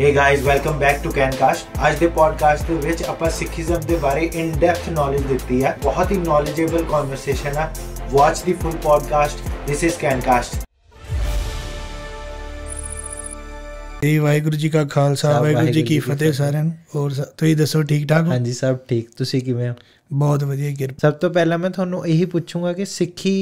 hey guys welcome back to Cancast ਅੱਜ ਦੇ podcast ਦੇ ਵਿੱਚ ਆਪਾਂ ਸਿੱਖੀਜ਼ਮ ਦੇ ਬਾਰੇ ਇਨ ਡੈਪਥ ਨੌਲੇਜ ਦਿੱਤੀ ਹੈ ਬਹੁਤ ਹੀ ਨੌਲੇਜੇਬਲ ਕਨਵਰਸੇਸ਼ਨ ਹੈ watch the full podcast this is Cancast ਜੀ ਵਾਹਿਗੁਰੂ ਜੀ ਕਾ ਖਾਲਸਾ ਵਾਹਿਗੁਰੂ ਜੀ ਕੀ ਫਤਿਹ ਸਾਰਿਆਂ ਨੂੰ ਹੋਰ ਤੁਸੀਂ ਦੱਸੋ ਠੀਕ ਠਾਕ ਹੋ ਹਾਂਜੀ ਸਭ ਠੀਕ ਤੁਸੀਂ ਕਿਵੇਂ ਹੋ ਬਹੁਤ ਵਧੀਆ ਗਿਰ ਸਭ ਤੋਂ ਪਹਿਲਾਂ ਮੈਂ ਤੁਹਾਨੂੰ ਇਹੀ ਪੁੱਛੂੰਗਾ ਕਿ ਸਿੱਖੀ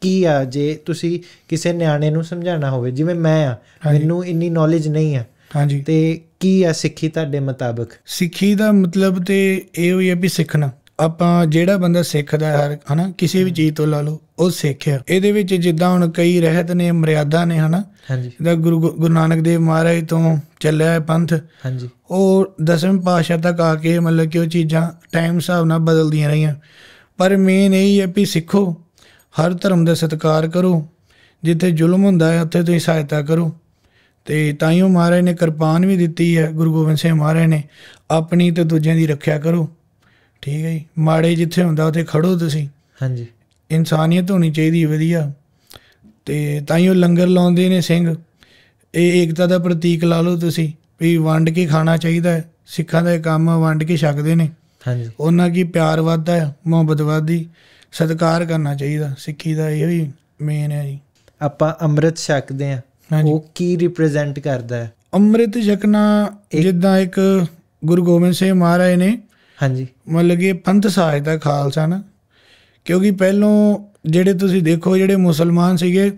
ਕੀ ਆ ਜੇ ਤੁਸੀਂ ਕਿਸੇ ਨਿਆਣੇ ਨੂੰ ਸਮਝਾਉਣਾ ਹੋਵੇ ਜਿਵੇਂ ਮੈਂ ਆ ਮੈਨੂੰ ਇੰਨੀ ਨੌਲੇਜ ਨਹੀਂ ਆ ਹਾਂਜੀ ਤੇ ਕੀ ਆ ਸਿੱਖੀ ਤੁਹਾਡੇ ਮੁਤਾਬਕ ਸਿੱਖੀ ਦਾ ਮਤਲਬ ਤੇ ਇਹ ਹੋਈ ਹੈ ਵੀ ਸਿੱਖਣਾ ਆਪਾਂ ਜਿਹੜਾ ਬੰਦਾ ਸਿੱਖਦਾ ਹੈ ਹਨਾ ਕਿਸੇ ਵੀ ਚੀਜ਼ ਤੋਂ ਲਾ ਲਓ ਉਹ ਸਿੱਖਿਆ ਇਹਦੇ ਵਿੱਚ ਜਿੱਦਾਂ ਹੁਣ ਕਈ ਰਹਿਤ ਨੇ ਮਰਿਆਦਾ ਨੇ ਹਨਾ ਹਾਂਜੀ ਦਾ ਗੁਰੂ ਗੁਰੂ ਨਾਨਕ ਦੇਵ ਮਹਾਰਾਜ ਤੋਂ ਚੱਲਿਆ ਹੈ ਪੰਥ ਹਾਂਜੀ ਉਹ ਦਸਵੇਂ ਪਾਸ਼ਾ ਤੱਕ ਆ ਕੇ ਮਤਲਬ ਕਿ ਉਹ ਚੀਜ਼ਾਂ ਟਾਈਮ ਹਿਸਾਬ ਨਾਲ ਬਦਲਦੀਆਂ ਰਹੀਆਂ ਪਰ ਮੇਨ ਇਹ ਹੈ ਵੀ ਸਿੱਖੋ ਹਰ ਧਰਮ ਦਾ ਸਤਿਕਾਰ ਕਰੋ ਜਿੱਥੇ ਜ਼ੁਲਮ ਹੁੰਦਾ ਹੈ ਉੱਥੇ ਤੁਸੀਂ ਸਹਾਇਤਾ ਕਰੋ ਤੇ ਤਾਈਓ ਮਹਾਰਾਜ ਨੇ ਕਿਰਪਾਨ ਵੀ ਦਿੱਤੀ ਹੈ ਗੁਰੂ ਗੋਬਿੰਦ ਸਿੰਘ ਮਹਾਰਾਜ ਨੇ ਆਪਣੀ ਤੇ ਦੂਜਿਆਂ ਦੀ ਰੱਖਿਆ ਕਰੋ ਠੀਕ ਹੈ ਜੀ ਮਾੜੇ ਜਿੱਥੇ ਹੁੰਦਾ ਉੱਥੇ ਖੜੋ ਤੁਸੀਂ ਹਾਂਜੀ ਇਨਸਾਨੀਅਤ ਹੋਣੀ ਚਾਹੀਦੀ ਵਧੀਆ ਤੇ ਤਾਈਓ ਲੰਗਰ ਲਾਉਂਦੇ ਨੇ ਸਿੰਘ ਇਹ ਏਕਤਾ ਦਾ ਪ੍ਰਤੀਕ ਲਾ ਲਓ ਤੁਸੀਂ ਵੀ ਵੰਡ ਕੇ ਖਾਣਾ ਚਾਹੀਦਾ ਹੈ ਸਿੱਖਾਂ ਦਾ ਕੰਮ ਵੰਡ ਕੇ ਛਕਦੇ ਨੇ ਹਾਂਜੀ ਉਹਨਾਂ ਕੀ ਪਿਆਰ ਵੱਧਦਾ ਹੈ ਮੁਹੱਬਤ ਵੱਧਦੀ ਸਤਿਕਾਰ ਕਰਨਾ ਚਾਹੀਦਾ ਸਿੱਖੀ ਦਾ ਇਹੋ ਹੀ ਮੇਨ ਹੈ ਜੀ ਆਪਾਂ ਅੰਮ੍ਰਿਤ ਛਕਦੇ ਆ ਉਹ ਕੀ ਰਿਪਰੈਜ਼ੈਂਟ ਕਰਦਾ ਹੈ ਅੰਮ੍ਰਿਤ ਛਕਣਾ ਜਿੱਦਾਂ ਇੱਕ ਗੁਰੂ ਗੋਬਿੰਦ ਸਿੰਘ ਮਹਾਰਾਜ ਨੇ ਹਾਂਜੀ ਮਤਲਬ ਕਿ ਪੰਥ ਸਾਹਿਤ ਦਾ ਖਾਲਸਾ ਨਾ ਕਿਉਂਕਿ ਪਹਿਲੋਂ ਜਿਹੜੇ ਤੁਸੀਂ ਦੇਖੋ ਜਿਹੜੇ ਮੁਸਲਮਾਨ ਸੀਗੇ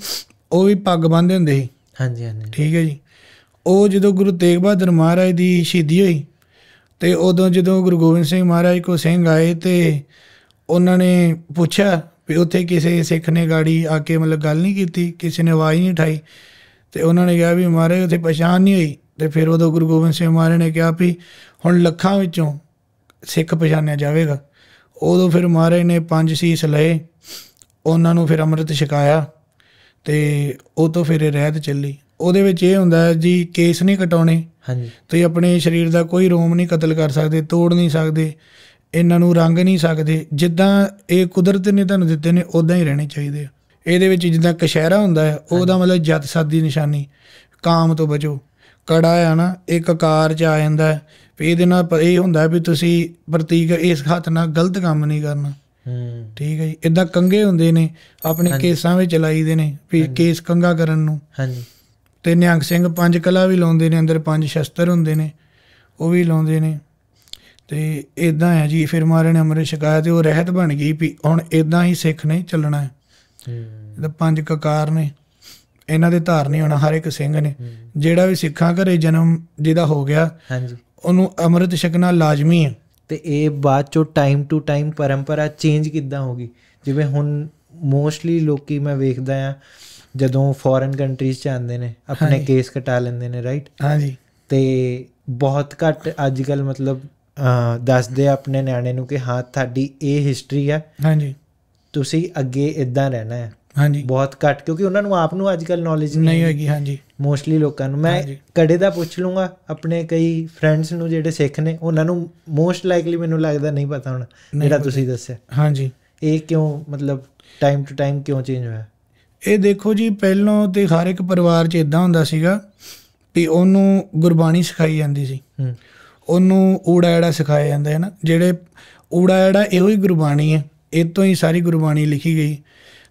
ਉਹ ਵੀ ਪੱਗ ਬੰਨਦੇ ਹੁੰਦੇ ਸੀ ਹਾਂਜੀ ਹਾਂਜੀ ਠੀਕ ਹੈ ਜੀ ਉਹ ਜਦੋਂ ਗੁਰੂ ਤੇਗ ਬਹਾਦਰ ਮਹਾਰਾਜ ਦੀ ਸ਼ਹੀਦੀ ਹੋਈ ਤੇ ਉਦੋਂ ਜਦੋਂ ਗੁਰੂ ਗੋਬਿੰਦ ਸਿੰਘ ਮਹਾਰਾਜ ਕੋ ਸਿੰਘ ਆਏ ਤੇ ਉਹਨਾਂ ਨੇ ਪੁੱਛਿਆ ਵੀ ਉੱਥੇ ਕਿਸੇ ਸਿੱਖ ਨੇ ਗਾੜੀ ਆ ਕੇ ਮਤਲਬ ਗੱਲ ਨਹੀਂ ਕੀਤੀ ਕਿਸੇ ਨੇ ਆਵਾਜ਼ ਨਹੀਂ ਉਠਾਈ ਤੇ ਉਹਨਾਂ ਨੇ ਕਿਹਾ ਵੀ ਮਾਰੇ ਉਥੇ ਪਛਾਣ ਨਹੀਂ ਹੋਈ ਤੇ ਫਿਰ ਉਹਦੋਂ ਗੁਰੂ ਗੋਬਿੰਦ ਸਿੰਘ ਮਹਾਰਾਜ ਨੇ ਕਿਹਾ ਵੀ ਹੁਣ ਲੱਖਾਂ ਵਿੱਚੋਂ ਸਿੱਖ ਪਛਾਣਿਆ ਜਾਵੇਗਾ ਉਦੋਂ ਫਿਰ ਮਹਾਰਾਜ ਨੇ ਪੰਜ ਸੀਸ ਲਏ ਉਹਨਾਂ ਨੂੰ ਫਿਰ ਅੰਮ੍ਰਿਤ ਛਕਾਇਆ ਤੇ ਉਹ ਤੋਂ ਫਿਰ ਰਹਿਤ ਚੱਲੀ ਉਹਦੇ ਵਿੱਚ ਇਹ ਹੁੰਦਾ ਹੈ ਜੀ ਕੇਸ ਨਹੀਂ ਕਟਾਉਣੇ ਹਾਂਜੀ ਤੁਸੀਂ ਆਪਣੇ ਸਰੀਰ ਦਾ ਕੋਈ ਰੋਮ ਨਹੀਂ ਕਤਲ ਕਰ ਸਕਦੇ ਤੋੜ ਨਹੀਂ ਸਕਦੇ ਇਹਨਾਂ ਨੂੰ ਰੰਗ ਨਹੀਂ ਸਕਦੇ ਜਿੱਦਾਂ ਇਹ ਕੁਦਰਤ ਨੇ ਤੁਹਾਨੂੰ ਦਿੱਤੇ ਨੇ ਉਦਾਂ ਹੀ ਰਹਿਣੇ ਚਾਹੀਦੇ ਆ ਇਹਦੇ ਵਿੱਚ ਜਿੱਦਾਂ ਕਸ਼ਹਿਰਾ ਹੁੰਦਾ ਹੈ ਉਹਦਾ ਮਤਲਬ ਜਤ ਸਤ ਦੀ ਨਿਸ਼ਾਨੀ ਕਾਮ ਤੋਂ ਬਚੋ ਕੜਾ ਆ ਨਾ ਇੱਕ ਕਾਰ ਚ ਆ ਜਾਂਦਾ ਵੀ ਇਹਦੇ ਨਾਲ ਇਹ ਹੁੰਦਾ ਵੀ ਤੁਸੀਂ ਪ੍ਰਤੀਕ ਇਸ ਹੱਥ ਨਾਲ ਗਲਤ ਕੰਮ ਨਹੀਂ ਕਰਨਾ ਹੂੰ ਠੀਕ ਹੈ ਜੀ ਇਦਾਂ ਕੰਗੇ ਹੁੰਦੇ ਨੇ ਆਪਣੇ ਕੇਸਾਂ ਵਿੱਚ ਲਾਈਦੇ ਨੇ ਵੀ ਕੇਸ ਕੰਗਾ ਕਰਨ ਨੂੰ ਹਾਂਜੀ ਤੇ ਨਿਹੰਗ ਸਿੰਘ ਪੰਜ ਕਲਾ ਵੀ ਲਾਉਂਦੇ ਨੇ ਅੰਦਰ ਪੰਜ ਸ਼ਸਤਰ ਹੁੰਦੇ ਨੇ ਉਹ ਵੀ ਲਾਉਂਦੇ ਨੇ ਤੇ ਇਦਾਂ ਹੈ ਜੀ ਫਿਰ ਮਾਰੇ ਨੇ ਅਮਰੇ ਸ਼ਿਕਾਇਤ ਉਹ ਰਹਿਤ ਬਣ ਗਈ ਵੀ ਹੁਣ ਇਦਾਂ ਹੀ ਸਿੱਖ ਨੇ ਚੱਲਣਾ ਹੈ ਤਾਂ ਪੰਜ ਕਕਾਰ ਨੇ ਇਹਨਾਂ ਦੇ ਧਾਰਨੀ ਹੋਣਾ ਹਰ ਇੱਕ ਸਿੰਘ ਨੇ ਜਿਹੜਾ ਵੀ ਸਿੱਖਾਂ ਘਰੇ ਜਨਮ ਜਿਹਦਾ ਹੋ ਗਿਆ ਹਾਂਜੀ ਉਹਨੂੰ ਅੰਮ੍ਰਿਤ ਛਕਣਾ ਲਾਜ਼ਮੀ ਹੈ ਤੇ ਇਹ ਬਾਅਦ ਚੋਂ ਟਾਈਮ ਟੂ ਟਾਈਮ ਪਰੰਪਰਾ ਚੇਂਜ ਕਿੱਦਾਂ ਹੋਗੀ ਜਿਵੇਂ ਹੁਣ ਮੋਸਟਲੀ ਲੋਕੀ ਮੈਂ ਵੇਖਦਾ ਆ ਜਦੋਂ ਫੋਰਨ ਕੰਟਰੀਜ਼ ਚ ਆਉਂਦੇ ਨੇ ਆਪਣੇ ਕੇਸ ਕਟਾ ਲੈਂਦੇ ਨੇ ਰਾਈਟ ਹਾਂਜੀ ਤੇ ਬਹੁਤ ਘੱਟ ਅੱਜ ਕੱਲ ਮਤਲਬ ਦੱਸਦੇ ਆਪਣੇ ਨਿਆਣੇ ਨੂੰ ਕਿ ਹਾਂ ਤੁਹਾਡੀ ਇਹ ਹਿਸਟਰੀ ਹੈ ਹਾਂਜੀ ਤੁਸੀਂ ਅੱਗੇ ਇਦਾਂ ਰਹਿਣਾ ਹੈ ਹਾਂਜੀ ਬਹੁਤ ਘੱਟ ਕਿਉਂਕਿ ਉਹਨਾਂ ਨੂੰ ਆਪ ਨੂੰ ਅੱਜਕੱਲ ਨੌਲੇਜ ਨਹੀਂ ਹੈਗੀ ਹਾਂਜੀ ਮੋਸਟਲੀ ਲੋਕਾਂ ਨੂੰ ਮੈਂ ਕੜੇ ਦਾ ਪੁੱਛ ਲੂੰਗਾ ਆਪਣੇ ਕਈ ਫਰੈਂਡਸ ਨੂੰ ਜਿਹੜੇ ਸਿੱਖ ਨੇ ਉਹਨਾਂ ਨੂੰ ਮੋਸਟ ਲਾਈਕਲੀ ਮੈਨੂੰ ਲੱਗਦਾ ਨਹੀਂ ਪਤਾ ਹੁਣ ਜਿਹੜਾ ਤੁਸੀਂ ਦੱਸਿਆ ਹਾਂਜੀ ਇਹ ਕਿਉਂ ਮਤਲਬ ਟਾਈਮ ਟੂ ਟਾਈਮ ਕਿਉਂ ਚੇਂਜ ਹੋਇਆ ਇਹ ਦੇਖੋ ਜੀ ਪਹਿਲਾਂ ਤੇ ਹਰ ਇੱਕ ਪਰਿਵਾਰ 'ਚ ਇਦਾਂ ਹੁੰਦਾ ਸੀਗਾ ਵੀ ਉਹਨੂੰ ਗੁਰਬਾਣੀ ਸਿਖਾਈ ਜਾਂਦੀ ਸੀ ਹੂੰ ਉਹਨੂੰ ਊੜਾ ਜਿਹੜਾ ਸਿਖਾਇਆ ਜਾਂਦਾ ਹੈ ਨਾ ਜਿਹੜੇ ਊੜਾ ਜਿਹੜਾ ਇਹੋ ਹੀ ਗੁਰਬਾਣੀ ਹੈ ਇਤੋਂ ਹੀ ਸਾਰੀ ਗੁਰਬਾਣੀ ਲਿਖੀ ਗਈ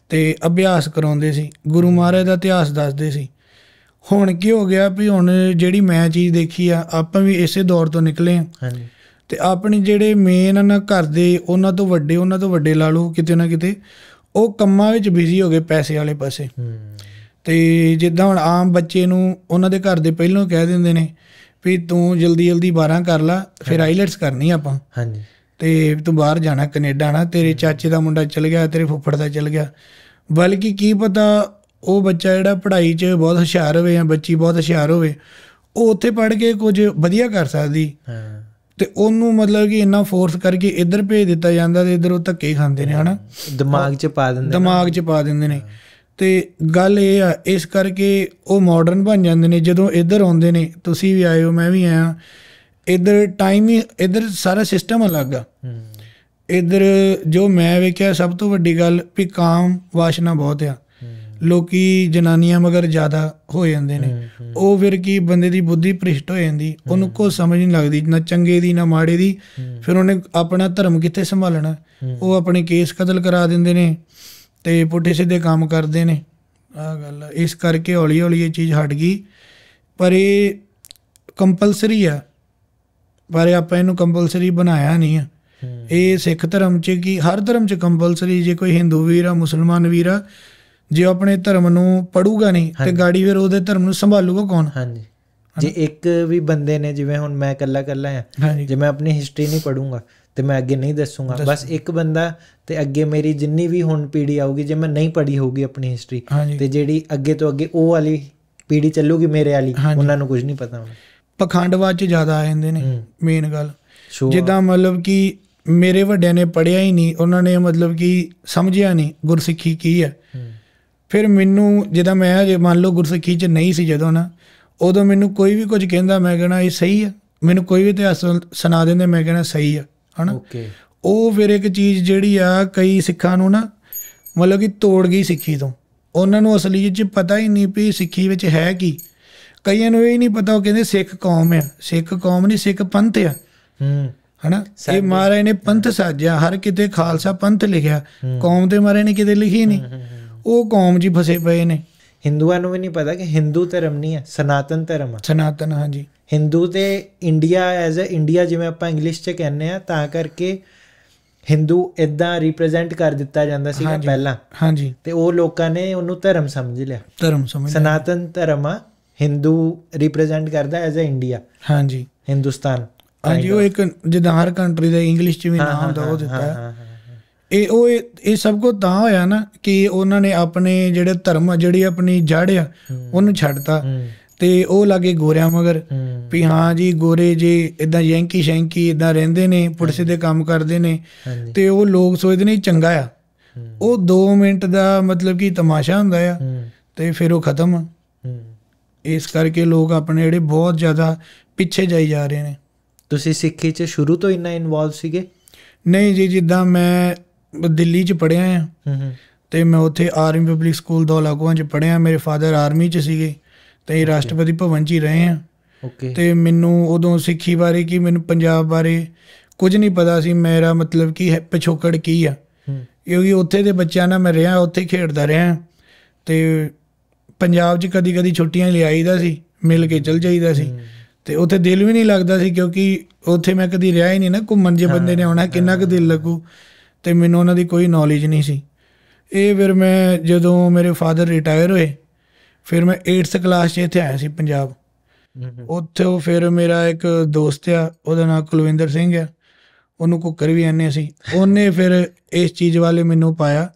ਤੇ ਅਭਿਆਸ ਕਰਾਉਂਦੇ ਸੀ ਗੁਰੂ ਮਹਾਰਾਜ ਦਾ ਇਤਿਹਾਸ ਦੱਸਦੇ ਸੀ ਹੁਣ ਕੀ ਹੋ ਗਿਆ ਵੀ ਹੁਣ ਜਿਹੜੀ ਮੈਂ ਚੀਜ਼ ਦੇਖੀ ਆ ਆਪਾਂ ਵੀ ਇਸੇ ਦੌਰ ਤੋਂ ਨਿਕਲੇ ਆ ਹਾਂਜੀ ਤੇ ਆਪਣੇ ਜਿਹੜੇ ਮੇਨ ਨਾ ਘਰ ਦੇ ਉਹਨਾਂ ਤੋਂ ਵੱਡੇ ਉਹਨਾਂ ਤੋਂ ਵੱਡੇ ਲਾ ਲਓ ਕਿਤੇ ਨਾ ਕਿਤੇ ਉਹ ਕੰਮਾਂ ਵਿੱਚ ਬਿਜ਼ੀ ਹੋ ਗਏ ਪੈਸੇ ਵਾਲੇ ਪਾਸੇ ਤੇ ਜਿੱਦਾਂ ਹੁਣ ਆਮ ਬੱਚੇ ਨੂੰ ਉਹਨਾਂ ਦੇ ਘਰ ਦੇ ਪਹਿਲਾਂ ਕਹਿ ਦਿੰਦੇ ਨੇ ਵੀ ਤੂੰ ਜਲਦੀ ਜਲਦੀ 12 ਕਰ ਲੈ ਫਿਰ ਆਈਲੈਟਸ ਕਰਨੀ ਆਪਾਂ ਹਾਂਜੀ ਤੇ ਤੂੰ ਬਾਹਰ ਜਾਣਾ ਕੈਨੇਡਾ ਨਾ ਤੇਰੇ ਚਾਚੇ ਦਾ ਮੁੰਡਾ ਚਲ ਗਿਆ ਤੇਰੇ ਫੁੱਫੜ ਦਾ ਚਲ ਗਿਆ ਬਲਕਿ ਕੀ ਪਤਾ ਉਹ ਬੱਚਾ ਜਿਹੜਾ ਪੜ੍ਹਾਈ 'ਚ ਬਹੁਤ ਹੁਸ਼ਿਆਰ ਹੋਵੇ ਜਾਂ ਬੱਚੀ ਬਹੁਤ ਹੁਸ਼ਿਆਰ ਹੋਵੇ ਉਹ ਉੱਥੇ ਪੜ੍ਹ ਕੇ ਕੁਝ ਵਧੀਆ ਕਰ ਸਕਦੀ ਹਾਂ ਤੇ ਉਹਨੂੰ ਮਤਲਬ ਕਿ ਇੰਨਾ ਫੋਰਸ ਕਰਕੇ ਇੱਧਰ ਭੇਜ ਦਿੱਤਾ ਜਾਂਦਾ ਤੇ ਇੱਧਰ ਉਹ ਧੱਕੇ ਖਾਂਦੇ ਨੇ ਹਨਾ ਦਿਮਾਗ 'ਚ ਪਾ ਦਿੰਦੇ ਨੇ ਦਿਮਾਗ 'ਚ ਪਾ ਦਿੰਦੇ ਨੇ ਤੇ ਗੱਲ ਇਹ ਆ ਇਸ ਕਰਕੇ ਉਹ ਮਾਡਰਨ ਬਣ ਜਾਂਦੇ ਨੇ ਜਦੋਂ ਇੱਧਰ ਆਉਂਦੇ ਨੇ ਤੁਸੀਂ ਵੀ ਆਇਓ ਮੈਂ ਵੀ ਆਇਆ ਇਧਰ ਟਾਈਮ ਹੀ ਇਧਰ ਸਾਰਾ ਸਿਸਟਮ ਅਲੱਗ ਆ ਇਧਰ ਜੋ ਮੈਂ ਵੇਖਿਆ ਸਭ ਤੋਂ ਵੱਡੀ ਗੱਲ ਵੀ ਕਾਮ ਵਾਸ਼ਨਾ ਬਹੁਤ ਆ ਲੋਕੀ ਜਨਾਨੀਆਂ ਮਗਰ ਜ਼ਿਆਦਾ ਹੋ ਜਾਂਦੇ ਨੇ ਉਹ ਫਿਰ ਕੀ ਬੰਦੇ ਦੀ ਬੁੱਧੀ ਭ੍ਰਿਸ਼ਟ ਹੋ ਜਾਂਦੀ ਉਹਨੂੰ ਕੋ ਸਮਝ ਨਹੀਂ ਲੱਗਦੀ ਨਾ ਚੰਗੇ ਦੀ ਨਾ ਮਾੜੇ ਦੀ ਫਿਰ ਉਹਨੇ ਆਪਣਾ ਧਰਮ ਕਿੱਥੇ ਸੰਭਾਲਣਾ ਉਹ ਆਪਣੇ ਕੇਸ ਕਤਲ ਕਰਾ ਦਿੰਦੇ ਨੇ ਤੇ ਪੁੱਠੇ ਸਿੱਧੇ ਕੰਮ ਕਰਦੇ ਨੇ ਆ ਗੱਲ ਇਸ ਕਰਕੇ ਹੌਲੀ ਹੌਲੀ ਇਹ ਚੀਜ਼ ਹਟ ਗਈ ਪਰ ਇਹ ਕੰਪਲਸਰੀ ਆ ਪਰ ਆਪਾਂ ਇਹਨੂੰ ਕੰਪਲਸਰੀ ਬਣਾਇਆ ਨਹੀਂ ਆ ਇਹ ਸਿੱਖ ਧਰਮ 'ਚ ਕੀ ਹਰ ਧਰਮ 'ਚ ਕੰਪਲਸਰੀ ਜੇ ਕੋਈ ਹਿੰਦੂ ਵੀਰ ਆ ਮੁਸਲਮਾਨ ਵੀਰ ਆ ਜੇ ਆਪਣੇ ਧਰਮ ਨੂੰ ਪੜੂਗਾ ਨਹੀਂ ਤੇ ਗਾੜੀ ਫਿਰ ਉਹਦੇ ਧਰਮ ਨੂੰ ਸੰਭਾਲੂਗਾ ਕੌਣ ਹਾਂਜੀ ਜੇ ਇੱਕ ਵੀ ਬੰਦੇ ਨੇ ਜਿਵੇਂ ਹੁਣ ਮੈਂ ਇਕੱਲਾ ਇਕੱਲਾ ਆ ਜੇ ਮੈਂ ਆਪਣੀ ਹਿਸਟਰੀ ਨਹੀਂ ਪੜੂੰਗਾ ਤੇ ਮੈਂ ਅੱਗੇ ਨਹੀਂ ਦੱਸੂਗਾ ਬਸ ਇੱਕ ਬੰਦਾ ਤੇ ਅੱਗੇ ਮੇਰੀ ਜਿੰਨੀ ਵੀ ਹੁਣ ਪੀੜੀ ਆਊਗੀ ਜੇ ਮੈਂ ਨਹੀਂ ਪੜੀ ਹੋਊਗੀ ਆਪਣੀ ਹਿਸਟਰੀ ਤੇ ਜਿਹੜੀ ਅੱਗੇ ਤੋਂ ਅੱਗੇ ਉਹ ਵਾਲੀ ਪੀੜੀ ਚੱਲੂਗੀ ਮੇਰੇ ਵਾਲੀ ਉਹਨਾਂ ਨੂੰ ਕੁਝ ਨਹੀਂ ਪਤਾ ਹੋਣਾ ਪਖੰਡਵਾ ਚ ਜ਼ਿਆਦਾ ਆ ਜਾਂਦੇ ਨੇ ਮੇਨ ਗੱਲ ਜਿੱਦਾਂ ਮਤਲਬ ਕਿ ਮੇਰੇ ਵੱਡਿਆਂ ਨੇ ਪੜਿਆ ਹੀ ਨਹੀਂ ਉਹਨਾਂ ਨੇ ਮਤਲਬ ਕਿ ਸਮਝਿਆ ਨਹੀਂ ਗੁਰਸਿੱਖੀ ਕੀ ਹੈ ਫਿਰ ਮੈਨੂੰ ਜਿੱਦਾਂ ਮੈਂ ਜੇ ਮੰਨ ਲਓ ਗੁਰਸਿੱਖੀ ਚ ਨਹੀਂ ਸੀ ਜਦੋਂ ਨਾ ਉਦੋਂ ਮੈਨੂੰ ਕੋਈ ਵੀ ਕੁਝ ਕਹਿੰਦਾ ਮੈਂ ਕਹਿੰਦਾ ਇਹ ਸਹੀ ਹੈ ਮੈਨੂੰ ਕੋਈ ਵੀ ਇਤਿਹਾਸ ਸੁਣਾ ਦਿੰਦੇ ਮੈਂ ਕਹਿੰਦਾ ਸਹੀ ਹੈ ਹਨਾ ਓਕੇ ਉਹ ਫਿਰ ਇੱਕ ਚੀਜ਼ ਜਿਹੜੀ ਆ ਕਈ ਸਿੱਖਾਂ ਨੂੰ ਨਾ ਮਤਲਬ ਕਿ ਤੋੜ ਗਈ ਸਿੱਖੀ ਤੋਂ ਉਹਨਾਂ ਨੂੰ ਅਸਲੀਅਤ 'ਚ ਪਤਾ ਹੀ ਨਹੀਂ ਵੀ ਸਿੱਖੀ ਵਿੱਚ ਹੈ ਕੀ ਕਈਆਂ ਨੂੰ ਇਹ ਨਹੀਂ ਪਤਾ ਉਹ ਕਹਿੰਦੇ ਸਿੱਖ ਕੌਮ ਆ ਸਿੱਖ ਕੌਮ ਨਹੀਂ ਸਿੱਖ ਪੰਥ ਆ ਹੂੰ ਹਨਾ ਇਹ ਮਹਾਰਾਜ ਨੇ ਪੰਥ ਸਾਜਿਆ ਹਰ ਕਿਤੇ ਖਾਲਸਾ ਪੰਥ ਲਿਖਿਆ ਕੌਮ ਦੇ ਮਹਾਰਾਜ ਨੇ ਕਿਤੇ ਲਿਖੀ ਨਹੀਂ ਉਹ ਕੌਮ ਜੀ ਫਸੇ ਪਏ ਨੇ ਹਿੰਦੂਆਂ ਨੂੰ ਵੀ ਨਹੀਂ ਪਤਾ ਕਿ ਹਿੰਦੂ ਧਰਮ ਨਹੀਂ ਹੈ ਸਨਾਤਨ ਧਰਮ ਹੈ ਸਨਾਤਨ ਹਾਂਜੀ ਹਿੰਦੂ ਤੇ ਇੰਡੀਆ ਐਜ਼ ਅ ਇੰਡੀਆ ਜਿਵੇਂ ਆਪਾਂ ਇੰਗਲਿਸ਼ 'ਚ ਕਹਿੰਦੇ ਆ ਤਾਂ ਕਰਕੇ ਹਿੰਦੂ ਇਦਾਂ ਰਿਪਰੈਜ਼ੈਂਟ ਕਰ ਦਿੱਤਾ ਜਾਂਦਾ ਸੀਗਾ ਪਹਿਲਾਂ ਹਾਂਜੀ ਤੇ ਉਹ ਲੋਕਾਂ ਨੇ ਉਹਨੂੰ ਧਰਮ ਸਮਝ ਲਿਆ ਧਰਮ ਸਮਝ ਸਨਾਤਨ ਧਰਮ ਆ ਹਿੰਦੂ ਰਿਪਰੈਜ਼ੈਂਟ ਕਰਦਾ ਐਜ਼ ਅ ਇੰਡੀਆ ਹਾਂਜੀ ਹਿੰਦੁਸਤਾਨ ਹਾਂਜੀ ਉਹ ਇੱਕ ਜਿੱਦਾਂ ਹਰ ਕੰਟਰੀ ਦਾ ਇੰਗਲਿਸ਼ ਚ ਵੀ ਨਾਮ ਹੁੰਦਾ ਉਹ ਦਿੱਤਾ ਹੈ ਇਹ ਉਹ ਇਹ ਸਭ ਕੋ ਤਾਂ ਹੋਇਆ ਨਾ ਕਿ ਉਹਨਾਂ ਨੇ ਆਪਣੇ ਜਿਹੜੇ ਧਰਮ ਜਿਹੜੀ ਆਪਣੀ ਜੜ ਆ ਉਹਨੂੰ ਛੱਡਤਾ ਤੇ ਉਹ ਲਾਗੇ ਗੋਰਿਆਂ ਮਗਰ ਵੀ ਹਾਂ ਜੀ ਗੋਰੇ ਜੀ ਇਦਾਂ ਯੈਂਕੀ ਸ਼ੈਂਕੀ ਇਦਾਂ ਰਹਿੰਦੇ ਨੇ ਪੁਲਿਸ ਦੇ ਕੰਮ ਕਰਦੇ ਨੇ ਤੇ ਉਹ ਲੋਕ ਸੋਚਦੇ ਨੇ ਚੰਗਾ ਆ ਉਹ 2 ਮਿੰਟ ਦਾ ਮਤਲਬ ਕਿ ਤਮਾਸ਼ਾ ਹੁੰਦਾ ਆ ਤੇ ਫਿਰ ਉਹ ਖਤਮ ਇਸ ਕਰਕੇ ਲੋਕ ਆਪਣੇ ਜਿਹੜੇ ਬਹੁਤ ਜ਼ਿਆਦਾ ਪਿੱਛੇ ਜਾਈ ਜਾ ਰਹੇ ਨੇ ਤੁਸੀਂ ਸਿੱਖੀ 'ਚ ਸ਼ੁਰੂ ਤੋਂ ਇੰਨਾ ਇਨਵੋਲਵ ਸੀਗੇ ਨਹੀਂ ਜੀ ਜਿੱਦਾਂ ਮੈਂ ਦਿੱਲੀ 'ਚ ਪੜਿਆ ਹਾਂ ਤੇ ਮੈਂ ਉੱਥੇ ਆਰਮੀ ਪਬਲਿਕ ਸਕੂਲ ਦੌਲਾਗੋਆਂ 'ਚ ਪੜਿਆ ਮੇਰੇ ਫਾਦਰ ਆਰਮੀ 'ਚ ਸੀਗੇ ਤੇ ਰਾਸ਼ਟਰਪਤੀ ਭਵਨ 'ਚ ਹੀ ਰਹੇ ਆ ਓਕੇ ਤੇ ਮੈਨੂੰ ਉਦੋਂ ਸਿੱਖੀ ਬਾਰੇ ਕੀ ਮੈਨੂੰ ਪੰਜਾਬ ਬਾਰੇ ਕੁਝ ਨਹੀਂ ਪਤਾ ਸੀ ਮੇਰਾ ਮਤਲਬ ਕੀ ਹੈ ਪਿਛੋਕੜ ਕੀ ਆ ਕਿਉਂਕਿ ਉੱਥੇ ਦੇ ਬੱਚਿਆਂ ਨਾਲ ਮੈਂ ਰਿਹਾ ਉੱਥੇ ਖੇਡਦਾ ਰਿਹਾ ਤੇ ਪੰਜਾਬ 'ਚ ਕਦੀ-ਕਦੀ ਛੁੱਟੀਆਂ ਲੈ ਆਈਦਾ ਸੀ ਮਿਲ ਕੇ ਚਲ ਜਾਈਦਾ ਸੀ ਤੇ ਉੱਥੇ ਦਿਲ ਵੀ ਨਹੀਂ ਲੱਗਦਾ ਸੀ ਕਿਉਂਕਿ ਉੱਥੇ ਮੈਂ ਕਦੀ ਰਿਹਾ ਹੀ ਨਹੀਂ ਨਾ ਘੁੰਮਣ ਜੇ ਬੰਦੇ ਨੇ ਆਉਣਾ ਕਿੰਨਾ ਕੁ ਦਿਲ ਲੱਗੂ ਤੇ ਮੈਨੂੰ ਉਹਨਾਂ ਦੀ ਕੋਈ ਨੌਲੇਜ ਨਹੀਂ ਸੀ ਇਹ ਫਿਰ ਮੈਂ ਜਦੋਂ ਮੇਰੇ ਫਾਦਰ ਰਿਟਾਇਰ ਹੋਏ ਫਿਰ ਮੈਂ 8th ਕਲਾਸ 'ਚ ਇੱਥੇ ਆਇਆ ਸੀ ਪੰਜਾਬ ਉੱਥੇ ਉਹ ਫਿਰ ਮੇਰਾ ਇੱਕ ਦੋਸਤ ਆ ਉਹਦਾ ਨਾਮ ਕੁਲਵਿੰਦਰ ਸਿੰਘ ਆ ਉਹਨੂੰ ਕੁੱਕਰ ਵੀ ਆਨੇ ਸੀ ਉਹਨੇ ਫਿਰ ਇਸ ਚੀਜ਼ ਵਾਲੇ ਮੈਨੂੰ ਪਾਇਆ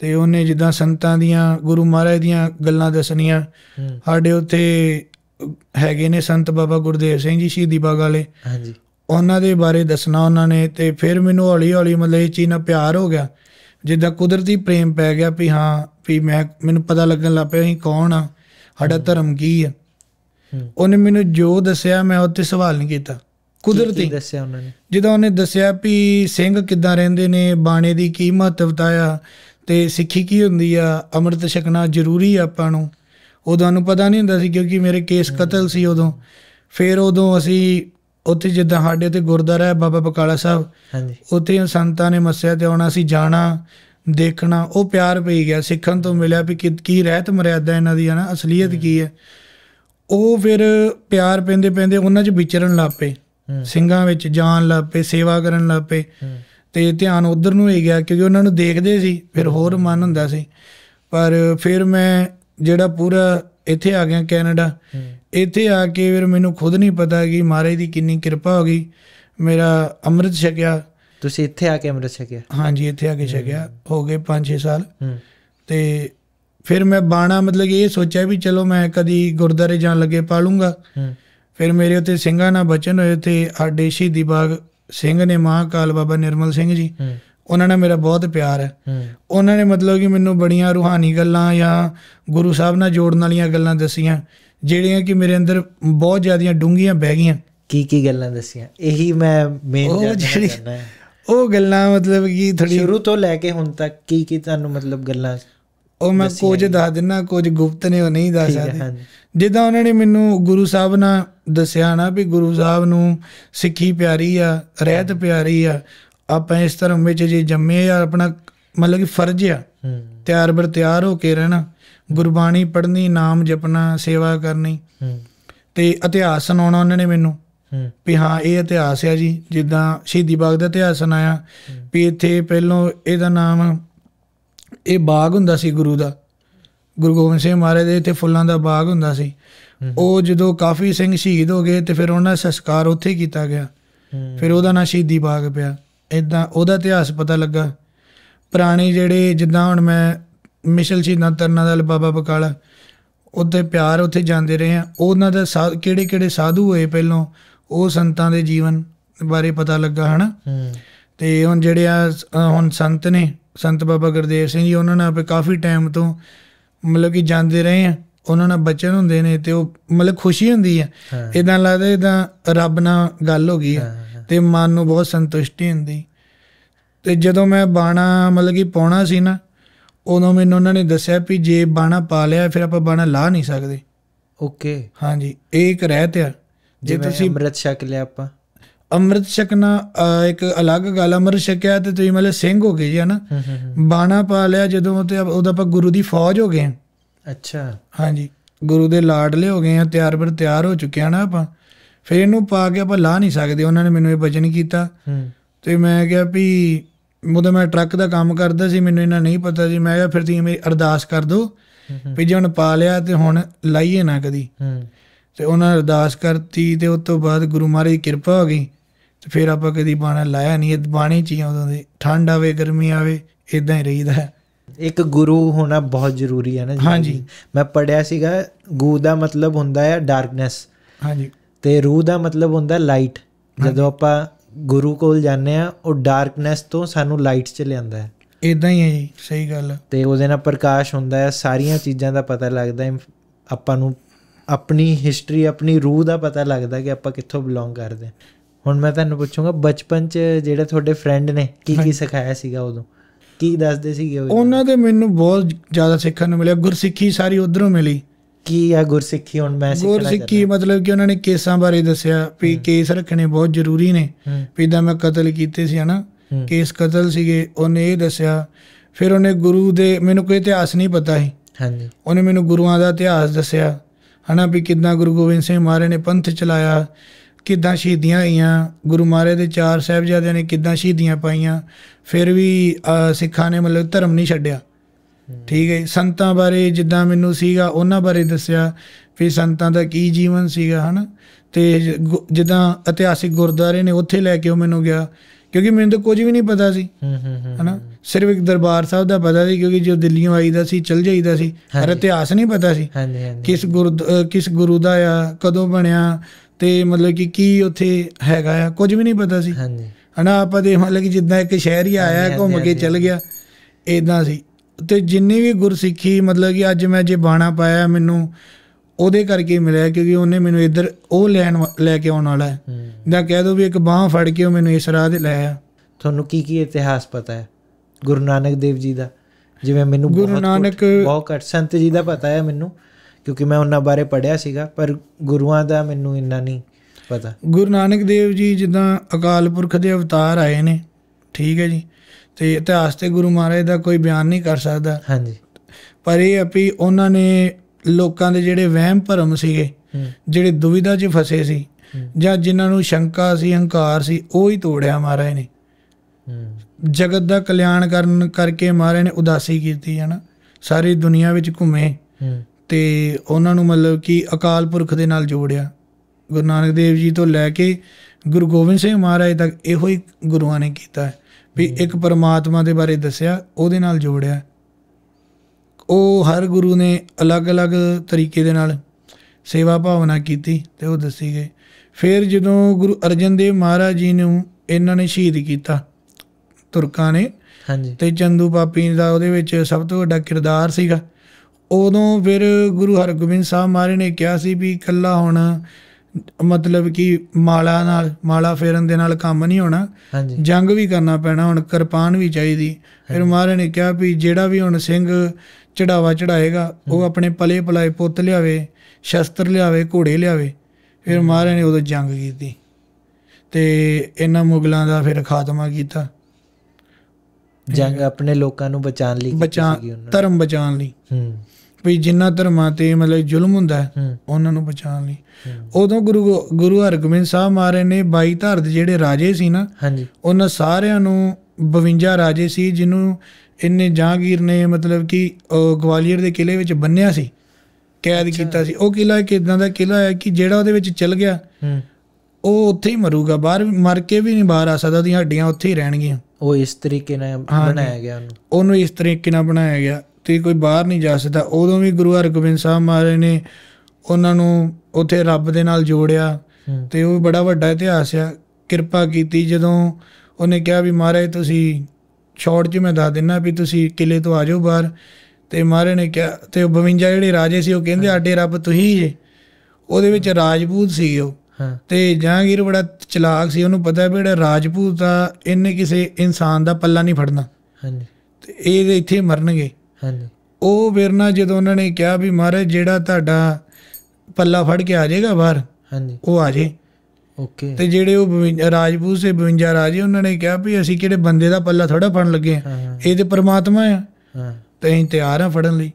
ਤੇ ਉਹਨੇ ਜਿੱਦਾਂ ਸੰਤਾਂ ਦੀਆਂ ਗੁਰੂ ਮਹਾਰਾਜ ਦੀਆਂ ਗੱਲਾਂ ਦੱਸਣੀਆਂ ਸਾਡੇ ਉੱਥੇ ਹੈਗੇ ਨੇ ਸੰਤ ਬਾਬਾ ਗੁਰਦੇਵ ਸਿੰਘ ਜੀ ਸ਼ਹੀਦੀ ਬਾਗ ਵਾਲੇ ਹਾਂਜੀ ਉਹਨਾਂ ਦੇ ਬਾਰੇ ਦੱਸਣਾ ਉਹਨਾਂ ਨੇ ਤੇ ਫਿਰ ਮੈਨੂੰ ਹੌਲੀ ਹੌਲੀ ਮਤਲਬ ਇਹ ਚੀਜ਼ ਨਾਲ ਪਿਆਰ ਹੋ ਗਿਆ ਜਿੱਦਾਂ ਕੁਦਰਤੀ ਪ੍ਰੇਮ ਪੈ ਗਿਆ ਵੀ ਹਾਂ ਵੀ ਮੈਂ ਮੈਨੂੰ ਪਤਾ ਲੱਗਣ ਲੱਗ ਪਿਆ ਅਸੀਂ ਕੌਣ ਆ ਸਾਡਾ ਧਰਮ ਕੀ ਆ ਉਹਨੇ ਮੈਨੂੰ ਜੋ ਦੱਸਿਆ ਮੈਂ ਉੱਤੇ ਸਵਾਲ ਨਹੀਂ ਕੀਤਾ ਕੁਦਰਤੀ ਦੱਸਿਆ ਉਹਨਾਂ ਨੇ ਜਦੋਂ ਉਹਨੇ ਦੱਸਿਆ ਵੀ ਸਿੰਘ ਕਿੱਦਾਂ ਰਹਿੰਦੇ ਨੇ ਬਾਣੇ ਦੀ ਕੀ ਮਹੱਤਵਤਾ ਆ ਤੇ ਸਿੱਖੀ ਕੀ ਹੁੰਦੀ ਆ ਅੰਮ੍ਰਿਤ ਛਕਣਾ ਜ਼ਰੂਰੀ ਆਪਾਂ ਨੂੰ ਉਦੋਂ ਨੂੰ ਪਤਾ ਨਹੀਂ ਹੁੰਦਾ ਸੀ ਕਿਉਂਕਿ ਮੇਰੇ ਕੇਸ ਕਤਲ ਸੀ ਉਦੋਂ ਫਿਰ ਉਦੋਂ ਅਸੀਂ ਉੱਥੇ ਜਿੱਦਾਂ ਸਾਡੇ ਤੇ ਗੁਰਦਾਰਾ ਹੈ ਬਾਬਾ ਬਕਾਲਾ ਸਾਹਿਬ ਹਾਂਜੀ ਉੱਥੇ ਸੰਤਾਂ ਨੇ ਮੱਸਿਆ ਤੇ ਆਉਣਾ ਸੀ ਜਾਣਾ ਦੇਖਣਾ ਉਹ ਪਿਆਰ ਪਈ ਗਿਆ ਸਿੱਖਣ ਤੋਂ ਮਿਲਿਆ ਵੀ ਕੀ ਰਹਿਤ ਮਰਿਆਦਾ ਇਹਨਾਂ ਦੀ ਹੈ ਨਾ ਅਸਲੀਅਤ ਕੀ ਹੈ ਉਹ ਫਿਰ ਪਿਆਰ ਪੈਂਦੇ ਪੈਂਦੇ ਉਹਨਾਂ 'ਚ ਵਿਚਰਨ ਲੱਪੇ ਸਿੰਘਾਂ ਵਿੱਚ ਜਾਣ ਲੱਪੇ ਸੇਵਾ ਕਰਨ ਲੱਪੇ ਤੇ ਧਿਆਨ ਉਧਰ ਨੂੰ ਹੀ ਗਿਆ ਕਿਉਂਕਿ ਉਹਨਾਂ ਨੂੰ ਦੇਖਦੇ ਸੀ ਫਿਰ ਹੋਰ ਮਨ ਹੁੰਦਾ ਸੀ ਪਰ ਫਿਰ ਮੈਂ ਜਿਹੜਾ ਪੂਰਾ ਇੱਥੇ ਆ ਗਿਆ ਕੈਨੇਡਾ ਇੱਥੇ ਆ ਕੇ ਫਿਰ ਮੈਨੂੰ ਖੁਦ ਨਹੀਂ ਪਤਾ ਕਿ ਮਹਾਰਾਜ ਦੀ ਕਿੰਨੀ ਕਿਰਪਾ ਹੋ ਗਈ ਮੇਰਾ ਅੰਮ੍ਰਿਤ ਛਕਿਆ ਤੁਸੀਂ ਇੱਥੇ ਆ ਕੇ ਅੰਮ੍ਰਿਤ ਛਕਿਆ ਹਾਂਜੀ ਇੱਥੇ ਆ ਕੇ ਛਕਿਆ ਹੋ ਗਏ 5-6 ਸਾਲ ਤੇ ਫਿਰ ਮੈਂ ਬਾਣਾ ਮਤਲਬ ਇਹ ਸੋਚਿਆ ਵੀ ਚਲੋ ਮੈਂ ਕਦੀ ਗੁਰਦਾਰੇ ਜਾਣ ਲੱਗੇ ਪਾ ਲੂੰਗਾ ਫਿਰ ਮੇਰੇ ਉੱਤੇ ਸਿੰਘਾਂ ਨਾਲ ਬਚਨ ਹੋਏ ਤੇ ਆਡੇਸ਼ੀ ਦੀ ਬਾਗ ਸਿੰਘ ਨੇ ਮਹਾਕਾਲ ਬਾਬਾ ਨਿਰਮਲ ਸਿੰਘ ਜੀ ਉਹਨਾਂ ਨਾਲ ਮੇਰਾ ਬਹੁਤ ਪਿਆਰ ਹੈ ਉਹਨਾਂ ਨੇ ਮਤਲਬ ਕਿ ਮੈਨੂੰ ਬੜੀਆਂ ਰੂਹਾਨੀ ਗੱਲਾਂ ਜਾਂ ਗੁਰੂ ਸਾਹਿਬ ਨਾਲ ਜੋੜਨ ਵਾਲੀਆਂ ਗੱਲਾਂ ਦੱਸੀਆਂ ਜਿਹੜੀਆਂ ਕਿ ਮੇਰੇ ਅੰਦਰ ਬਹੁਤ ਜ਼ਿਆਦੀਆਂ ਡੂੰਘੀਆਂ ਬਹਿ ਗਈਆਂ ਕੀ ਕੀ ਗੱਲਾਂ ਦੱਸੀਆਂ ਇਹੀ ਮੈਂ ਮੇਨ ਜਾਣਨਾ ਹੈ ਉਹ ਗੱਲਾਂ ਮਤਲਬ ਕਿ ਥੋੜੀ ਸ਼ੁਰੂ ਤੋਂ ਲੈ ਕੇ ਹੁਣ ਤੱਕ ਕੀ ਕੀ ਤੁਹਾਨੂੰ ਮਤਲਬ ਗੱਲਾਂ ਉਹ ਮੈਂ ਕੁਝ ਦੱਸ ਦਿੰਨਾ ਕੁਝ ਗੁਪਤ ਨੇ ਉਹ ਨਹੀਂ ਦੱਸ ਸਕਦੇ ਜਿੱਦਾਂ ਉਹਨਾਂ ਨੇ ਮੈਨੂੰ ਗੁਰੂ ਸਾਹਿਬ ਨਾਲ ਦੱਸਿਆ ਨਾ ਵੀ ਗੁਰੂ ਸਾਹਿਬ ਨੂੰ ਸਿੱਖੀ ਪਿਆਰੀ ਆ ਰਹਿਤ ਪਿਆਰੀ ਆ ਆਪਾਂ ਇਸ ਧਰਮ ਵਿੱਚ ਜੇ ਜੰਮੇ ਆ ਆਪਣਾ ਮਤਲਬ ਕਿ ਫਰਜ਼ ਆ ਤਿਆਰ ਬਰ ਤਿਆਰ ਹੋ ਕੇ ਰਹਿਣਾ ਗੁਰਬਾਣੀ ਪੜ੍ਹਨੀ ਨਾਮ ਜਪਣਾ ਸੇਵਾ ਕਰਨੀ ਤੇ ਇਤਿਹਾਸ ਸੁਣਾਉਣਾ ਉਹਨਾਂ ਨੇ ਮੈਨੂੰ ਵੀ ਹਾਂ ਇਹ ਇਤਿਹਾਸ ਆ ਜੀ ਜਿੱਦਾਂ ਸ਼ਹੀਦੀ ਬਾਗ ਦਾ ਇਤਿਹਾਸ ਸੁਣਾਇਆ ਵੀ ਇੱਥੇ ਪਹਿਲੋਂ ਇਹਦਾ ਨਾਮ ਇਹ ਬਾਗ ਹੁੰਦਾ ਸੀ ਗੁਰੂ ਦਾ ਗੁਰੂ ਗੋਬਿੰਦ ਸਿੰਘ ਮਹਾਰਾਜ ਦੇ ਇੱਥੇ ਫੁੱਲਾਂ ਦਾ ਬਾਗ ਹੁੰਦਾ ਸੀ ਉਹ ਜਦੋਂ ਕਾਫੀ ਸਿੰਘ ਸ਼ਹੀਦ ਹੋ ਗਏ ਤੇ ਫਿਰ ਉਹਨਾਂ ਦਾ ਸੰਸਕਾਰ ਉੱਥੇ ਕੀਤਾ ਗਿਆ ਫਿਰ ਉਹਦਾ ਨਾਂ ਸ਼ਹੀਦੀ ਬਾਗ ਪਿਆ ਇਦਾਂ ਉਹਦਾ ਇਤਿਹਾਸ ਪਤਾ ਲੱਗਾ ਪੁਰਾਣੇ ਜਿਹੜੇ ਜਿੱਦਾਂ ਹੁਣ ਮੈਂ ਮਿਸ਼ਲ ਸ਼ਹੀਦਾਂ ਤਰਨਾ ਦਾ ਬਾਬਾ ਬਕਾਲਾ ਉੱਥੇ ਪਿਆਰ ਉੱਥੇ ਜਾਂਦੇ ਰਹੇ ਆ ਉਹਨਾਂ ਦਾ ਕਿਹੜੇ ਕਿਹੜੇ ਸਾਧੂ ਹੋਏ ਪਹਿਲਾਂ ਉਹ ਸੰਤਾਂ ਦੇ ਜੀਵਨ ਬਾਰੇ ਪਤਾ ਲੱਗਾ ਹਨ ਤੇ ਹੁਣ ਜਿਹੜੇ ਆ ਹੁਣ ਸੰਤ ਨੇ ਸੰਤ ਬਾਬਾ ਗੁਰਦੇਵ ਸਿੰਘ ਜੀ ਉਹਨਾਂ ਨਾਲ ਆਪੇ ਕਾਫੀ ਟਾਈਮ ਤੋਂ ਮਤਲਬ ਕਿ ਜਾਂਦੇ ਰਹੇ ਆ ਉਹਨਾਂ ਨਾਲ ਬੱਚੇ ਹੁੰਦੇ ਨੇ ਤੇ ਉਹ ਮਤਲਬ ਖੁਸ਼ੀ ਹੁੰਦੀ ਆ ਇਦਾਂ ਲੱਗਦਾ ਇਦਾਂ ਰੱਬ ਨਾਲ ਗੱਲ ਹੋ ਗਈ ਤੇ ਮਨ ਨੂੰ ਬਹੁਤ ਸੰਤੁਸ਼ਟੀ ਹੁੰਦੀ ਤੇ ਜਦੋਂ ਮੈਂ ਬਾਣਾ ਮਤਲਬ ਕਿ ਪਾਉਣਾ ਸੀ ਨਾ ਉਦੋਂ ਮੈਨੂੰ ਉਹਨਾਂ ਨੇ ਦੱਸਿਆ ਵੀ ਜੇ ਬਾਣਾ ਪਾ ਲਿਆ ਫਿਰ ਆਪਾਂ ਬਾਣਾ ਲਾ ਨਹੀਂ ਸਕਦੇ ਓਕੇ ਹਾਂਜੀ ਇਹ ਇੱਕ ਰਹਿਤ ਆ ਜੇ ਤੁਸੀਂ ਅੰਮ੍ਰਿਤ ਛਕ ਲਿਆ ਆਪਾਂ ਅੰਮ੍ਰਿਤ ਛਕਣਾ ਇੱਕ ਅਲੱਗ ਗੱਲ ਅੰਮ੍ਰਿਤ ਛਕਿਆ ਤੇ ਤੁਸੀਂ ਮਤਲਬ ਸਿੰਘ ਹੋ ਗਏ ਜੀ ਹਨਾ ਬਾਣਾ ਪਾ ਲਿਆ ਜਦੋਂ ਤੇ ਉਹਦਾ ਆਪਾਂ ਗੁਰੂ ਦੀ ਫੌਜ ਹੋ ਗਏ ਅੱਛਾ ਹਾਂਜੀ ਗੁਰੂ ਦੇ ਲਾਡਲੇ ਹੋ ਗਏ ਆ ਤਿਆਰ ਬਰ ਤਿਆਰ ਹੋ ਚੁੱਕੇ ਆ ਨਾ ਆਪਾਂ ਫਿਰ ਇਹਨੂੰ ਪਾ ਕੇ ਆਪਾਂ ਲਾ ਨਹੀਂ ਸਕਦੇ ਉਹਨਾਂ ਨੇ ਮੈਨੂੰ ਇਹ ਬਚਨ ਕੀਤਾ ਤੇ ਮੈਂ ਕਿਹਾ ਵੀ ਮੁਦੋਂ ਮੈਂ ਟਰੱਕ ਦਾ ਕੰਮ ਕਰਦਾ ਸੀ ਮੈਨੂੰ ਇਹਨਾਂ ਨਹੀਂ ਪਤਾ ਸੀ ਮੈਂ ਕਿਹਾ ਫਿਰ ਤੁਸੀਂ ਮੇਰੀ ਅਰਦਾਸ ਕਰ ਦਿਓ ਵੀ ਜੇ ਹੁਣ ਪਾ ਲਿਆ ਤੇ ਹੁਣ ਲਾਈਏ ਨਾ ਕਦੀ ਤੇ ਉਹਨਾਂ ਅਰਦਾਸ ਕਰਤੀ ਤੇ ਉਸ ਤੋਂ ਬਾਅਦ ਗੁਰੂ ਮਹਾਰਾਜ ਦੀ ਕਿਰਪਾ ਹੋ ਗਈ ਤੇ ਫਿਰ ਆਪਾਂ ਕਦੀ ਬਾਣਾ ਲਾਇਆ ਨਹੀਂ ਇਹ ਬਾਣੇ ਚ ਹੀ ਆਉਂਦਾ ਦੇ ਠੰਡ ਆਵੇ ਗਰਮੀ ਆਵੇ ਇਦਾਂ ਹੀ ਰਹੀਦਾ ਇੱਕ ਗੁਰੂ ਹੋਣਾ ਬਹੁਤ ਜ਼ਰੂਰੀ ਹੈ ਨਾ ਹਾਂਜੀ ਮੈਂ ਪੜਿਆ ਸੀਗਾ ਗੂ ਦਾ ਮਤਲਬ ਹੁੰਦਾ ਹੈ ਡਾਰਕਨੈਸ ਹਾਂਜੀ ਤੇ ਰੂ ਦਾ ਮਤਲਬ ਹੁੰਦਾ ਲਾਈਟ ਜਦੋਂ ਆਪਾਂ ਗੁਰੂ ਕੋਲ ਜਾਂਦੇ ਆ ਉਹ ਡਾਰਕਨੈਸ ਤੋਂ ਸਾਨੂੰ ਲਾਈਟ ਚ ਲਿਆਂਦਾ ਹੈ ਇਦਾਂ ਹੀ ਹੈ ਜੀ ਸਹੀ ਗੱਲ ਤੇ ਉਹਦੇ ਨਾਲ ਪ੍ਰਕਾਸ਼ ਹੁੰਦਾ ਹੈ ਸਾਰੀਆਂ ਚੀਜ਼ਾਂ ਦਾ ਪਤਾ ਲੱਗਦਾ ਹੈ ਆਪਾਂ ਨੂੰ ਆਪਣੀ ਹਿਸਟਰੀ ਆਪਣੀ ਰੂਹ ਦਾ ਪਤਾ ਲੱਗਦਾ ਕਿ ਆਪਾਂ ਕਿੱਥੋਂ ਬਿਲੋਂਗ ਕਰਦੇ ਹਾਂ ਹੁਣ ਮੈਂ ਤੁਹਾਨੂੰ ਪੁੱਛੂੰਗਾ ਬਚਪਨ 'ਚ ਜਿਹੜੇ ਤੁਹਾਡੇ ਫਰੈਂਡ ਨੇ ਕੀ ਕੀ ਸਿਖਾਇਆ ਸੀਗਾ ਉਦੋਂ ਕੀ ਦੱਸਦੇ ਸੀਗੇ ਉਹ ਉਹਨਾਂ ਦੇ ਮੈਨੂੰ ਬਹੁਤ ਜ਼ਿਆਦਾ ਸਿੱਖਣ ਨੂੰ ਮਿਲਿਆ ਗੁਰਸਿੱਖੀ ਸਾਰੀ ਉਧਰੋਂ ਮਿਲੀ ਕੀ ਆ ਗੁਰਸਿੱਖੀ ਹੁਣ ਮੈਂ ਸਿੱਖਣਾ ਚਾਹੁੰਦਾ ਗੁਰਸਿੱਖੀ ਮਤਲਬ ਕਿ ਉਹਨਾਂ ਨੇ ਕੇਸਾਂ ਬਾਰੇ ਦੱਸਿਆ ਵੀ ਕੇਸ ਰੱਖਣੇ ਬਹੁਤ ਜ਼ਰੂਰੀ ਨੇ ਵੀ ਦਾ ਮੈਂ ਕਤਲ ਕੀਤੇ ਸੀ ਹਨਾ ਕੇਸ ਕਤਲ ਸੀਗੇ ਉਹਨੇ ਇਹ ਦੱਸਿਆ ਫਿਰ ਉਹਨੇ ਗੁਰੂ ਦੇ ਮੈਨੂੰ ਕੋਈ ਇਤਿਹਾਸ ਨਹੀਂ ਪਤਾ ਸੀ ਹਾਂਜੀ ਉਹਨੇ ਮੈਨੂੰ ਗੁਰੂਆਂ ਦਾ ਇਤਿਹਾਸ ਦੱਸਿਆ ਹਨਾ ਵੀ ਕਿੰਨਾ ਗੁਰੂ ਗੋਬਿੰਦ ਸਿੰਘ ਮਹਾਰਾਜ ਨੇ ਪੰਥ ਚਲਾਇਆ ਕਿੱਦਾਂ ਸ਼ਹੀਦੀਆਂ ਹੋਈਆਂ ਗੁਰੂ ਮਹਾਰਾਜ ਦੇ ਚਾਰ ਸਹਿਬਜ਼ਾਦਿਆਂ ਨੇ ਕਿੱਦਾਂ ਸ਼ਹੀਦੀਆਂ ਪਾਈਆਂ ਫਿਰ ਵੀ ਸਿੱਖਾਂ ਨੇ ਮਤਲਬ ਧਰਮ ਨਹੀਂ ਛੱਡਿਆ ਠੀਕ ਹੈ ਸੰਤਾਂ ਬਾਰੇ ਜਿੱਦਾਂ ਮੈਨੂੰ ਸੀਗਾ ਉਹਨਾਂ ਬਾਰੇ ਦੱਸਿਆ ਵੀ ਸੰਤਾਂ ਦਾ ਕੀ ਜੀਵਨ ਸੀਗਾ ਹਨ ਤੇ ਜਿੱਦਾਂ ਇਤਿਹਾਸਿਕ ਗੁਰਦੁਆਰੇ ਨੇ ਉੱਥੇ ਲੈ ਕੇ ਉਹ ਮੈਨੂੰ ਗਿਆ ਕਿਉਂਕਿ ਮੈਨੂੰ ਤਾਂ ਕੁਝ ਵੀ ਨਹੀਂ ਪਤਾ ਸੀ ਹਨਾ ਸਿਰਫ ਇੱਕ ਦਰਬਾਰ ਸਾਹਿਬ ਦਾ ਪਤਾ ਸੀ ਕਿਉਂਕਿ ਜੋ ਦਿੱਲੀੋਂ ਆਈਦਾ ਸੀ ਚਲ ਜਾਈਦਾ ਸੀ ਪਰ ਇਤਿਹਾਸ ਨਹੀਂ ਪਤਾ ਸੀ ਕਿਸ ਗੁਰੂ ਕਿਸ ਗੁਰੂ ਦਾ ਆ ਕਦੋਂ ਬਣਿਆ ਤੇ ਮਤਲਬ ਕਿ ਕੀ ਉੱਥੇ ਹੈਗਾ ਆ ਕੁਝ ਵੀ ਨਹੀਂ ਪਤਾ ਸੀ ਹਾਂਜੀ ਹਨਾ ਆਪਾਂ ਦੇ ਮਤਲਬ ਕਿ ਜਿੱਦਾਂ ਇੱਕ ਸ਼ਹਿਰ ਹੀ ਆਇਆ ਘੁੰਮ ਕੇ ਚੱਲ ਗਿਆ ਇਦਾਂ ਸੀ ਤੇ ਜਿੰਨੀ ਵੀ ਗੁਰਸਿੱਖੀ ਮਤਲਬ ਕਿ ਅੱਜ ਮੈਂ ਜੇ ਬਾਣਾ ਪਾਇਆ ਮੈਨੂੰ ਉਹਦੇ ਕਰਕੇ ਮਿਲਿਆ ਕਿਉਂਕਿ ਉਹਨੇ ਮੈਨੂੰ ਇੱਧਰ ਉਹ ਲੈਣ ਲੈ ਕੇ ਆਉਣ ਵਾਲਾ ਹੈ ਜਾਂ ਕਹਿ ਦੋ ਵੀ ਇੱਕ ਬਾਹ ਫੜ ਕੇ ਉਹ ਮੈਨੂੰ ਇਸ ਰਾਹ ਤੇ ਲੈ ਤੁਹਾਨੂੰ ਕੀ ਕੀ ਇਤਿਹਾਸ ਪਤਾ ਹੈ ਗੁਰੂ ਨਾਨਕ ਦੇਵ ਜੀ ਦਾ ਜਿਵੇਂ ਮੈਨੂੰ ਗੁਰੂ ਨਾਨਕ ਬਹੁਤ ਘੱਟ ਸੰਤ ਜੀ ਦਾ ਪਤਾ ਹੈ ਮੈਨੂੰ ਕਿਉਂਕਿ ਮੈਂ ਉਹਨਾਂ ਬਾਰੇ ਪੜਿਆ ਸੀਗਾ ਪਰ ਗੁਰੂਆਂ ਦਾ ਮੈਨੂੰ ਇੰਨਾ ਨਹੀਂ ਪਤਾ ਗੁਰੂ ਨਾਨਕ ਦੇਵ ਜੀ ਜਿੱਦਾਂ ਅਕਾਲ ਪੁਰਖ ਦੇ ਅਵਤਾਰ ਆਏ ਨੇ ਠੀਕ ਹੈ ਜੀ ਤੇ ਇਤਿਹਾਸ ਤੇ ਗੁਰੂ ਮਹਾਰਾਜ ਦਾ ਕੋਈ ਬਿਆਨ ਨਹੀਂ ਕਰ ਸਕਦਾ ਹਾਂਜੀ ਪਰ ਇਹ ਆਪੀ ਉਹਨਾਂ ਨੇ ਲੋਕਾਂ ਦੇ ਜਿਹੜੇ ਵਹਿਮ ਭਰਮ ਸੀਗੇ ਜਿਹੜੇ ਦੁਵਿਧਾ 'ਚ ਫਸੇ ਸੀ ਜਾਂ ਜਿਨ੍ਹਾਂ ਨੂੰ ਸ਼ੰਕਾ ਸੀ ਹੰਕਾਰ ਸੀ ਉਹ ਹੀ ਤੋੜਿਆ ਮਹਾਰਾਜ ਨੇ ਜਗਤ ਦਾ ਕਲਿਆਣ ਕਰਨ ਕਰਕੇ ਮਹਾਰਾਜ ਨੇ ਉਦਾਸੀ ਕੀਤੀ ਹੈ ਨਾ ਸਾਰੀ ਦੁਨੀਆ ਵਿੱਚ ਘੁੰਮੇ ਤੇ ਉਹਨਾਂ ਨੂੰ ਮਤਲਬ ਕਿ ਅਕਾਲ ਪੁਰਖ ਦੇ ਨਾਲ ਜੋੜਿਆ ਗੁਰੂ ਨਾਨਕ ਦੇਵ ਜੀ ਤੋਂ ਲੈ ਕੇ ਗੁਰੂ ਗੋਬਿੰਦ ਸਿੰਘ ਮਹਾਰਾਜ ਤੱਕ ਇਹੋ ਹੀ ਗੁਰੂਆਂ ਨੇ ਕੀਤਾ ਵੀ ਇੱਕ ਪਰਮਾਤਮਾ ਦੇ ਬਾਰੇ ਦੱਸਿਆ ਉਹਦੇ ਨਾਲ ਜੋੜਿਆ ਉਹ ਹਰ ਗੁਰੂ ਨੇ ਅਲੱਗ-ਅਲੱਗ ਤਰੀਕੇ ਦੇ ਨਾਲ ਸੇਵਾ ਭਾਵਨਾ ਕੀਤੀ ਤੇ ਉਹ ਦੱਸੀ ਗਈ ਫਿਰ ਜਦੋਂ ਗੁਰੂ ਅਰਜਨ ਦੇਵ ਮਹਾਰਾਜ ਜੀ ਨੂੰ ਇਹਨਾਂ ਨੇ ਸ਼ਹੀਦ ਕੀਤਾ ਤੁਰਕਾਂ ਨੇ ਹਾਂਜੀ ਤੇ ਚੰਦੂ ਪਾਪੀ ਦਾ ਉਹਦੇ ਵਿੱਚ ਸਭ ਤੋਂ ਵੱਡਾ ਕਿਰਦਾਰ ਸੀਗਾ ਉਦੋਂ ਫਿਰ ਗੁਰੂ ਹਰਗੋਬਿੰਦ ਸਾਹਿਬ ਮਹਾਰਾਜ ਨੇ ਕਿਹਾ ਸੀ ਵੀ ਇਕੱਲਾ ਹੋਣਾ ਮਤਲਬ ਕਿ ਮਾਲਾ ਨਾਲ ਮਾਲਾ ਫੇਰਨ ਦੇ ਨਾਲ ਕੰਮ ਨਹੀਂ ਹੋਣਾ ਜੰਗ ਵੀ ਕਰਨਾ ਪੈਣਾ ਹੁਣ ਕਿਰਪਾਨ ਵੀ ਚਾਹੀਦੀ ਫਿਰ ਮਹਾਰਾਜ ਨੇ ਕਿਹਾ ਵੀ ਜਿਹੜਾ ਵੀ ਹੁਣ ਸਿੰਘ ਚੜਾਵਾ ਚੜਾਏਗਾ ਉਹ ਆਪਣੇ ਪਲੇ ਪਲਾਏ ਪੁੱਤ ਲਿਆਵੇ ਸ਼ਸਤਰ ਲਿਆਵੇ ਘੋੜੇ ਲਿਆਵੇ ਫਿਰ ਮਹਾਰਾਜ ਨੇ ਉਦੋਂ ਜੰਗ ਕੀਤੀ ਤੇ ਇਹਨਾਂ ਮੁਗਲਾਂ ਦਾ ਫਿਰ ਖਾਤਮਾ ਕੀਤਾ ਜੰਗ ਆਪਣੇ ਲੋਕਾਂ ਨੂੰ ਬਚਾਉਣ ਲਈ ਕੀਤੀ ਸੀ ਉਹਨਾਂ ਧਰਮ ਬਚਾਉਣ ਲਈ ਹੂੰ ਵੀ ਜਿੰਨਾ ਧਰਮਾਂ ਤੇ ਮਤਲਬ ਜ਼ੁਲਮ ਹੁੰਦਾ ਉਹਨਾਂ ਨੂੰ ਬਚਾਉਣ ਲਈ ਉਦੋਂ ਗੁਰੂ ਗੁਰੂ ਹਰਗੋਬਿੰਦ ਸਾਹਿਬ ਮਾਰੇ ਨੇ 22 ਧਰ ਦੇ ਜਿਹੜੇ ਰਾਜੇ ਸੀ ਨਾ ਉਹਨਾਂ ਸਾਰਿਆਂ ਨੂੰ 52 ਰਾਜੇ ਸੀ ਜਿਹਨੂੰ ਇੰਨੇ ਜਹਾਂਗੀਰ ਨੇ ਮਤਲਬ ਕਿ ਗਵਾਲੀਅਰ ਦੇ ਕਿਲੇ ਵਿੱਚ ਬੰਨਿਆ ਸੀ ਕੈਦ ਕੀਤਾ ਸੀ ਉਹ ਕਿਲਾ ਕਿਦਾਂ ਦਾ ਕਿਲਾ ਹੈ ਕਿ ਜਿਹੜਾ ਉਹਦੇ ਵਿੱਚ ਚਲ ਗਿਆ ਉਹ ਉੱਥੇ ਹੀ ਮਰੂਗਾ ਬਾਹਰ ਮਰ ਕੇ ਵੀ ਨਹੀਂ ਬਾਹਰ ਆ ਸਕਦਾ ਉਹਦੀਆਂ ਹੱਡੀਆਂ ਉੱਥੇ ਹੀ ਰਹਿਣਗੀਆਂ ਉਹ ਇਸ ਤਰੀਕੇ ਨਾਲ ਬਣਾਇਆ ਗਿਆ ਉਹਨੂੰ ਉਹਨੂੰ ਇਸ ਤਰੀਕੇ ਨਾਲ ਬਣਾਇਆ ਗਿਆ ਤੇ ਕੋਈ ਬਾਹਰ ਨਹੀਂ ਜਾ ਸਕਦਾ ਉਦੋਂ ਵੀ ਗੁਰੂ ਹਰਗੋਬਿੰਦ ਸਾਹਿਬ ਮਹਾਰਾਜ ਨੇ ਉਹਨਾਂ ਨੂੰ ਉੱਥੇ ਰੱਬ ਦੇ ਨਾਲ ਜੋੜਿਆ ਤੇ ਉਹ ਬੜਾ ਵੱਡਾ ਇਤਿਹਾਸ ਆ ਕਿਰਪਾ ਕੀਤੀ ਜਦੋਂ ਉਹਨੇ ਕਿਹਾ ਵੀ ਮਹਾਰਾਜ ਤੁਸੀਂ ਛੋੜ ਚ ਮੈਂ ਦੱਸ ਦਿੰਨਾ ਵੀ ਤੁਸੀਂ ਕਿਲੇ ਤੋਂ ਆ ਜਾਓ ਬਾਹਰ ਤੇ ਮਹਾਰਾਜ ਨੇ ਕਿਹਾ ਤੇ 52 ਜਿਹੜੇ ਰਾਜੇ ਸੀ ਉਹ ਕਹਿੰਦੇ ਆਡੇ ਰੱਬ ਤੁਸੀਂ ਜੇ ਉਹਦੇ ਵਿੱਚ ਰਾਜਪੂਤ ਸੀ ਉਹ ਤੇ ਜਹਾਂਗੀਰ ਬੜਾ ਚਲਾਕ ਸੀ ਉਹਨੂੰ ਪਤਾ ਵੀ ਜਿਹੜਾ ਰਾਜਪੂਤ ਆ ਇਹਨੇ ਕਿਸੇ ਇਨਸਾਨ ਦਾ ਪੱਲਾ ਨਹੀਂ ਫੜਨਾ ਹਾਂਜੀ ਤੇ ਇਹ ਇੱਥੇ ਮਰਨਗੇ ਹਾਂਜੀ ਉਹ ਵੇਰਨਾ ਜਦੋਂ ਉਹਨਾਂ ਨੇ ਕਿਹਾ ਵੀ ਮਹਾਰਾਜ ਜਿਹੜਾ ਤੁਹਾਡਾ ਪੱਲਾ ਫੜ ਕੇ ਆ ਜਾਏਗਾ ਬਾਹਰ ਹਾਂਜੀ ਉਹ ਆ ਜੇ ਓਕੇ ਤੇ ਜਿਹੜੇ ਉਹ ਰਾਜਪੂਤ ਸੇ 52 ਰਾਜੇ ਉਹਨਾਂ ਨੇ ਕਿਹਾ ਵੀ ਅਸੀਂ ਕਿਹੜੇ ਬੰਦੇ ਦਾ ਪੱਲਾ ਥੋੜਾ ਫੜਨ ਲੱਗੇ ਆ ਇਹ ਤੇ ਪ੍ਰਮਾਤਮਾ ਆ ਹਾਂ ਤੇ ਅਸੀਂ ਤਿਆਰ ਆ ਫੜਨ ਲਈ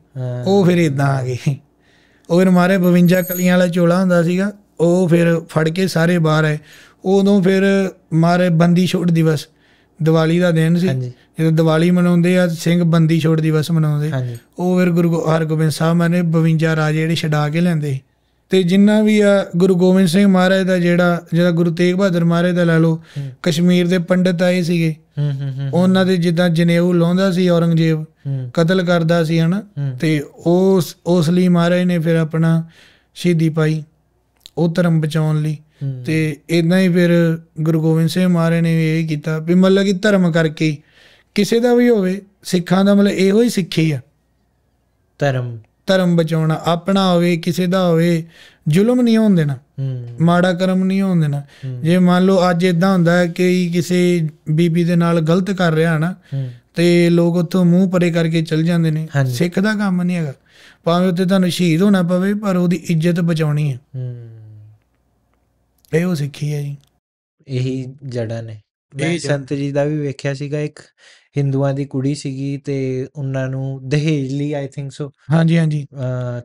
ਉਹ ਫਿਰ ਇਦਾਂ ਆ ਗਏ ਉਹ ਫਿਰ ਮਾਰੇ 52 ਕਲੀਆਂ ਵਾਲਾ ਚੋਲਾ ਹੁੰਦਾ ਸੀਗਾ ਉਹ ਫਿਰ ਫੜ ਕੇ ਸਾਰੇ ਬਾਹਰ ਆਏ ਉਦੋਂ ਫਿਰ ਮਾਰੇ ਬੰਦੀ ਛੋੜ ਦਿਵਸ ਦੀਵਾਲੀ ਦਾ ਦਿਨ ਸੀ ਜਦੋਂ ਦੀਵਾਲੀ ਮਨਾਉਂਦੇ ਆ ਸਿੰਘ ਬੰਦੀ ਛੋੜ ਦਿਵਸ ਮਨਾਉਂਦੇ ਉਹ ਫਿਰ ਗੁਰੂ ਹਰਗੋਬਿੰਦ ਸਾਹਿਬ ਮਾਨੇ 52 ਰਾਜੇ ਜਿਹੜੇ ਛਡਾ ਕੇ ਲੈਂਦੇ ਤੇ ਜਿੰਨਾ ਵੀ ਆ ਗੁਰੂ ਗੋਬਿੰਦ ਸਿੰਘ ਮਹਾਰਾਜ ਦਾ ਜਿਹੜਾ ਜਿਹੜਾ ਗੁਰੂ ਤੇਗ ਬਹਾਦਰ ਮਹਾਰਾਜ ਦਾ ਲੈ ਲਓ ਕਸ਼ਮੀਰ ਦੇ ਪੰਡਤ ਆਏ ਸੀਗੇ ਉਹਨਾਂ ਦੇ ਜਿੱਦਾਂ ਜਨੇਊ ਲਾਉਂਦਾ ਸੀ ਔਰੰਗਜ਼ੇਬ ਕਤਲ ਕਰਦਾ ਸੀ ਹਨ ਤੇ ਉਸ ਉਸ ਲਈ ਮਹਾਰਾਜ ਨੇ ਫਿਰ ਆਪਣਾ ਸ਼ਹੀਦੀ ਪਾਈ ਉਹ ਧਰਮ ਬਚਾਉਣ ਲਈ ਤੇ ਇਦਾਂ ਹੀ ਫਿਰ ਗੁਰੂ ਗੋਬਿੰਦ ਸਿੰਘ ਮਹਾਰਾਜ ਨੇ ਵੀ ਇਹ ਕੀਤਾ ਵੀ ਮਤਲਬ ਕਿ ਧਰਮ ਕਰਕੇ ਕਿਸੇ ਦਾ ਵੀ ਹੋਵੇ ਸਿੱਖਾਂ ਦਾ ਮਤਲਬ ਇਹੋ ਹੀ ਸਿੱਖੀ ਆ ਧਰਮ ਧਰਮ ਬਚਾਉਣਾ ਆਪਣਾ ਹੋਵੇ ਕਿਸੇ ਦਾ ਹੋਵੇ ਜ਼ੁਲਮ ਨਹੀਂ ਹੋਣ ਦੇਣਾ ਮਾੜਾ ਕਰਮ ਨਹੀਂ ਹੋਣ ਦੇਣਾ ਜੇ ਮੰਨ ਲਓ ਅੱਜ ਇਦਾਂ ਹੁੰਦਾ ਹੈ ਕਿ ਕਿਸੇ ਬੀਬੀ ਦੇ ਨਾਲ ਗਲਤ ਕਰ ਰਿਹਾ ਨਾ ਤੇ ਲੋਕ ਉਥੋਂ ਮੂੰਹ ਪਰੇ ਕਰਕੇ ਚਲ ਜਾਂਦੇ ਨੇ ਸਿੱਖ ਦਾ ਕੰਮ ਨਹੀਂ ਹੈਗਾ ਭਾਵੇਂ ਉੱਤੇ ਤੁਹਾਨੂੰ ਸ਼ਹੀਦ ਹੋਣਾ ਪਵੇ ਪਰ ਉਹਦੀ ਇੱਜ਼ਤ ਬਚਾਉਣੀ ਹੈ ਇਹ ਉਹ ਸਿੱਖੀ ਹੈ ਜੀ ਇਹੀ ਜੜਾਂ ਨੇ ਮੈਂ ਸੰਤ ਜੀ ਦਾ ਵੀ ਵੇਖਿਆ ਸੀਗਾ ਇੱਕ ਹਿੰਦੂਆਂ ਦੀ ਕੁੜੀ ਸੀਗੀ ਤੇ ਉਹਨਾਂ ਨੂੰ ਦਹੇਜ ਲਈ ਆਈ ਥਿੰਕ ਸੋ ਹਾਂਜੀ ਹਾਂਜੀ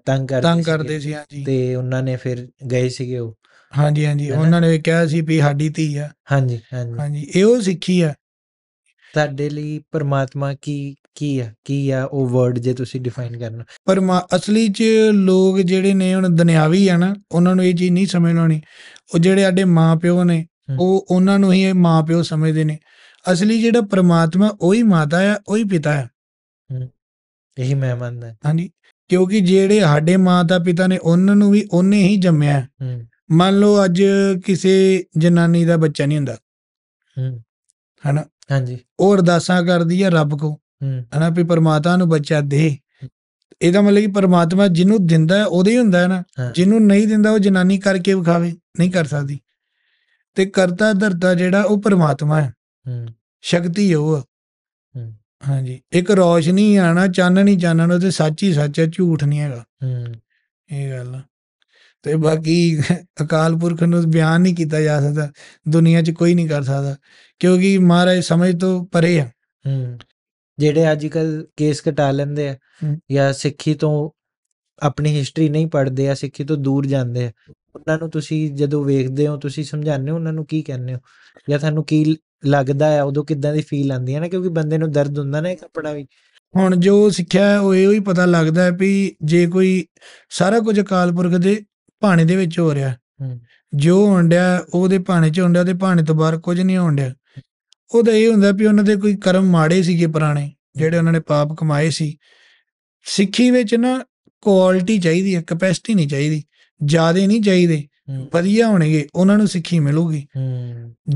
ਤੰਗ ਕਰਦੇ ਤੰਗ ਕਰਦੇ ਸੀ ਹਾਂਜੀ ਤੇ ਉਹਨਾਂ ਨੇ ਫਿਰ ਗਏ ਸੀਗੇ ਉਹ ਹਾਂਜੀ ਹਾਂਜੀ ਉਹਨਾਂ ਨੇ ਕਿਹਾ ਸੀ ਵੀ ਸਾਡੀ ਧੀ ਆ ਹਾਂਜੀ ਹਾਂਜੀ ਹਾਂਜੀ ਇਹੋ ਸਿੱਖੀ ਆ ਸਾਡੇ ਲਈ ਪਰਮਾਤਮਾ ਕੀ ਕੀ ਆ ਕੀ ਆ ਉਹ ਵਰਡ ਜੇ ਤੁਸੀਂ ਡਿਫਾਈਨ ਕਰਨਾ ਪਰ ਅਸਲੀ ਚ ਲੋਕ ਜਿਹੜੇ ਨੇ ਹੁਣ ਦੁਨਿਆਵੀ ਆ ਨਾ ਉਹਨਾਂ ਨੂੰ ਇਹ ਚੀਜ਼ ਨਹੀਂ ਸਮਝ ਲਾਉਣੀ ਉਹ ਜਿਹੜੇ ਸਾਡੇ ਮਾਪਿਓ ਨੇ ਉਹ ਉਹਨਾਂ ਨੂੰ ਹੀ ਇਹ ਮਾਪਿਓ ਸਮਝਦੇ ਨੇ ਅਸਲੀ ਜਿਹੜਾ ਪਰਮਾਤਮਾ ਉਹੀ ਮਾਤਾ ਆ ਉਹੀ ਪਿਤਾ ਆ ਇਹੀ ਮੈਂ ਮੰਨਦਾ ਹਾਂਜੀ ਕਿਉਂਕਿ ਜਿਹੜੇ ਸਾਡੇ ਮਾਤਾ ਪਿਤਾ ਨੇ ਉਹਨਾਂ ਨੂੰ ਵੀ ਉਹਨੇ ਹੀ ਜੰਮਿਆ ਮੰਨ ਲਓ ਅੱਜ ਕਿਸੇ ਜਨਾਨੀ ਦਾ ਬੱਚਾ ਨਹੀਂ ਹੁੰਦਾ ਹਨਾ ਹਾਂਜੀ ਉਹ ਅਰਦਾਸਾਂ ਕਰਦੀ ਹੈ ਰੱਬ ਕੋ ਹਨਾ ਵੀ ਪਰਮਾਤਮਾ ਨੂੰ ਬੱਚਾ ਦੇ ਇਹਦਾ ਮਤਲਬ ਕਿ ਪਰਮਾਤਮਾ ਜਿਹਨੂੰ ਦਿੰਦਾ ਉਹਦੇ ਹੀ ਹੁੰਦਾ ਹੈ ਨਾ ਜਿਹਨੂੰ ਨਹੀਂ ਦਿੰਦਾ ਉਹ ਜਨਾਨੀ ਕਰਕੇ ਵਿਖਾਵੇ ਨਹੀਂ ਕਰ ਸਕਦੀ ਤੇ ਕਰਤਾ ਧਰਤਾ ਜਿਹੜਾ ਉਹ ਪਰਮਾਤਮਾ ਹੈ ਸ਼ਕਤੀ ਉਹ ਹਾਂਜੀ ਇੱਕ ਰੋਸ਼ਨੀ ਆਣਾ ਚਾਨਣੀ ਚਾਨਣ ਉਹ ਤੇ ਸੱਚ ਹੀ ਸੱਚ ਹੈ ਝੂਠ ਨਹੀਂ ਹੈਗਾ ਹੂੰ ਇਹ ਗੱਲ ਤੇ ਬਾਕੀ ਅਕਾਲ ਪੁਰਖ ਨੂੰ ਬਿਆਨ ਨਹੀਂ ਕੀਤਾ ਜਾ ਸਕਦਾ ਦੁਨੀਆ 'ਚ ਕੋਈ ਨਹੀਂ ਕਰ ਸਕਦਾ ਕਿਉਂਕਿ ਮਹਾਰਾਜ ਸਮਝ ਤੋਂ ਪਰੇ ਆ ਜਿਹੜੇ ਅੱਜ ਕੱਲ ਕੇਸ ਕਟਾ ਲੈਂਦੇ ਆ ਜਾਂ ਸਿੱਖੀ ਤੋਂ ਆਪਣੀ ਹਿਸਟਰੀ ਨਹੀਂ ਪੜਦੇ ਆ ਸਿੱਖੀ ਤੋਂ ਦੂਰ ਜਾਂਦੇ ਆ ਉਹਨਾਂ ਨੂੰ ਤੁਸੀਂ ਜਦੋਂ ਵੇਖਦੇ ਹੋ ਤੁਸੀਂ ਸਮਝਾਉਂਦੇ ਹੋ ਉਹਨਾਂ ਨੂੰ ਕੀ ਕਹਿੰਦੇ ਹੋ ਜਾਂ ਤੁਹਾਨੂੰ ਕੀ ਲੱਗਦਾ ਆ ਉਦੋਂ ਕਿਦਾਂ ਦੀ ਫੀਲ ਆਉਂਦੀ ਹੈ ਨਾ ਕਿਉਂਕਿ ਬੰਦੇ ਨੂੰ ਦਰਦ ਹੁੰਦਾ ਨਾ ਇਹ ਕੱਪੜਾ ਵੀ ਹੁਣ ਜੋ ਸਿੱਖਿਆ ਉਹ ਇਹੋ ਹੀ ਪਤਾ ਲੱਗਦਾ ਹੈ ਵੀ ਜੇ ਕੋਈ ਸਾਰਾ ਕੁਝ ਅਕਾਲਪੁਰਖ ਦੇ ਪਾਣੀ ਦੇ ਵਿੱਚ ਹੋ ਰਿਹਾ ਜੋ ਹੁੰਦਿਆ ਉਹਦੇ ਪਾਣੀ 'ਚ ਡਿਆ ਉਹਦੇ ਪਾਣੀ ਤੋਂ ਬਾਹਰ ਕੁਝ ਨਹੀਂ ਹੁੰਦਿਆ ਉਹਦਾ ਇਹ ਹੁੰਦਾ ਵੀ ਉਹਨਾਂ ਦੇ ਕੋਈ ਕਰਮ ਮਾੜੇ ਸੀਗੇ ਪੁਰਾਣੇ ਜਿਹੜੇ ਉਹਨਾਂ ਨੇ ਪਾਪ ਕਮਾਏ ਸੀ ਸਿੱਖੀ ਵਿੱਚ ਨਾ ਕੁਆਲਿਟੀ ਚਾਹੀਦੀ ਹੈ ਕਪੈਸਿਟੀ ਨਹੀਂ ਚਾਹੀਦੀ ਜਿਆਦੇ ਨਹੀਂ ਚਾਹੀਦੇ ਵਧੀਆ ਹੋਣਗੇ ਉਹਨਾਂ ਨੂੰ ਸਿੱਖੀ ਮਿਲੂਗੀ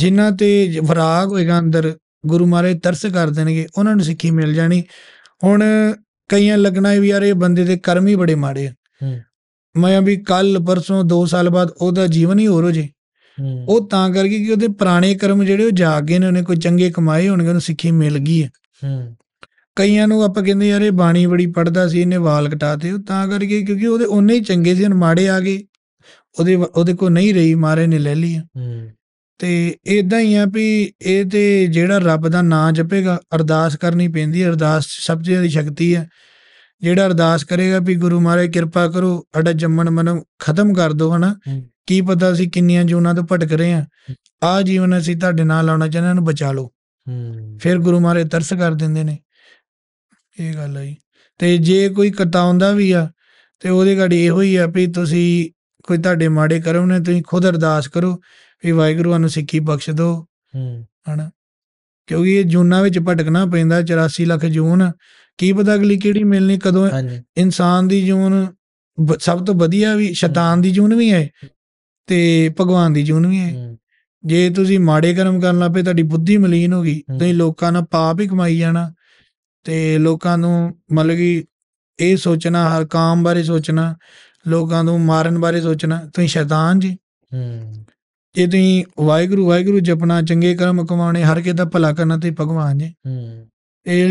ਜਿਨ੍ਹਾਂ ਤੇ ਵਿਰਾਗ ਹੋਏਗਾ ਅੰਦਰ ਗੁਰੂ ਮਾਰੇ ਤਰਸ ਕਰ ਦੇਣਗੇ ਉਹਨਾਂ ਨੂੰ ਸਿੱਖੀ ਮਿਲ ਜਾਣੀ ਹੁਣ ਕਈਆਂ ਲੱਗਣਾ ਵੀ ਯਾਰ ਇਹ ਬੰਦੇ ਦੇ ਕਰਮ ਹੀ ਬੜੇ ਮਾੜੇ ਆ ਮੈਂ ਵੀ ਕੱਲ ਪਰਸੋਂ 2 ਸਾਲ ਬਾਅਦ ਉਹਦਾ ਜੀਵਨ ਹੀ ਹੋਰ ਹੋ ਜੇ ਉਹ ਤਾਂ ਕਰਕੇ ਕਿ ਉਹਦੇ ਪੁਰਾਣੇ ਕਰਮ ਜਿਹੜੇ ਉਹ ਜਾਗ ਗਏ ਨੇ ਉਹਨੇ ਕੋਈ ਚੰਗੇ ਕਮਾਏ ਹੋਣਗੇ ਉਹਨੂੰ ਸਿੱਖੀ ਮਿਲ ਗਈ ਹੈ ਕਈਆਂ ਨੂੰ ਆਪਾਂ ਕਹਿੰਦੇ ਯਾਰ ਇਹ ਬਾਣੀ ਬੜੀ ਪੜਦਾ ਸੀ ਇਹਨੇ ਵਾਲ ਕਟਾਤੇ ਉਹ ਤਾਂ ਕਰਕੇ ਕਿਉਂਕਿ ਉਹਦੇ ਉਹਨੇ ਹੀ ਚੰਗੇ ਸੀ ਹਨ ਮਾੜੇ ਆ ਗਏ ਉਹਦੇ ਉਹਦੇ ਕੋ ਨਹੀਂ ਰਹੀ ਮਾਰੇ ਨੇ ਲੈ ਲਈ ਤੇ ਇਦਾਂ ਹੀ ਆ ਵੀ ਇਹ ਤੇ ਜਿਹੜਾ ਰੱਬ ਦਾ ਨਾਮ ਜਪੇਗਾ ਅਰਦਾਸ ਕਰਨੀ ਪੈਂਦੀ ਅਰਦਾਸ ਸਭ ਤੋਂ ਜ਼ਿਆਦਾ ਸ਼ਕਤੀ ਹੈ ਜਿਹੜਾ ਅਰਦਾਸ ਕਰੇਗਾ ਵੀ ਗੁਰੂ ਮਹਾਰਾਜ ਕਿਰਪਾ ਕਰੋ ਸਾਡਾ ਜੰਮਣ ਮਨ ਖਤਮ ਕਰ ਦਿਓ ਹਨਾ ਕੀ ਪਤਾ ਸੀ ਕਿੰਨੀਆਂ ਜੂਨਾਂ ਤੋਂ ਭਟਕ ਰਹੇ ਆ ਆ ਜੀਵਨ ਅਸੀਂ ਤੁਹਾਡੇ ਨਾਲ ਆਉਣਾ ਚਾਹੁੰਦੇ ਇਹਨਾਂ ਨੂੰ ਬਚਾ ਲਓ ਫਿਰ ਗੁਰੂ ਮਹਾਰਾਜ ਤਰਸ ਕਰ ਦਿੰਦੇ ਨੇ ਇਹ ਗੱਲ ਆਈ ਤੇ ਜੇ ਕੋਈ ਹੁੰਦਾ ਵੀ ਆ ਤੇ ਉਹਦੇ ਘੜੀ ਇਹੋ ਹੀ ਆ ਵੀ ਤੁਸੀਂ ਕੋਈ ਤੁਹਾਡੇ ਮਾੜੇ ਕਰਮ ਨੇ ਤੁਸੀਂ ਖੁਦ ਅਰਦਾਸ ਕਰੋ ਵੀ ਵਾਹਿਗੁਰੂ ਨੂੰ ਸਿੱਖੀ ਬਖਸ਼ ਦਿਓ ਹਣਾ ਕਿਉਂਕਿ ਇਹ ਜੂਨਾਂ ਵਿੱਚ ਭਟਕਣਾ ਪੈਂਦਾ 84 ਲੱਖ ਜੂਨ ਕੀ ਪਤਾ ਅਗਲੀ ਕਿਹੜੀ ਮਿਲਣੀ ਕਦੋਂ ਇਨਸਾਨ ਦੀ ਜੂਨ ਸਭ ਤੋਂ ਵਧੀਆ ਵੀ ਸ਼ੈਤਾਨ ਦੀ ਜੂਨ ਵੀ ਹੈ ਤੇ ਭਗਵਾਨ ਦੀ ਜੂਨ ਵੀ ਹੈ ਜੇ ਤੁਸੀਂ ਮਾੜੇ ਕਰਮ ਕਰਨ ਲੱਪੇ ਤੁਹਾਡੀ ਬੁੱਧੀ ਮਲੀਨ ਹੋ ਗਈ ਤੁਸੀਂ ਲੋਕਾਂ ਨਾਲ ਪਾਪ ਹੀ ਕਮਾਈ ਜਾਣਾ ਤੇ ਲੋਕਾਂ ਨੂੰ ਮਤਲਬ ਕਿ ਇਹ ਸੋਚਣਾ ਹਰ ਕਾਮ ਬਾਰੇ ਸੋਚਣਾ ਲੋਕਾਂ ਨੂੰ ਮਾਰਨ ਬਾਰੇ ਸੋਚਣਾ ਤੁਸੀਂ ਸ਼ੈਤਾਨ ਜੀ ਹੂੰ ਜੇ ਤੁਸੀਂ ਵਾਹਿਗੁਰੂ ਵਾਹਿਗੁਰੂ ਜਪਣਾ ਚੰਗੇ ਕਰਮ ਕਮਾਉਣੇ ਹਰ ਕੇ ਦਾ ਭਲਾ ਕਰਨਾ ਤੇ ਭਗਵਾਨ ਜੀ ਹੂੰ ਇਹ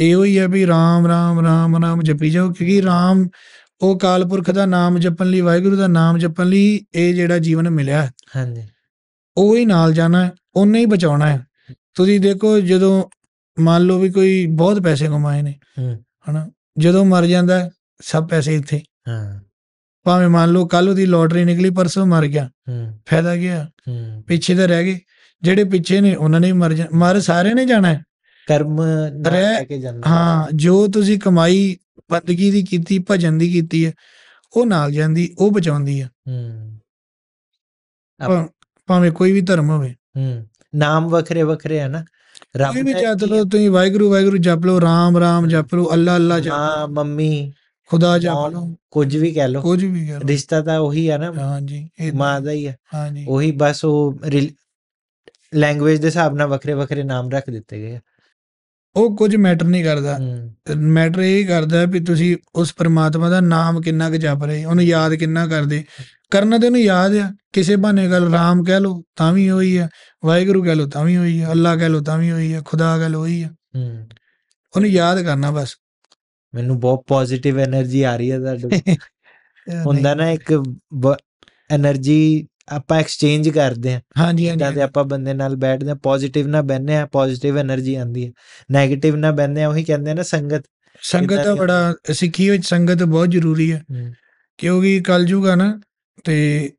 ਇਹੋ ਹੀ ਹੈ ਵੀ ਰਾਮ ਰਾਮ ਰਾਮ ਨਾਮ ਜਪੀ ਜਾਓ ਕਿਉਂਕਿ ਰਾਮ ਉਹ ਕਾਲਪੁਰਖ ਦਾ ਨਾਮ ਜਪਣ ਲਈ ਵਾਹਿਗੁਰੂ ਦਾ ਨਾਮ ਜਪਣ ਲਈ ਇਹ ਜਿਹੜਾ ਜੀਵਨ ਮਿਲਿਆ ਹਾਂਜੀ ਉਹ ਹੀ ਨਾਲ ਜਾਣਾ ਉਹਨੇ ਹੀ ਬਚਾਉਣਾ ਹੈ ਤੁਸੀਂ ਦੇਖੋ ਜਦੋਂ ਮੰਨ ਲਓ ਵੀ ਕੋਈ ਬਹੁਤ ਪੈਸੇ ਕਮਾਏ ਨੇ ਹਨਾ ਜਦੋਂ ਮਰ ਜਾਂਦਾ ਸਭ ਪੈਸੇ ਇੱਥੇ ਹਾਂ ਭਾਵੇਂ ਮੰਨ ਲਓ ਕੱਲ ਉਹਦੀ ਲੋਟਰੀ ਨਿਕਲੀ ਪਰਸੋਂ ਮਰ ਗਿਆ ਫਾਇਦਾ ਗਿਆ ਪਿੱਛੇ ਤਾਂ ਰਹਿ ਗਏ ਜਿਹੜੇ ਪਿੱਛੇ ਨੇ ਉਹਨਾਂ ਨੇ ਮਰ ਮਰ ਸਾਰੇ ਨੇ ਜਾਣਾ ਹੈ ਕਰਮ ਨਾਲ ਲੈ ਕੇ ਜਾਂਦਾ ਹਾਂ ਜੋ ਤੁਸੀਂ ਕਮਾਈ ਬੰਦਗੀ ਦੀ ਕੀਤੀ ਭਜਨ ਦੀ ਕੀਤੀ ਹੈ ਉਹ ਨਾਲ ਜਾਂਦੀ ਉਹ ਬਚਾਉਂਦੀ ਆ ਹੂੰ ਭਾਵੇਂ ਕੋਈ ਵੀ ਧਰਮ ਹੋਵੇ ਹੂੰ ਨਾਮ ਵੱਖਰੇ ਵੱਖਰੇ ਆ ਨਾ ਰੱਬ ਵੀ ਜਪ ਲਓ ਤੁਸੀਂ ਵਾਹਿਗੁਰੂ ਵਾਹਿਗੁਰੂ ਜਪ ਲਓ ਰਾਮ ਰਾਮ ਜਪ ਲਓ ਅੱਲਾ ਅੱਲਾ ਜਪ ਹਾਂ ਮੰਮੀ ਖੁਦਾ ਜਪ ਲਓ ਕੁਝ ਵੀ ਕਹਿ ਲਓ ਕੁਝ ਵੀ ਕਹਿ ਰਿਸ਼ਤਾ ਤਾਂ ਉਹੀ ਆ ਨਾ ਹਾਂਜੀ ਮਾਂ ਦਾ ਹੀ ਆ ਹਾਂਜੀ ਉਹੀ ਬਸ ਉਹ ਲੈਂਗੁਏਜ ਦੇ ਹਿਸਾਬ ਨਾਲ ਵੱਖਰੇ ਵੱਖਰੇ ਨਾਮ ਰੱਖ ਦਿੱਤੇ ਗਏ ਉਹ ਕੁਝ ਮੈਟਰ ਨਹੀਂ ਕਰਦਾ ਮੈਟਰ ਇਹ ਕਰਦਾ ਵੀ ਤੁਸੀਂ ਉਸ ਪਰਮਾਤਮਾ ਦਾ ਨਾਮ ਕਿੰਨਾ ਕੁ ਜਪ ਰਹੇ ਉਹਨੂੰ ਯਾਦ ਕਿੰਨਾ ਕਰਦੇ ਕਰਨਾ ਤੇ ਉਹਨੂੰ ਯਾਦ ਆ ਕਿਸੇ ਬਹਾਨੇ ਗੱਲ ਰਾਮ ਕਹਿ ਲੋ ਤਾਂ ਵੀ ਹੋਈ ਆ ਵਾਹਿਗੁਰੂ ਕਹਿ ਲੋ ਤਾਂ ਵੀ ਹੋਈ ਆ ਅੱਲਾ ਕਹਿ ਲੋ ਤਾਂ ਵੀ ਹੋਈ ਆ ਖੁਦਾ ਕਹਿ ਲੋ ਹੋਈ ਆ ਉਹਨੂੰ ਯਾਦ ਕਰਨਾ ਬਸ ਮੈਨੂੰ ਬਹੁਤ ਪੋਜ਼ਿਟਿਵ એનર્ਜੀ ਆ ਰਹੀ ਹੈ ਤੁਹਾਡੇ ਹੁੰਦਾ ਨਾ ਇੱਕ એનર્ਜੀ ਆਪਾਂ ਐਕਸਚੇਂਜ ਕਰਦੇ ਆ ਹਾਂਜੀ ਹਾਂਜੀ ਜਦ ਆਪਾਂ ਬੰਦੇ ਨਾਲ ਬੈਠਦੇ ਆ ਪੋਜ਼ਿਟਿਵ ਨਾਲ ਬੈੰਨੇ ਆ ਪੋਜ਼ਿਟਿਵ એનર્ਜੀ ਆਉਂਦੀ ਹੈ 네ਗੇਟਿਵ ਨਾਲ ਬੈੰਨੇ ਆ ਉਹੀ ਕਹਿੰਦੇ ਆ ਨਾ ਸੰਗਤ ਸੰਗਤ ਦਾ ਬੜਾ ਸਿੱਖੀ ਵਿੱਚ ਸੰਗਤ ਬਹੁਤ ਜ਼ਰੂਰੀ ਹੈ ਕਿਉਂਕਿ ਕੱਲ ਜੂਗਾ ਨਾ ਤੇ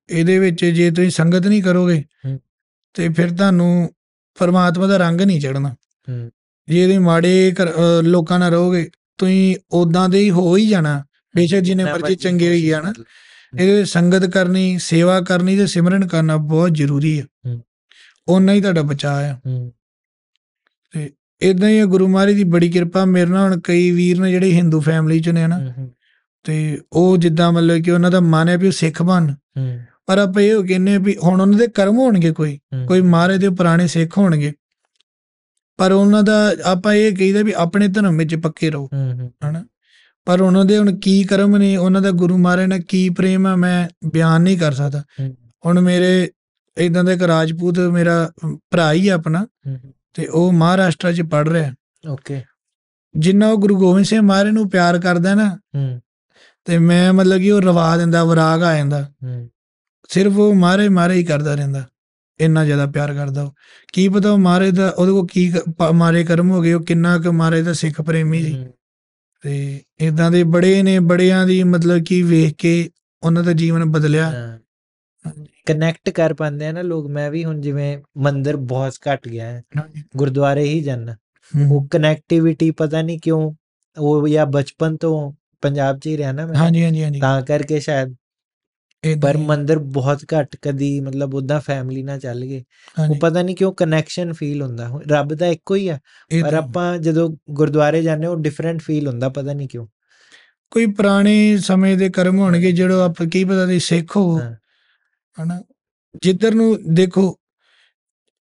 ਇਹਦੇ ਵਿੱਚ ਜੇ ਤੁਸੀਂ ਸੰਗਤ ਨਹੀਂ ਕਰੋਗੇ ਤੇ ਫਿਰ ਤੁਹਾਨੂੰ ਪਰਮਾਤਮਾ ਦਾ ਰੰਗ ਨਹੀਂ ਚੜਨਾ ਜੇ ਇਹਦੇ ਮਾੜੇ ਲੋਕਾਂ ਨਾਲ ਰਹੋਗੇ ਤੁਸੀਂ ਉਦਾਂ ਦੇ ਹੀ ਹੋ ਹੀ ਜਾਣਾ ਬੇਸ਼ੱਕ ਜਿਨੇ ਮਰਜ਼ੀ ਚੰਗੇ ਹੋਈ ਜਾਣਾ ਇਹ ਸੰਗਤ ਕਰਨੀ ਸੇਵਾ ਕਰਨੀ ਤੇ ਸਿਮਰਨ ਕਰਨਾ ਬਹੁਤ ਜ਼ਰੂਰੀ ਹੈ ਉਹਨਾਂ ਹੀ ਤੁਹਾਡਾ ਬਚਾਅ ਹੈ ਤੇ ਇਦਾਂ ਹੀ ਗੁਰੂ ਮਾਰੀ ਦੀ ਬੜੀ ਕਿਰਪਾ ਮੇਰੇ ਨਾਲ ਹੁਣ ਕਈ ਵੀਰ ਨੇ ਜਿਹੜੇ ਹਿੰਦੂ ਫੈਮਿਲੀ ਚ ਨੇ ਹਨਾ ਤੇ ਉਹ ਜਿੱਦਾਂ ਮਤਲਬ ਕਿ ਉਹਨਾਂ ਦਾ ਮਨ ਹੈ ਵੀ ਉਹ ਸਿੱਖ ਬਣ ਪਰ ਆਪਾਂ ਇਹ ਕਹਿੰਨੇ ਵੀ ਹੁਣ ਉਹਨਾਂ ਦੇ ਕਰਮ ਹੋਣਗੇ ਕੋਈ ਕੋਈ ਮਾਰੇ ਦੇ ਪੁਰਾਣੇ ਸਿੱਖ ਹੋਣਗੇ ਪਰ ਉਹਨਾਂ ਦਾ ਆਪਾਂ ਇਹ ਕਹੀਦਾ ਵੀ ਆਪਣੇ ਧਰਮ ਵਿੱਚ ਪੱਕੇ ਰਹੋ ਹਨਾ ਪਰ ਉਹਨਾਂ ਦੇ ਹੁਣ ਕੀ ਕਰਮ ਨੇ ਉਹਨਾਂ ਦਾ ਗੁਰੂ ਮਹਾਰਾਜ ਨਾਲ ਕੀ ਪ੍ਰੇਮ ਹੈ ਮੈਂ ਬਿਆਨ ਨਹੀਂ ਕਰ ਸਕਦਾ ਹੁਣ ਮੇਰੇ ਇਦਾਂ ਦੇ ਇੱਕ ਰਾਜਪੂਤ ਮੇਰਾ ਭਰਾ ਹੀ ਆਪਣਾ ਤੇ ਉਹ ਮਹਾਰਾਸ਼ਟਰ 'ਚ ਪੜ ਰਿਹਾ ਓਕੇ ਜਿੰਨਾ ਉਹ ਗੁਰੂ ਗੋਬਿੰਦ ਸਿੰਘ ਮਹਾਰਾਜ ਨੂੰ ਪਿਆਰ ਕਰਦਾ ਨਾ ਤੇ ਮੈਂ ਮਤਲਬ ਕਿ ਉਹ ਰਵਾ ਦਿੰਦਾ ਵਿਰਾਗ ਆ ਜਾਂਦਾ ਸਿਰਫ ਉਹ ਮਾਰੇ ਮਾਰੇ ਹੀ ਕਰਦਾ ਰਹਿੰਦਾ ਇੰਨਾ ਜ਼ਿਆਦਾ ਪਿਆਰ ਕਰਦਾ ਉਹ ਕੀ ਪਤਾ ਉਹ ਮਾਰੇ ਦਾ ਉਹਦੇ ਕੋ ਕੀ ਮਾਰੇ ਕਰਮ ਹੋ ਗਏ ਉਹ ਕਿੰਨਾ ਕੁ ਮਾਰੇ ਦਾ ਸਿੱਖ ਪ੍ਰੇਮੀ ਸੀ ਤੇ ਇਦਾਂ ਦੇ ਬੜੇ ਨੇ ਬੜਿਆਂ ਦੀ ਮਤਲਬ ਕੀ ਵੇਖ ਕੇ ਉਹਨਾਂ ਦਾ ਜੀਵਨ ਬਦਲਿਆ ਕਨੈਕਟ ਕਰ ਪਾਉਂਦੇ ਆ ਨਾ ਲੋਕ ਮੈਂ ਵੀ ਹੁਣ ਜਿਵੇਂ ਮੰਦਰ ਬਹੁਤ ਘਟ ਗਿਆ ਹੈ ਗੁਰਦੁਆਰੇ ਹੀ ਜਾਣਾ ਉਹ ਕਨੈਕਟੀਵਿਟੀ ਪਤਾ ਨਹੀਂ ਕਿਉਂ ਉਹ ਯਾ ਬਚਪਨ ਤੋਂ ਪੰਜਾਬ 'ਚ ਹੀ ਰਿਹਾ ਨਾ ਮੈਂ ਹਾਂਜੀ ਹਾਂਜੀ ਹਾਂਜੀ ਤਾਂ ਕਰਕੇ ਸ਼ਾਇਦ ਪਰ ਮੰਦਰ ਬਹੁਤ ਘੱਟ ਕਦੀ ਮਤਲਬ ਉਦਾਂ ਫੈਮਿਲੀ ਨਾਲ ਚੱਲ ਗਏ ਉਹ ਪਤਾ ਨਹੀਂ ਕਿਉਂ ਕਨੈਕਸ਼ਨ ਫੀਲ ਹੁੰਦਾ ਰੱਬ ਦਾ ਇੱਕੋ ਹੀ ਆ ਪਰ ਆਪਾਂ ਜਦੋਂ ਗੁਰਦੁਆਰੇ ਜਾਂਦੇ ਉਹ ਡਿਫਰੈਂਟ ਫੀਲ ਹੁੰਦਾ ਪਤਾ ਨਹੀਂ ਕਿਉਂ ਕੋਈ ਪੁਰਾਣੇ ਸਮੇਂ ਦੇ ਕਰਮ ਹੋਣਗੇ ਜਿਹੜੋ ਆਪ ਕੀ ਪਤਾ ਨਹੀਂ ਸਿੱਖ ਹੋ ਹਨਾ ਜਿੱਧਰ ਨੂੰ ਦੇਖੋ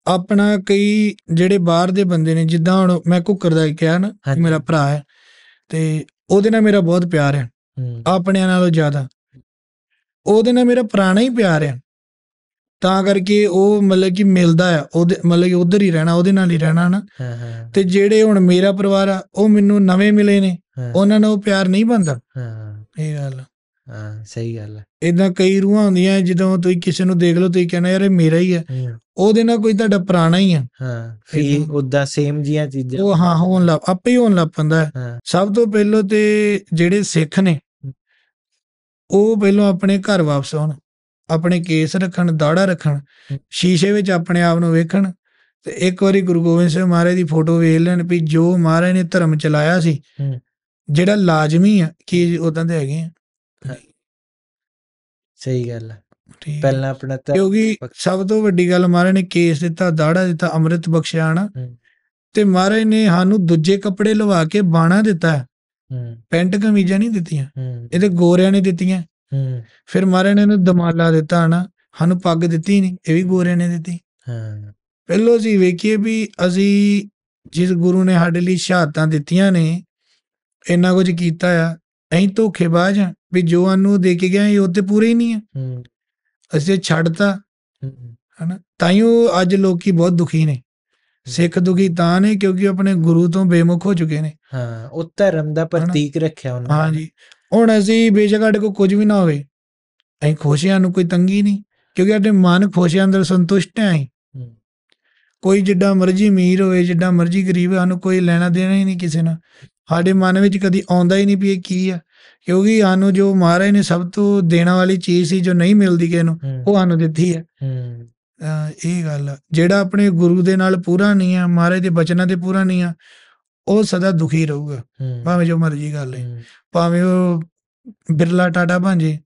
ਆਪਣਾ ਕਈ ਜਿਹੜੇ ਬਾਹਰ ਦੇ ਬੰਦੇ ਨੇ ਜਿੱਦਾਂ ਹੁਣ ਮੈਂ ਕੁੱਕਰ ਦਾ ਕਿਹਾ ਨਾ ਮੇਰਾ ਭਰਾ ਹੈ ਤੇ ਉਹਦੇ ਨਾਲ ਮੇਰਾ ਬਹੁਤ ਪਿਆਰ ਹੈ ਆਪਣਿਆਂ ਨਾਲੋਂ ਜ਼ਿਆਦਾ ਉਹਦੇ ਨਾਲ ਮੇਰਾ ਪੁਰਾਣਾ ਹੀ ਪਿਆਰ ਆ ਤਾਂ ਕਰਕੇ ਉਹ ਮਤਲਬ ਕਿ ਮਿਲਦਾ ਆ ਉਹਦੇ ਮਤਲਬ ਕਿ ਉਧਰ ਹੀ ਰਹਿਣਾ ਉਹਦੇ ਨਾਲ ਹੀ ਰਹਿਣਾ ਨਾ ਤੇ ਜਿਹੜੇ ਹੁਣ ਮੇਰਾ ਪਰਿਵਾਰ ਆ ਉਹ ਮੈਨੂੰ ਨਵੇਂ ਮਿਲੇ ਨੇ ਉਹਨਾਂ ਨਾਲ ਉਹ ਪਿਆਰ ਨਹੀਂ ਬੰਦਾ ਹਾਂ ਇਹ ਗੱਲ ਹਾਂ ਸਹੀ ਗੱਲ ਹੈ ਇਦਾਂ ਕਈ ਰੂਹਾਂ ਹੁੰਦੀਆਂ ਜਦੋਂ ਤੁਸੀਂ ਕਿਸੇ ਨੂੰ ਦੇਖ ਲਓ ਤੁਸੀਂ ਕਹਿੰਦੇ ਯਾਰ ਇਹ ਮੇਰਾ ਹੀ ਹੈ ਉਹਦੇ ਨਾਲ ਕੋਈ ਤੁਹਾਡਾ ਪੁਰਾਣਾ ਹੀ ਆ ਹਾਂ ਫੀ ਉਦਾਂ ਸੇਮ ਜੀਆਂ ਚੀਜ਼ਾਂ ਉਹ ਹਾਂ ਹੋਣ ਲੱਗ ਆਪੇ ਹੀ ਹੋਣ ਲੱਪੰਦਾ ਪੰਦਾ ਸਭ ਤੋਂ ਪਹਿਲਾਂ ਤੇ ਜਿਹੜੇ ਸਿੱਖ ਨੇ ਉਹ ਪਹਿਲਾਂ ਆਪਣੇ ਘਰ ਵਾਪਸ ਆਉਣ ਆਪਣੇ ਕੇਸ ਰੱਖਣ ਦਾੜਾ ਰੱਖਣ ਸ਼ੀਸ਼ੇ ਵਿੱਚ ਆਪਣੇ ਆਪ ਨੂੰ ਵੇਖਣ ਤੇ ਇੱਕ ਵਾਰੀ ਗੁਰੂ ਗੋਬਿੰਦ ਸਿੰਘ ਮਹਾਰਾਜ ਦੀ ਫੋਟੋ ਵੇਖ ਲੈਣ ਵੀ ਜੋ ਮਹਾਰਾਜ ਨੇ ਧਰਮ ਚਲਾਇਆ ਸੀ ਜਿਹੜਾ ਲਾਜ਼ਮੀ ਆ ਕਿ ਉਦਾਂ ਦੇ ਹੈਗੇ ਆ ਸਹੀ ਗੱਲ ਹੈ ਪਹਿਲਾਂ ਆਪਣਾ ਕਿਉਂਕਿ ਸਭ ਤੋਂ ਵੱਡੀ ਗੱਲ ਮਹਾਰਾਜ ਨੇ ਕੇਸ ਦਿੱਤਾ ਦਾੜਾ ਦਿੱਤਾ ਅੰਮ੍ਰਿਤ ਬਖਸ਼ਿਆ ਨਾ ਤੇ ਮਹਾਰਾਜ ਨੇ ਸਾਨੂੰ ਦੂਜੇ ਕੱਪੜੇ ਲਵਾ ਕੇ ਬਾਣਾ ਦਿੱਤਾ ਹੂੰ ਪੈਂਟ ਕਮੀਜ਼ਾਂ ਨਹੀਂ ਦਿੱਤੀਆਂ ਇਹਦੇ ਗੋਰਿਆਂ ਨੇ ਦਿੱਤੀਆਂ ਹੂੰ ਫਿਰ ਮਾਰੇ ਨੇ ਇਹਨੂੰ ਦਮਾਲਾ ਦਿੱਤਾ ਹਨਾ ਸਾਨੂੰ ਪੱਗ ਦਿੱਤੀ ਨਹੀਂ ਇਹ ਵੀ ਗੋਰਿਆਂ ਨੇ ਦਿੱਤੀ ਹਾਂ ਪਹਿਲੋ ਜੀ ਵੇਖੀਏ ਵੀ ਅਸੀਂ ਜਿਸ ਗੁਰੂ ਨੇ ਸਾਡੇ ਲਈ ਸ਼ਹਾਦਤਾਂ ਦਿੱਤੀਆਂ ਨੇ ਇੰਨਾ ਕੁਝ ਕੀਤਾ ਆ ਐਂ ਧੋਖੇਬਾਜ਼ ਆ ਵੀ ਜੋ ਅਨੂ ਦੇ ਕੇ ਗਏ ਇਹ ਉੱਤੇ ਪੂਰੇ ਹੀ ਨਹੀਂ ਆ ਅਸੀਂ ਛੱਡਤਾ ਹਨਾ ਤਾਂ ਹੀ ਅੱਜ ਲੋਕੀ ਬਹੁਤ ਦੁਖੀ ਨੇ ਸਿੱਖ ਦੁਖੀ ਤਾਂ ਨੇ ਕਿਉਂਕਿ ਆਪਣੇ ਗੁਰੂ ਤੋਂ ਬੇਮੁਖ ਹੋ ਚੁੱਕੇ ਨੇ ਹਾਂ ਉਹ ਧਰਮ ਦਾ ਪ੍ਰਤੀਕ ਰੱਖਿਆ ਉਹਨਾਂ ਨੇ ਹਾਂਜੀ ਹੁਣ ਅਸੀਂ ਬੇਜਗੜ ਕੋ ਕੁਝ ਵੀ ਨਾ ਹੋਵੇ ਅਸੀਂ ਖੁਸ਼ੀਆਂ ਨੂੰ ਕੋਈ ਤੰਗੀ ਨਹੀਂ ਕਿਉਂਕਿ ਸਾਡੇ ਮਨ ਖੁਸ਼ੀਆਂ ਅੰਦਰ ਸੰਤੁਸ਼ਟ ਹੈ ਕੋਈ ਜਿੱਡਾ ਮਰਜ਼ੀ ਅਮੀਰ ਹੋਵੇ ਜਿੱਡਾ ਮਰਜ਼ੀ ਗਰੀਬ ਹੋਵੇ ਸਾਨੂੰ ਕੋਈ ਲੈਣਾ ਦੇਣਾ ਹੀ ਨਹੀਂ ਕਿਸੇ ਨਾਲ ਸਾਡੇ ਮਨ ਵਿੱਚ ਕਦੀ ਆਉਂਦਾ ਹੀ ਨਹੀਂ ਵੀ ਇਹ ਕੀ ਆ ਕਿਉਂਕਿ ਸਾਨੂੰ ਜੋ ਮਹਾਰਾਜ ਨੇ ਸਭ ਤੋਂ ਦੇਣ ਵਾਲੀ ਚੀਜ਼ ਸੀ ਜੋ ਨਹੀਂ ਮਿਲਦੀ ਕਿਸੇ ਨੂੰ ਉਹ ਸਾਨੂੰ ਦਿੱਤੀ ਹੈ ਇਹ ਗੱਲ ਜਿਹੜਾ ਆਪਣੇ ਗੁਰੂ ਦੇ ਨਾਲ ਪੂਰਾ ਨਹੀਂ ਆ ਮਹਾਰਾਜ ਦੇ ਬਚਨਾਂ ਤੇ ਪੂਰਾ ਨਹੀਂ ਆ ਉਹ ਸਦਾ ਦੁਖੀ ਰਹੂਗਾ ਭਾਵੇਂ ਜੋ ਮਰਜ਼ੀ ਗੱਲ ਹੈ ਭਾਵੇਂ ਉਹ ਬਿਰਲਾ ਟਾਟਾ ਭਾਂਜੇ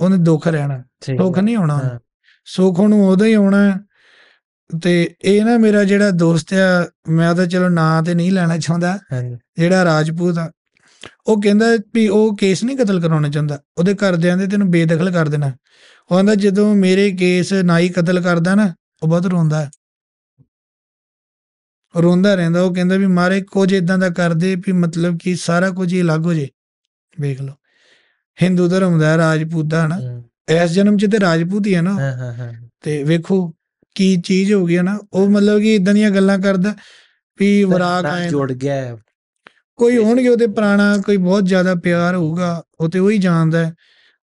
ਉਹਨੇ ਦੁੱਖ ਰਹਿਣਾ ਸੁੱਖ ਨਹੀਂ ਹੋਣਾ ਸੁੱਖ ਉਹਨੂੰ ਉਹਦਾ ਹੀ ਆਉਣਾ ਤੇ ਇਹ ਨਾ ਮੇਰਾ ਜਿਹੜਾ ਦੋਸਤ ਆ ਮੈਂ ਤਾਂ ਚਲੋ ਨਾਂ ਤੇ ਨਹੀਂ ਲੈਣਾ ਚਾਹੁੰਦਾ ਜਿਹੜਾ ਰਾਜਪੂਤ ਆ ਉਹ ਕਹਿੰਦਾ ਵੀ ਉਹ ਕੇਸ ਨਹੀਂ ਕਤਲ ਕਰਾਉਣਾ ਚਾਹੁੰਦਾ ਉਹਦੇ ਘਰਦਿਆਂ ਦੇ ਤੈਨੂੰ ਬੇਦਖਲ ਕਰ ਦੇਣਾ ਉਹ ਕਹਿੰਦਾ ਜਦੋਂ ਮੇਰੇ ਕੇਸ ਨਾਈ ਕਤਲ ਕਰਦਾ ਨਾ ਉਹ ਬਹੁਤ ਰੋਂਦਾ ਰੋਂਦਾ ਰਹਿੰਦਾ ਉਹ ਕਹਿੰਦਾ ਵੀ ਮਾਰੇ ਕੁਝ ਇਦਾਂ ਦਾ ਕਰਦੇ ਵੀ ਮਤਲਬ ਕਿ ਸਾਰਾ ਕੁਝ ਹੀ ਅਲੱਗ ਹੋ ਜੇ ਵੇਖ ਲਓ ਹਿੰਦੂ ਧਰਮ ਦਾ ਰਾਜਪੂਤ ਦਾ ਨਾ ਇਸ ਜਨਮ ਚ ਤੇ ਰਾਜਪੂਤ ਹੀ ਹੈ ਨਾ ਤੇ ਵੇਖੋ ਕੀ ਚੀਜ਼ ਹੋ ਗਈ ਹੈ ਨਾ ਉਹ ਮਤਲਬ ਕਿ ਇਦਾਂ ਦੀਆਂ ਗੱਲਾਂ ਕਰਦਾ ਵੀ ਵਰਾਗ ਆਏ ਜੁੜ ਗਿਆ ਕੋਈ ਹੋਣਗੇ ਉਹਦੇ ਪੁਰਾਣਾ ਕੋਈ ਬਹੁਤ ਜ਼ਿਆਦਾ ਪਿਆਰ ਹੋਊਗਾ ਉਹ ਤੇ ਉਹੀ ਜਾਣਦਾ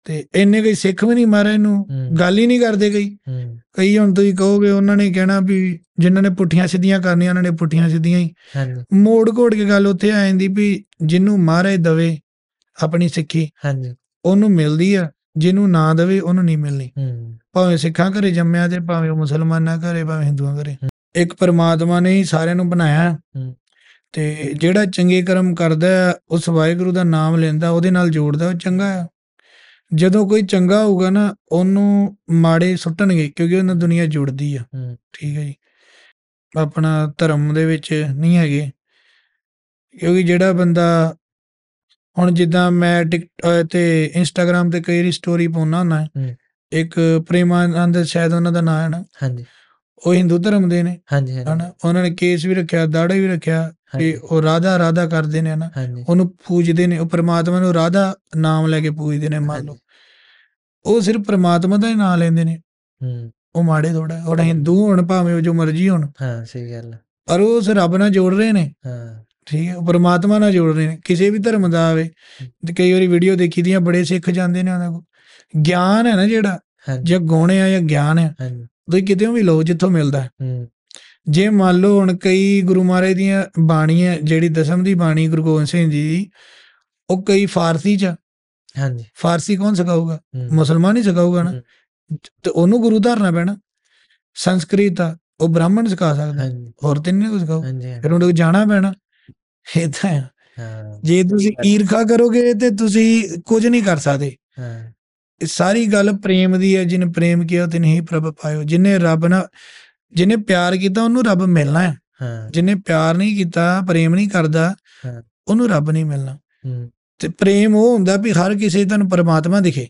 ਤੇ ਇੰਨੇ ਕੋਈ ਸਿੱਖ ਵੀ ਨਹੀਂ ਮਾਰੇ ਇਹਨੂੰ ਗੱਲ ਹੀ ਨਹੀਂ ਕਰਦੇ ਕਈ ਕਈ ਹੁਣ ਤੁਸੀਂ ਕਹੋਗੇ ਉਹਨਾਂ ਨੇ ਕਹਿਣਾ ਵੀ ਜਿਨ੍ਹਾਂ ਨੇ ਪੁੱਠੀਆਂ ਸਿੱਧੀਆਂ ਕਰਨੀਆਂ ਉਹਨਾਂ ਨੇ ਪੁੱਠੀਆਂ ਸਿੱਧੀਆਂ ਹੀ ਮੋੜ ਘੋੜ ਕੇ ਗੱਲ ਉੱਥੇ ਆ ਜਾਂਦੀ ਵੀ ਜਿਹਨੂੰ ਮਾਰੇ ਦਵੇ ਆਪਣੀ ਸਿੱਖੀ ਹਾਂਜੀ ਉਹਨੂੰ ਮਿਲਦੀ ਆ ਜਿਹਨੂੰ ਨਾ ਦਵੇ ਉਹਨੂੰ ਨਹੀਂ ਮਿਲਣੀ ਭਾਵੇਂ ਸਿੱਖਾਂ ਘਰੇ ਜੰਮਿਆ ਤੇ ਭਾਵੇਂ ਮੁਸਲਮਾਨਾਂ ਘਰੇ ਭਾਵੇਂ ਹਿੰਦੂਆਂ ਘਰੇ ਇੱਕ ਪਰਮਾਤਮਾ ਨੇ ਹੀ ਸਾਰਿਆਂ ਨੂੰ ਬਣਾਇਆ ਤੇ ਜਿਹੜਾ ਚੰਗੇ ਕਰਮ ਕਰਦਾ ਉਸ ਵਾਹਿਗੁਰੂ ਦਾ ਨਾਮ ਲੈਂਦਾ ਉਹਦੇ ਨਾਲ ਜੋੜਦਾ ਉਹ ਚੰਗਾ ਆ ਜਦੋਂ ਕੋਈ ਚੰਗਾ ਹੋਊਗਾ ਨਾ ਉਹਨੂੰ ਮਾੜੇ ਸੁੱਟਣਗੇ ਕਿਉਂਕਿ ਉਹਨਾਂ ਦੁਨੀਆ ਜੁੜਦੀ ਆ ਠੀਕ ਹੈ ਜੀ ਆਪਣਾ ਧਰਮ ਦੇ ਵਿੱਚ ਨਹੀਂ ਹੈਗੇ ਕਿਉਂਕਿ ਜਿਹੜਾ ਬੰਦਾ ਹੁਣ ਜਿੱਦਾਂ ਮੈਂ ਤੇ ਇੰਸਟਾਗ੍ਰam ਤੇ ਕਈ ਰੀ ਸਟੋਰੀ ਪਾਉਣਾ ਹੁੰਦਾ ਇੱਕ ਪ੍ਰੇਮਾਨੰਦ ਸ਼ਾਇਦ ਉਹਨਾਂ ਦਾ ਨਾਮ ਹੈ ਨਾ ਹਾਂਜੀ ਉਹ ਹਿੰਦੂ ਧਰਮ ਦੇ ਨੇ ਹਾਂਜੀ ਹਨਾ ਉਹਨਾਂ ਨੇ ਕੇਸ ਵੀ ਰੱਖਿਆ ਦਾੜੇ ਵੀ ਰੱਖਿਆ ਤੇ ਉਹ ਰਾਧਾ ਰਾਧਾ ਕਰਦੇ ਨੇ ਨਾ ਉਹਨੂੰ ਪੂਜਦੇ ਨੇ ਉਹ ਪ੍ਰਮਾਤਮਾ ਨੂੰ ਰਾਧਾ ਨਾਮ ਲੈ ਕੇ ਪੂਜਦੇ ਨੇ ਮੰਨ ਲਓ ਉਹ ਸਿਰਫ ਪ੍ਰਮਾਤਮਾ ਦਾ ਹੀ ਨਾਮ ਲੈਂਦੇ ਨੇ ਹੂੰ ਉਹ ਮਾੜੇ ਥੋੜਾ ਉਹ ਹਿੰਦੂ ਹੁਣ ਭਾਵੇਂ ਉਹ ਜੋ ਮਰਜ਼ੀ ਹੋਣ ਹਾਂ ਸਹੀ ਗੱਲ ਪਰ ਉਹ ਸਿਰ ਰੱਬ ਨਾਲ ਜੋੜ ਰਹੇ ਨੇ ਹਾਂ ਠੀਕ ਹੈ ਉਹ ਨਾਲ ਜੋੜ ਰਹੇ ਨੇ ਕਿਸੇ ਵੀ ਧਰਮ ਦਾ ਆਵੇ ਤੇ ਕਈ ਵਾਰੀ ਵੀਡੀਓ ਦੇਖੀ ਦੀਆਂ ਬੜੇ ਸਿੱਖ ਜਾਂਦੇ ਨੇ ਉਹਨਾਂ ਕੋ ਗਿਆਨ ਹੈ ਨਾ ਜਿਹੜਾ ਜੇ ਗੋਣੇ ਆ ਜਾਂ ਗਿਆਨ ਹੈ ਤੁਸੀਂ ਕਿਤੇ ਵੀ ਲਓ ਜਿੱਥੋਂ ਮਿਲਦਾ ਹੈ ਜੇ ਮੰਨ ਲਓ ਹੁਣ ਕਈ ਗੁਰੂ ਮਹਾਰਾਜ ਦੀਆਂ ਬਾਣੀਆਂ ਜਿਹੜੀ ਦਸ਼ਮ ਦੀ ਬਾਣੀ ਗੁਰੂ ਗੋਬਿੰਦ ਸਿੰਘ ਜੀ ਉਹ ਕਈ ਫਾਰਸੀ ਚ ਹਾਂਜੀ ਫਾਰਸੀ ਕੌਣ ਸਿਖਾਊਗਾ ਮੁਸਲਮਾਨ ਹੀ ਸਿਖਾਊਗਾ ਨਾ ਤੇ ਉਹਨੂੰ ਗੁਰੂ ਧਾਰਨਾ ਪੈਣਾ ਸੰਸਕ੍ਰਿਤ ਆ ਉਹ ਬ੍ਰਾਹਮਣ ਸਿਖਾ ਸਕਦਾ ਹੋਰ ਤੇ ਨਹੀਂ ਸਿਖਾਓ ਫਿਰ ਉਹਨੂੰ ਜਾਣਾ ਪੈਣਾ ਇਹ ਤਾਂ ਜੇ ਤੁਸੀਂ ਈਰਖਾ ਕਰੋਗੇ ਤੇ ਤੁਸੀਂ ਕੁਝ ਨਹੀਂ ਕਰ ਸਕਦੇ ਇਹ ਸਾਰੀ ਗੱਲ ਪ੍ਰੇਮ ਦੀ ਹੈ ਜਿਨ ਪ੍ਰੇਮ ਕੀਤਾ ਤਿਨ ਹੀ ਪ੍ਰਭ ਪਾਇਓ ਜਿਨੇ ਰੱਬ ਨਾਲ ਜਿਨੇ ਪਿਆਰ ਕੀਤਾ ਉਹਨੂੰ ਰੱਬ ਮਿਲਣਾ ਹੈ ਜਿਨੇ ਪਿਆਰ ਨਹੀਂ ਕੀਤਾ ਪ੍ਰੇਮ ਨਹੀਂ ਕਰਦਾ ਉਹਨੂੰ ਰੱਬ ਨਹੀਂ ਮਿਲਣਾ ਤੇ ਪ੍ਰੇਮ ਉਹ ਹੁੰਦਾ ਵੀ ਹਰ ਕਿਸੇ ਤੁਹਾਨੂੰ ਪਰਮਾਤਮਾ ਦਿਖੇ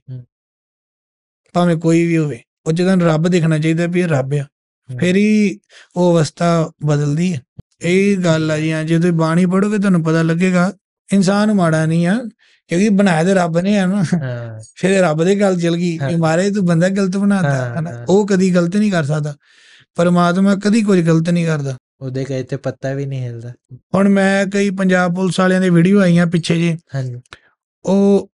ਭਾਵੇਂ ਕੋਈ ਵੀ ਹੋਵੇ ਉਹ ਜਦੋਂ ਰੱਬ ਦਿਖਣਾ ਚਾਹੀਦਾ ਵੀ ਇਹ ਰੱਬ ਆ ਫਿਰ ਹੀ ਉਹ ਅਵਸਥਾ ਬਦਲਦੀ ਹੈ ਇਹ ਗੱਲ ਆ ਜੀ ਜਦੋਂ ਬਾਣੀ ਪੜੋਗੇ ਤੁਹਾਨੂੰ ਪਤਾ ਲੱਗੇਗਾ ਇਨਸਾਨ ਮਾੜਾ ਨਹੀਂ ਆ ਕਿਉਂਕਿ ਬਣਾਇਆ ਤੇ ਰੱਬ ਨੇ ਹਨ ਫਿਰ ਰੱਬ ਦੇ ਗੱਲ ਚਲ ਗਈ ਕਿ ਮਾਰੇ ਤੂੰ ਬੰਦਾ ਗਲਤ ਬਣਾਤਾ ਉਹ ਕਦੀ ਗਲਤ ਨਹੀਂ ਕਰ ਸਕਦਾ ਪਰਮਾਤਮਾ ਕਦੀ ਕੁਝ ਗਲਤ ਨਹੀਂ ਕਰਦਾ ਉਹਦੇ ਕਹੇ ਤੇ ਪੱਤਾ ਵੀ ਨਹੀਂ ਹਿਲਦਾ ਹੁਣ ਮੈਂ ਕਈ ਪੰਜਾਬ ਪੁਲਿਸ ਵਾਲਿਆਂ ਦੀ ਵੀਡੀਓ ਆਈਆਂ ਪਿੱਛੇ ਜੇ ਹਾਂਜੀ ਉਹ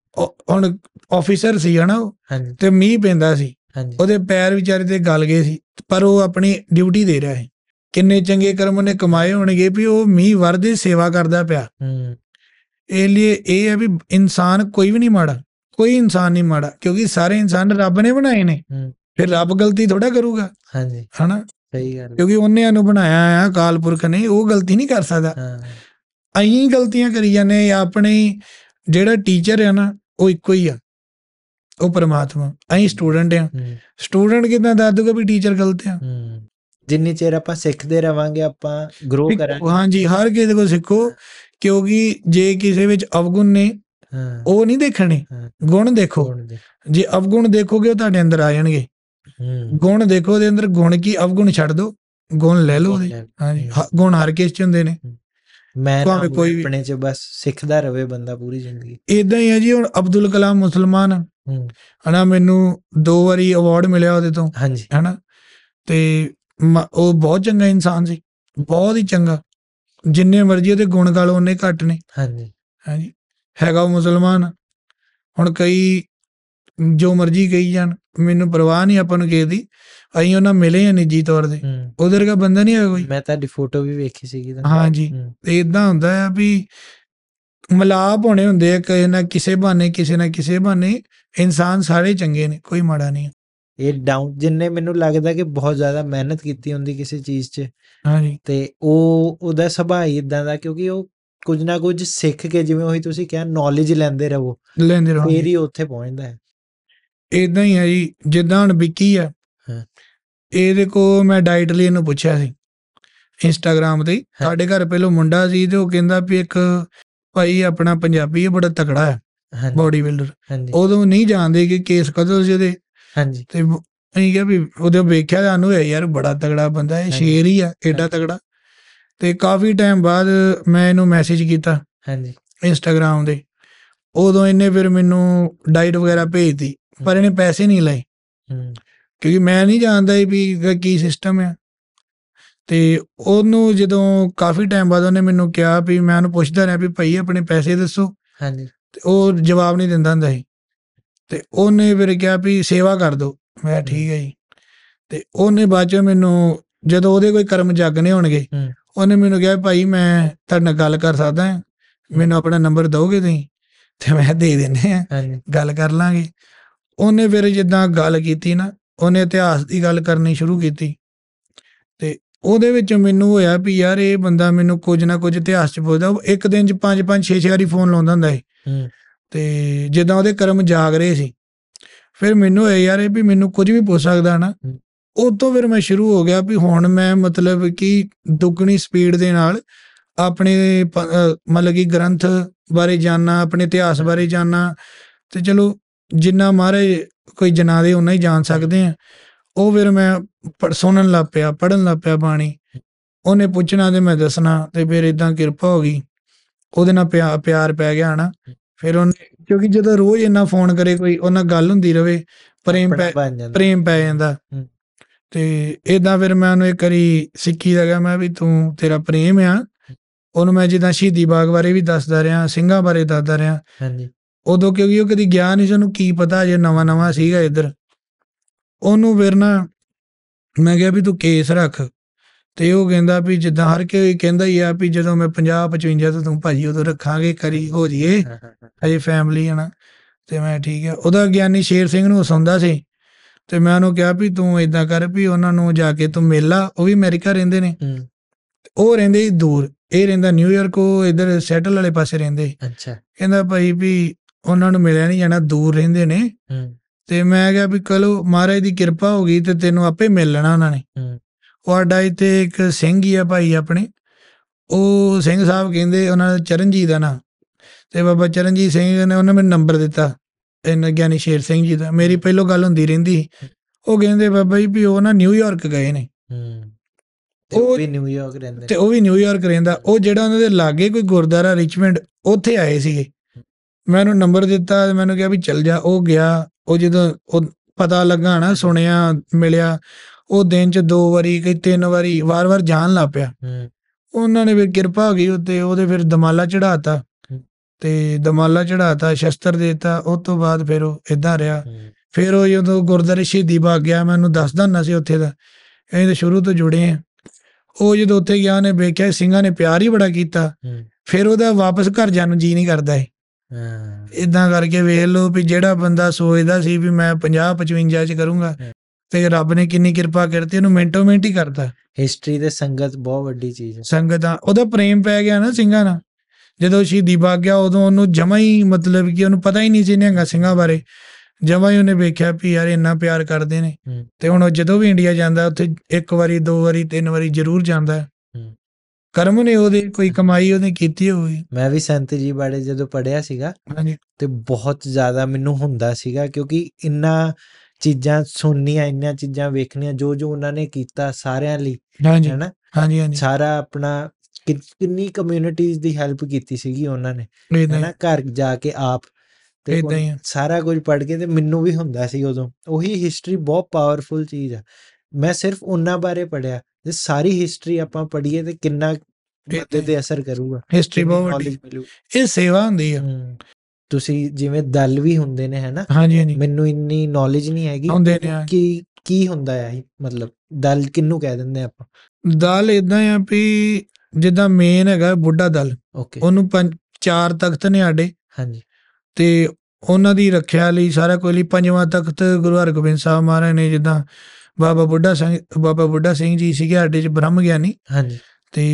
ਹੁਣ ਆਫੀਸਰ ਸੀ ਹਨਾ ਉਹ ਤੇ ਮੀਂਹ ਪੈਂਦਾ ਸੀ ਉਹਦੇ ਪੈਰ ਵਿਚਾਰੇ ਤੇ ਗਲ ਗਏ ਸੀ ਪਰ ਉਹ ਆਪਣੀ ਡਿਊਟੀ ਦੇ ਰਿਹਾ ਸੀ ਕਿੰਨੇ ਚੰਗੇ ਕਰਮ ਉਹਨੇ ਕਮਾਏ ਹੋਣਗੇ ਵੀ ਉਹ ਮੀਂਹ ਵਰਦੇ ਸੇਵਾ ਕਰਦਾ ਪਿਆ ਹੂੰ ਇਹ ਲਈ ਇਹ ਹੈ ਵੀ ਇਨਸਾਨ ਕੋਈ ਵੀ ਨਹੀਂ ਮਾੜਾ ਕੋਈ ਇਨਸਾਨ ਨਹੀਂ ਮਾੜਾ ਕਿਉਂਕਿ ਸਾਰੇ ਇਨਸਾਨ ਰੱਬ ਨੇ ਬਣਾਏ ਨੇ ਫਿਰ ਰੱਬ ਗਲਤੀ ਥੋੜਾ ਕਰੂਗਾ ਹਾਂਜੀ ਹਨਾ ਸਹੀ ਗੱਲ ਕਿਉਂਕਿ ਉਹਨੇ ਇਹਨੂੰ ਬਣਾਇਆ ਆ ਕਾਲਪੁਰਖ ਨੇ ਉਹ ਗਲਤੀ ਨਹੀਂ ਕਰ ਸਕਦਾ ਹਾਂ ਅਹੀਂ ਗਲਤੀਆਂ ਕਰੀ ਜਾਂਦੇ ਆ ਆਪਣੇ ਜਿਹੜਾ ਟੀਚਰ ਹੈ ਨਾ ਉਹ ਇੱਕੋ ਹੀ ਆ ਉਹ ਪਰਮਾਤਮਾ ਅਹੀਂ ਸਟੂਡੈਂਟ ਆ ਸਟੂਡੈਂਟ ਕਿਦਾਂ ਦੱਸ ਦੂਗਾ ਵੀ ਟੀਚਰ ਗਲਤ ਆ ਜਿੰਨੀ ਚਿਰ ਆਪਾਂ ਸਿੱਖਦੇ ਰਵਾਂਗੇ ਆਪਾਂ ਗਰੋ ਕਰਾਂਗੇ ਹਾਂਜੀ ਹਰ ਕਿਸੇ ਕੋ ਸਿੱਖੋ ਕਿਉਂਕਿ ਜੇ ਕਿਸੇ ਵਿੱਚ ਅਵਗੁਣ ਨੇ ਉਹ ਨਹੀਂ ਦੇਖਣੇ ਗੁਣ ਦੇਖੋ ਜੇ ਅਵਗੁਣ ਦੇਖੋਗੇ ਉਹ ਤੁਹਾਡੇ ਅੰਦਰ ਆ ਜਾਣਗੇ ਗੁਣ ਦੇਖੋ ਦੇ ਅੰਦਰ ਗੁਣ ਕੀ ਅਵਗੁਣ ਛੱਡ ਦਿਓ ਗੁਣ ਲੈ ਲਓ ਹਾਂਜੀ ਗੁਣ ਹਰ ਕਿਸੇ ਚ ਹੁੰਦੇ ਨੇ ਮੈਂ ਆਪਣੇ ਚ ਬਸ ਸਿੱਖਦਾ ਰਵੇ ਬੰਦਾ ਪੂਰੀ ਜ਼ਿੰਦਗੀ ਇਦਾਂ ਹੀ ਹੈ ਜੀ ਹੁਣ ਅਬਦੁਲ ਕਲਾਮ ਮੁਸਲਮਾਨ ਹਣਾ ਮੈਨੂੰ ਦੋ ਵਾਰੀ ਅਵਾਰਡ ਮਿਲਿਆ ਉਹਦੇ ਤੋਂ ਹਾਂਜੀ ਹਣਾ ਤੇ ਉਹ ਬਹੁਤ ਚੰਗਾ ਇਨਸਾਨ ਸੀ ਬਹੁਤ ਹੀ ਚੰਗਾ ਜਿੰਨੇ ਮਰਜ਼ੀ ਉਹਦੇ ਗੁਣ ਗਾਲ ਉਹਨੇ ਘੱਟ ਨੇ ਹਾਂਜੀ ਹਾਂਜੀ ਹੈਗਾ ਉਹ ਮੁਸਲਮਾਨ ਹੁਣ ਕਈ ਜੋ ਮਰਜ਼ੀ ਕਹੀ ਜਾਣ ਮੈਨੂੰ ਪਰਵਾਹ ਨਹੀਂ ਆਪਾਂ ਨੂੰ ਕਿਸੇ ਦੀ ਅਸੀਂ ਉਹਨਾਂ ਮਿਲੇ ਆ ਨਿੱਜੀ ਤੌਰ ਤੇ ਉਧਰ ਦਾ ਬੰਦਾ ਨਹੀਂ ਹੈਗਾ ਕੋਈ ਮੈਂ ਤੁਹਾਡੀ ਫੋਟੋ ਵੀ ਵੇਖੀ ਸੀਗੀ ਤਾਂ ਹਾਂਜੀ ਤੇ ਇਦਾਂ ਹੁੰਦਾ ਹੈ ਵੀ ਮਲਾਪ ਹੋਣੇ ਹੁੰਦੇ ਆ ਕਿਸੇ ਨਾ ਕਿਸੇ ਬਹਾਨੇ ਕਿਸੇ ਨਾ ਕਿਸੇ ਬਹਾਨੇ ਇਨਸਾਨ ਸਾਰੇ ਚੰਗੇ ਨੇ ਕੋਈ ਮਾੜਾ ਨਹੀਂ ਇਹ ਡਾਊਨ ਜਿੰਨੇ ਮੈਨੂੰ ਲੱਗਦਾ ਕਿ ਬਹੁਤ ਜ਼ਿਆਦਾ ਮਿਹਨਤ ਕੀਤੀ ਹੁੰਦੀ ਕਿਸੇ ਚੀਜ਼ 'ਚ ਹਾਂਜੀ ਤੇ ਉਹ ਉਹਦਾ ਸੁਭਾਅ ਹੀ ਇਦਾਂ ਦਾ ਕਿਉਂਕਿ ਉਹ ਕੁਝ ਨਾ ਕੁਝ ਸਿੱਖ ਕੇ ਜਿਵੇਂ ਉਹੀ ਤੁਸੀਂ ਕਿਹਾ ਨੌਲੇਜ ਲੈਂਦੇ ਰਹੋ ਲੈਂਦੇ ਰਹੋ ਫੇਰ ਹੀ ਉੱਥੇ ਪਹੁੰਚਦਾ ਹੈ ਇਦਾਂ ਹੀ ਹੈ ਜੀ ਜਿੱਦਾਂ ਹਣ ਵਿੱਕੀ ਆ ਇਹਦੇ ਕੋ ਮੈਂ ਡਾਈਟ ਲਈ ਇਹਨੂੰ ਪੁੱਛਿਆ ਸੀ ਇੰਸਟਾਗ੍ਰam ਤੇ ਸਾਡੇ ਘਰ ਪਹਿਲੋ ਮੁੰਡਾ ਸੀ ਤੇ ਉਹ ਕਹਿੰਦਾ ਵੀ ਇੱਕ ਭਾਈ ਆਪਣਾ ਪੰਜਾਬੀ ਬੜਾ ਤਕੜਾ ਹੈ ਬੋਡੀ ਬਿਲਡਰ ਉਦੋਂ ਨਹੀਂ ਜਾਣਦੇ ਕਿ ਕੇਸ ਕਦੋਂ ਸੀ ਉਹਦੇ ਹਾਂਜੀ ਤੇ ਅਸੀਂ ਕਿਹਾ ਵੀ ਉਹਦੇ ਵੇਖਿਆ ਸਾਨੂੰ ਹੈ ਯਾਰ ਬੜਾ ਤਗੜਾ ਬੰਦਾ ਹੈ ਸ਼ੇਰ ਹੀ ਆ ਐਡਾ ਤਗੜਾ ਤੇ ਕਾਫੀ ਟਾਈਮ ਬਾਅਦ ਮੈਂ ਇਹਨੂੰ ਮੈਸੇਜ ਕੀਤਾ ਹਾਂਜੀ ਇੰਸਟਾਗ੍ਰam ਦੇ ਉਦੋਂ ਇਹਨੇ ਫਿਰ ਮੈਨੂੰ ਡਾਈਟ ਵਗੈਰਾ ਭੇਜਦੀ ਪਰ ਇਹਨੇ ਪੈਸੇ ਨਹੀਂ ਲਏ ਕਿਉਂਕਿ ਮੈਂ ਨਹੀਂ ਜਾਣਦਾ ਵੀ ਕੀ ਸਿਸਟਮ ਹੈ ਤੇ ਉਹਨੂੰ ਜਦੋਂ ਕਾਫੀ ਟਾਈਮ ਬਾਅਦ ਉਹਨੇ ਮੈਨੂੰ ਕਿਹਾ ਵੀ ਮੈਂ ਉਹਨੂੰ ਪੁੱਛਦਾ ਰਿਹਾ ਵੀ ਭਾਈ ਆਪਣੇ ਪੈਸੇ ਦੱਸੋ ਹਾਂਜੀ ਤੇ ਉਹ ਜਵਾਬ ਨਹੀਂ ਦਿੰਦਾ ਹੁੰਦਾ ਸੀ ਤੇ ਉਹਨੇ ਫਿਰ ਕਿਹਾ ਵੀ ਸੇਵਾ ਕਰ ਦੋ ਮੈਂ ਠੀਕ ਹੈ ਜੀ ਤੇ ਉਹਨੇ ਬਾਅਦ ਚ ਮੈਨੂੰ ਜਦੋਂ ਉਹਦੇ ਕੋਈ ਕਰਮ ਜਾਗਨੇ ਹੋਣਗੇ ਉਹਨੇ ਮੈਨੂੰ ਕਿਹਾ ਭਾਈ ਮੈਂ ਤੁਹਾਡੇ ਨਾਲ ਗੱਲ ਕਰ ਸਕਦਾ ਮੈਨੂੰ ਆਪਣਾ ਨੰਬਰ ਦਿਓਗੇ ਤੁਸੀਂ ਤੇ ਮੈਂ ਦੇ ਦਿੰਨੇ ਆ ਗੱਲ ਕਰ ਲਾਂਗੇ ਉਹਨੇ ਫਿਰ ਜਿੱਦਾਂ ਗੱਲ ਕੀਤੀ ਨਾ ਉਹਨੇ ਇਤਿਹਾਸ ਦੀ ਗੱਲ ਕਰਨੀ ਸ਼ੁਰੂ ਕੀਤੀ ਤੇ ਉਹਦੇ ਵਿੱਚ ਮੈਨੂੰ ਹੋਇਆ ਵੀ ਯਾਰ ਇਹ ਬੰਦਾ ਮੈਨੂੰ ਕੁਝ ਨਾ ਕੁਝ ਇਤਿਹਾਸ ਚ ਪੁੱਛਦਾ ਇੱਕ ਦਿਨ ਚ 5 5 6 6 ਵਾਰੀ ਫੋਨ ਲਾਉਂਦਾ ਹੁੰਦਾ ਏ ਤੇ ਜਿੱਦਾਂ ਉਹਦੇ ਕਰਮ ਜਾਗ ਰਹੇ ਸੀ ਫਿਰ ਮੈਨੂੰ ਇਹ ਯਾਰ ਇਹ ਵੀ ਮੈਨੂੰ ਕੁਝ ਵੀ ਪੁੱਛ ਸਕਦਾ ਨਾ ਉਦੋਂ ਫਿਰ ਮੈਂ ਸ਼ੁਰੂ ਹੋ ਗਿਆ ਵੀ ਹੁਣ ਮੈਂ ਮਤਲਬ ਕਿ ਦੁੱਗਣੀ ਸਪੀਡ ਦੇ ਨਾਲ ਆਪਣੇ ਮਤਲਬ ਕਿ ਗ੍ਰੰਥ ਬਾਰੇ ਜਾਨਣਾ ਆਪਣੇ ਇਤਿਹਾਸ ਬਾਰੇ ਜਾਨਣਾ ਤੇ ਚਲੋ ਜਿੰਨਾ ਮਾਰੇ ਕੋਈ ਜਨਾਦੇ ਉਹਨਾਂ ਹੀ ਜਾਣ ਸਕਦੇ ਆ ਉਹ ਫਿਰ ਮੈਂ ਸੁਣਨ ਲੱਗ ਪਿਆ ਪੜਨ ਲੱਗ ਪਿਆ ਬਾਣੀ ਉਹਨੇ ਪੁੱਛਣਾ ਤੇ ਮੈਂ ਦੱਸਣਾ ਤੇ ਫਿਰ ਇਦਾਂ ਕਿਰਪਾ ਹੋ ਗਈ ਉਹਦੇ ਨਾਲ ਪਿਆਰ ਪੈ ਗਿਆ ਹਨਾ ਫਿਰ ਉਹਨੇ ਕਿਉਂਕਿ ਜਦੋਂ ਰੋਜ਼ ਇੰਨਾ ਫੋਨ ਕਰੇ ਕੋਈ ਉਹਨਾਂ ਗੱਲ ਹੁੰਦੀ ਰਵੇ ਪ੍ਰੇਮ ਪ੍ਰੇਮ ਪੈ ਜਾਂਦਾ ਤੇ ਇਦਾਂ ਫਿਰ ਮੈਂ ਉਹਨੂੰ ਇੱਕ ਵਾਰੀ ਸਿੱਖੀ ਲਗਾ ਮੈਂ ਵੀ ਤੂੰ ਤੇਰਾ ਪ੍ਰੇਮ ਆ ਉਹਨੂੰ ਮੈਂ ਜਿੱਦਾਂ ਸ਼ਹੀਦੀ ਬਾਗ ਬਾਰੇ ਵੀ ਦੱਸਦਾ ਰਿਹਾ ਸਿੰਘਾਂ ਬਾਰੇ ਦੱਸਦਾ ਰਿਹਾ ਹਾਂਜੀ ਉਦੋਂ ਕਿਉਂਕਿ ਉਹ ਕਦੀ ਗਿਆ ਨਹੀਂ ਸਾਨੂੰ ਕੀ ਪਤਾ ਜੇ ਨਵਾਂ ਨਵਾਂ ਸੀਗਾ ਇੱਧਰ ਉਹਨੂੰ ਫਿਰ ਨਾ ਮੈਂ ਕਿਹਾ ਵੀ ਤੂੰ ਕੇਸ ਰੱਖ ਤੇ ਉਹ ਕਹਿੰਦਾ ਵੀ ਜਿੱਦਾਂ ਹਰ ਕੋਈ ਕਹਿੰਦਾ ਹੀ ਆ ਵੀ ਜਦੋਂ ਮੈਂ 50 55 ਤੋਂ ਤੂੰ ਭਾਜੀ ਉਦੋਂ ਰੱਖਾਂਗੇ ਕਰੀ ਹੋ ਜੀਏ ਅਜੇ ਫੈਮਲੀ ਹਨਾ ਤੇ ਮੈਂ ਠੀਕ ਹੈ ਉਹਦਾ ਗਿਆਨੀ ਸ਼ੇਰ ਸਿੰਘ ਨੂੰ ਸੁਣਦਾ ਸੀ ਤੇ ਮੈਂ ਉਹਨੂੰ ਕਿਹਾ ਵੀ ਤੂੰ ਇਦਾਂ ਕਰ ਵੀ ਉਹਨਾਂ ਨੂੰ ਜਾ ਕੇ ਤੂੰ ਮੇਲਾ ਉਹ ਵੀ ਅਮਰੀਕਾ ਰਹਿੰਦੇ ਨੇ ਉਹ ਰਹਿੰਦੇ ਦੂਰ ਇਹ ਰਹਿੰਦਾ ਨਿਊਯਾਰਕ ਉਹ ਇਧਰ ਸੈਟਲ ਵਾਲੇ ਪਾਸੇ ਰਹਿੰਦੇ ਅੱਛਾ ਕਹਿੰਦਾ ਭਾਈ ਵੀ ਉਹਨਾਂ ਨੂੰ ਮਿਲਿਆ ਨਹੀਂ ਜਾਣਾ ਦੂਰ ਰਹਿੰਦੇ ਨੇ ਤੇ ਮੈਂ ਕਿਹਾ ਵੀ ਕਲੋ ਮਹਾਰਾਜ ਦੀ ਕਿਰਪਾ ਹੋ ਗਈ ਤੇ ਤੈਨੂੰ ਆਪੇ ਮਿਲ ਲੈਣਾ ਉਹਨਾਂ ਨੇ ਉਹ ਸਾਡਾ ਇੱਥੇ ਇੱਕ ਸਿੰਘ ਹੀ ਆ ਭਾਈ ਆਪਣੇ ਉਹ ਸਿੰਘ ਸਾਹਿਬ ਕਹਿੰਦੇ ਉਹਨਾਂ ਦਾ ਚਰਨਜੀਤ ਦਾ ਨਾਂ ਤੇ ਬਾਬਾ ਚਰਨਜੀਤ ਸਿੰਘ ਨੇ ਉਹਨਾਂ ਮੈਨੂੰ ਨੰਬਰ ਦਿੱਤਾ ਇਹਨਾਂ ਗਿਆਨੀ ਸ਼ੇਰ ਸਿੰਘ ਜੀ ਦਾ ਮੇਰੀ ਪਹਿਲੋ ਗੱਲ ਹੁੰਦੀ ਰਹਿੰਦੀ ਉਹ ਕਹਿੰਦੇ ਬਾਬਾ ਜੀ ਵੀ ਉਹ ਨਾ ਨਿਊਯਾਰਕ ਗਏ ਨੇ ਉਹ ਵੀ ਨਿਊਯਾਰਕ ਰਹਿੰਦੇ ਤੇ ਉਹ ਵੀ ਨਿਊਯਾਰਕ ਰਹਿੰਦਾ ਉਹ ਜਿਹੜਾ ਉਹਨਾਂ ਦੇ ਲਾਗੇ ਕੋਈ ਗੁਰਦਾਰਾ ਰਿਚਮੈਂਟ ਉੱਥੇ ਆਏ ਸੀਗੇ ਮੈਨੂੰ ਨੰਬਰ ਦਿੱਤਾ ਮੈਨੂੰ ਕਿਹਾ ਵੀ ਚੱਲ ਜਾ ਉਹ ਗਿਆ ਉਹ ਜਦੋਂ ਉਹ ਪਤਾ ਲੱਗਾ ਨਾ ਸੁਣਿਆ ਮਿਲਿਆ ਉਹ ਦਿਨ ਚ ਦੋ ਵਾਰੀ ਕਿ ਤਿੰਨ ਵਾਰੀ ਵਾਰ-ਵਾਰ ਜਾਣ ਲਾ ਪਿਆ ਉਹਨਾਂ ਨੇ ਫਿਰ ਕਿਰਪਾ ਹੋ ਗਈ ਉੱਤੇ ਉਹਦੇ ਫਿਰ ਦਮਾਲਾ ਚੜਾਤਾ ਤੇ ਦਮਾਲਾ ਚੜਾਤਾ ਸ਼ਸਤਰ ਦੇਤਾ ਉਸ ਤੋਂ ਬਾਅਦ ਫਿਰ ਉਹ ਇਦਾਂ ਰਿਹਾ ਫਿਰ ਉਹ ਜਦੋਂ ਗੁਰਦਾਰੇ ਸ਼ਹੀਦੀ ਬਾਗ ਗਿਆ ਮੈਨੂੰ ਦੱਸਦਾ ਨਾ ਸੀ ਉੱਥੇ ਦਾ ਐਂ ਤਾਂ ਸ਼ੁਰੂ ਤੋਂ ਜੁੜੇ ਆ ਉਹ ਜਦੋਂ ਉੱਥੇ ਗਿਆ ਨੇ ਵੇਖਿਆ ਸਿੰਘਾਂ ਨੇ ਪਿਆਰ ਹੀ ਬੜਾ ਕੀਤਾ ਫਿਰ ਉਹਦਾ ਵਾਪਸ ਘਰ ਜਾਣ ਨੂੰ ਜੀ ਨਹੀਂ ਕਰਦਾ ਏ ਇਦਾਂ ਕਰਕੇ ਵੇਖ ਲਓ ਵੀ ਜਿਹੜਾ ਬੰਦਾ ਸੋਚਦਾ ਸੀ ਵੀ ਮੈਂ 50 55 ਚ ਕਰੂੰਗਾ ਤੇ ਰੱਬ ਨੇ ਕਿੰਨੀ ਕਿਰਪਾ ਕਰਤੀ ਉਹਨੂੰ ਮਿੰਟੋ ਮਿੰਟ ਹੀ ਕਰਦਾ ਹਿਸਟਰੀ ਦੇ ਸੰਗਤ ਬਹੁਤ ਵੱਡੀ ਚੀਜ਼ ਹੈ ਸੰਗਤਾਂ ਉਹਦਾ ਪ੍ਰੇਮ ਪੈ ਗਿਆ ਨਾ ਸਿੰਘਾਂ ਨਾਲ ਜਦੋਂ ਸ਼ਹੀਦੀ ਬਾਗ ਗਿਆ ਉਦੋਂ ਉਹਨੂੰ ਜਮਾ ਹੀ ਮਤਲਬ ਕਿ ਉਹਨੂੰ ਪਤਾ ਹੀ ਨਹੀਂ ਸੀ ਨਿਹੰਗਾ ਸਿੰਘਾਂ ਬਾਰੇ ਜਮਾ ਹੀ ਉਹਨੇ ਵੇਖਿਆ ਵੀ ਯਾਰ ਇੰਨਾ ਪਿਆਰ ਕਰਦੇ ਨੇ ਤੇ ਹੁਣ ਜਦੋਂ ਵੀ ਇੰਡੀਆ ਜਾਂਦਾ ਉੱਥੇ ਇੱਕ ਵਾਰੀ ਦੋ ਵਾਰੀ ਤਿੰਨ ਵਾਰੀ ਜ਼ਰੂਰ ਜਾਂਦਾ ਕਰਮ ਨੇ ਉਹਦੇ ਕੋਈ ਕਮਾਈ ਉਹਨੇ ਕੀਤੀ ਹੋਈ ਮੈਂ ਵੀ ਸੰਤ ਜੀ ਬਾਰੇ ਜਦੋਂ ਪੜਿਆ ਸੀਗਾ ਹਾਂਜੀ ਤੇ ਬਹੁਤ ਜ਼ਿਆਦਾ ਮੈਨੂੰ ਹੁੰਦਾ ਸੀਗਾ ਕਿਉਂਕਿ ਇੰਨਾ ਚੀਜ਼ਾਂ ਸੁਣਨੀਆਂ ਇੰਨੀਆਂ ਚੀਜ਼ਾਂ ਵੇਖਣੀਆਂ ਜੋ ਜੋ ਉਹਨਾਂ ਨੇ ਕੀਤਾ ਸਾਰਿਆਂ ਲਈ ਹਾਂਜੀ ਹੈਨਾ ਹਾਂਜੀ ਹਾਂਜੀ ਸਾਰਾ ਆਪਣਾ ਕਿੰਨੀ ਕਮਿਊਨਿਟੀਜ਼ ਦੀ ਹੈਲਪ ਕੀਤੀ ਸੀਗੀ ਉਹਨਾਂ ਨੇ ਹੈਨਾ ਘਰ ਜਾ ਕੇ ਆਪ ਤੇ ਸਾਰਾ ਕੁਝ ਪੜ ਕੇ ਤੇ ਮੈਨੂੰ ਵੀ ਹੁੰਦਾ ਸੀ ਉਦੋਂ ਉਹੀ ਹਿਸਟਰੀ ਬਹੁਤ ਪਾਵਰਫੁਲ ਚੀਜ਼ ਆ ਮੈਂ ਸਿਰਫ ਉਹਨਾਂ ਬਾਰੇ ਪੜਿਆ ਜੇ ਸਾਰੀ ਹਿਸਟਰੀ ਆਪਾਂ ਪੜੀਏ ਤੇ ਕਿੰਨਾ ਬੰਦੇ ਤੇ ਅਸਰ ਕਰੂਗਾ ਹਿਸਟਰੀ ਬਹੁਤ ਵੱਡੀ ਇਹ ਸੇਵਾ ਹੁੰਦੀ ਆ ਤੁਸੀਂ ਜਿਵੇਂ ਦਲ ਵੀ ਹੁੰਦੇ ਨੇ ਹੈਨਾ ਹਾਂਜੀ ਹਾਂਜੀ ਮੈਨੂੰ ਇੰਨੀ ਨੌਲੇਜ ਨਹੀਂ ਹੈਗੀ ਕਿ ਕੀ ਹੁੰਦਾ ਹੈ ਮਤਲਬ ਦਲ ਕਿੰਨੂੰ ਕਹਿ ਦਿੰਦੇ ਆਪਾਂ ਦਲ ਇਦਾਂ ਆ ਵੀ ਜਿੱਦਾਂ ਮੇਨ ਹੈਗਾ ਬੁੱਢਾ ਦਲ ਉਹਨੂੰ ਪੰਜ ਚਾਰ ਤਖਤ ਨੇ ਆਡੇ ਹਾਂਜੀ ਤੇ ਉਹਨਾਂ ਦੀ ਰੱਖਿਆ ਲਈ ਸਾਰਾ ਕੋਈ ਲਈ ਪੰਜਵਾਂ ਤਖਤ ਗੁਰੂ ਹਰਗੋਬਿੰਦ ਸਾਹਿਬ ਮਹਾਰਾਜ ਨੇ ਜਿੱਦਾਂ ਬਾਬਾ ਬੁੱਢਾ ਸਿੰਘ ਬਾਬਾ ਬੁੱਢਾ ਸਿੰਘ ਜੀ ਸੀਗੇ ਸਾਡੇ ਚ ਬ੍ਰਹਮ ਗਿਆਨੀ ਹਾਂਜੀ ਤੇ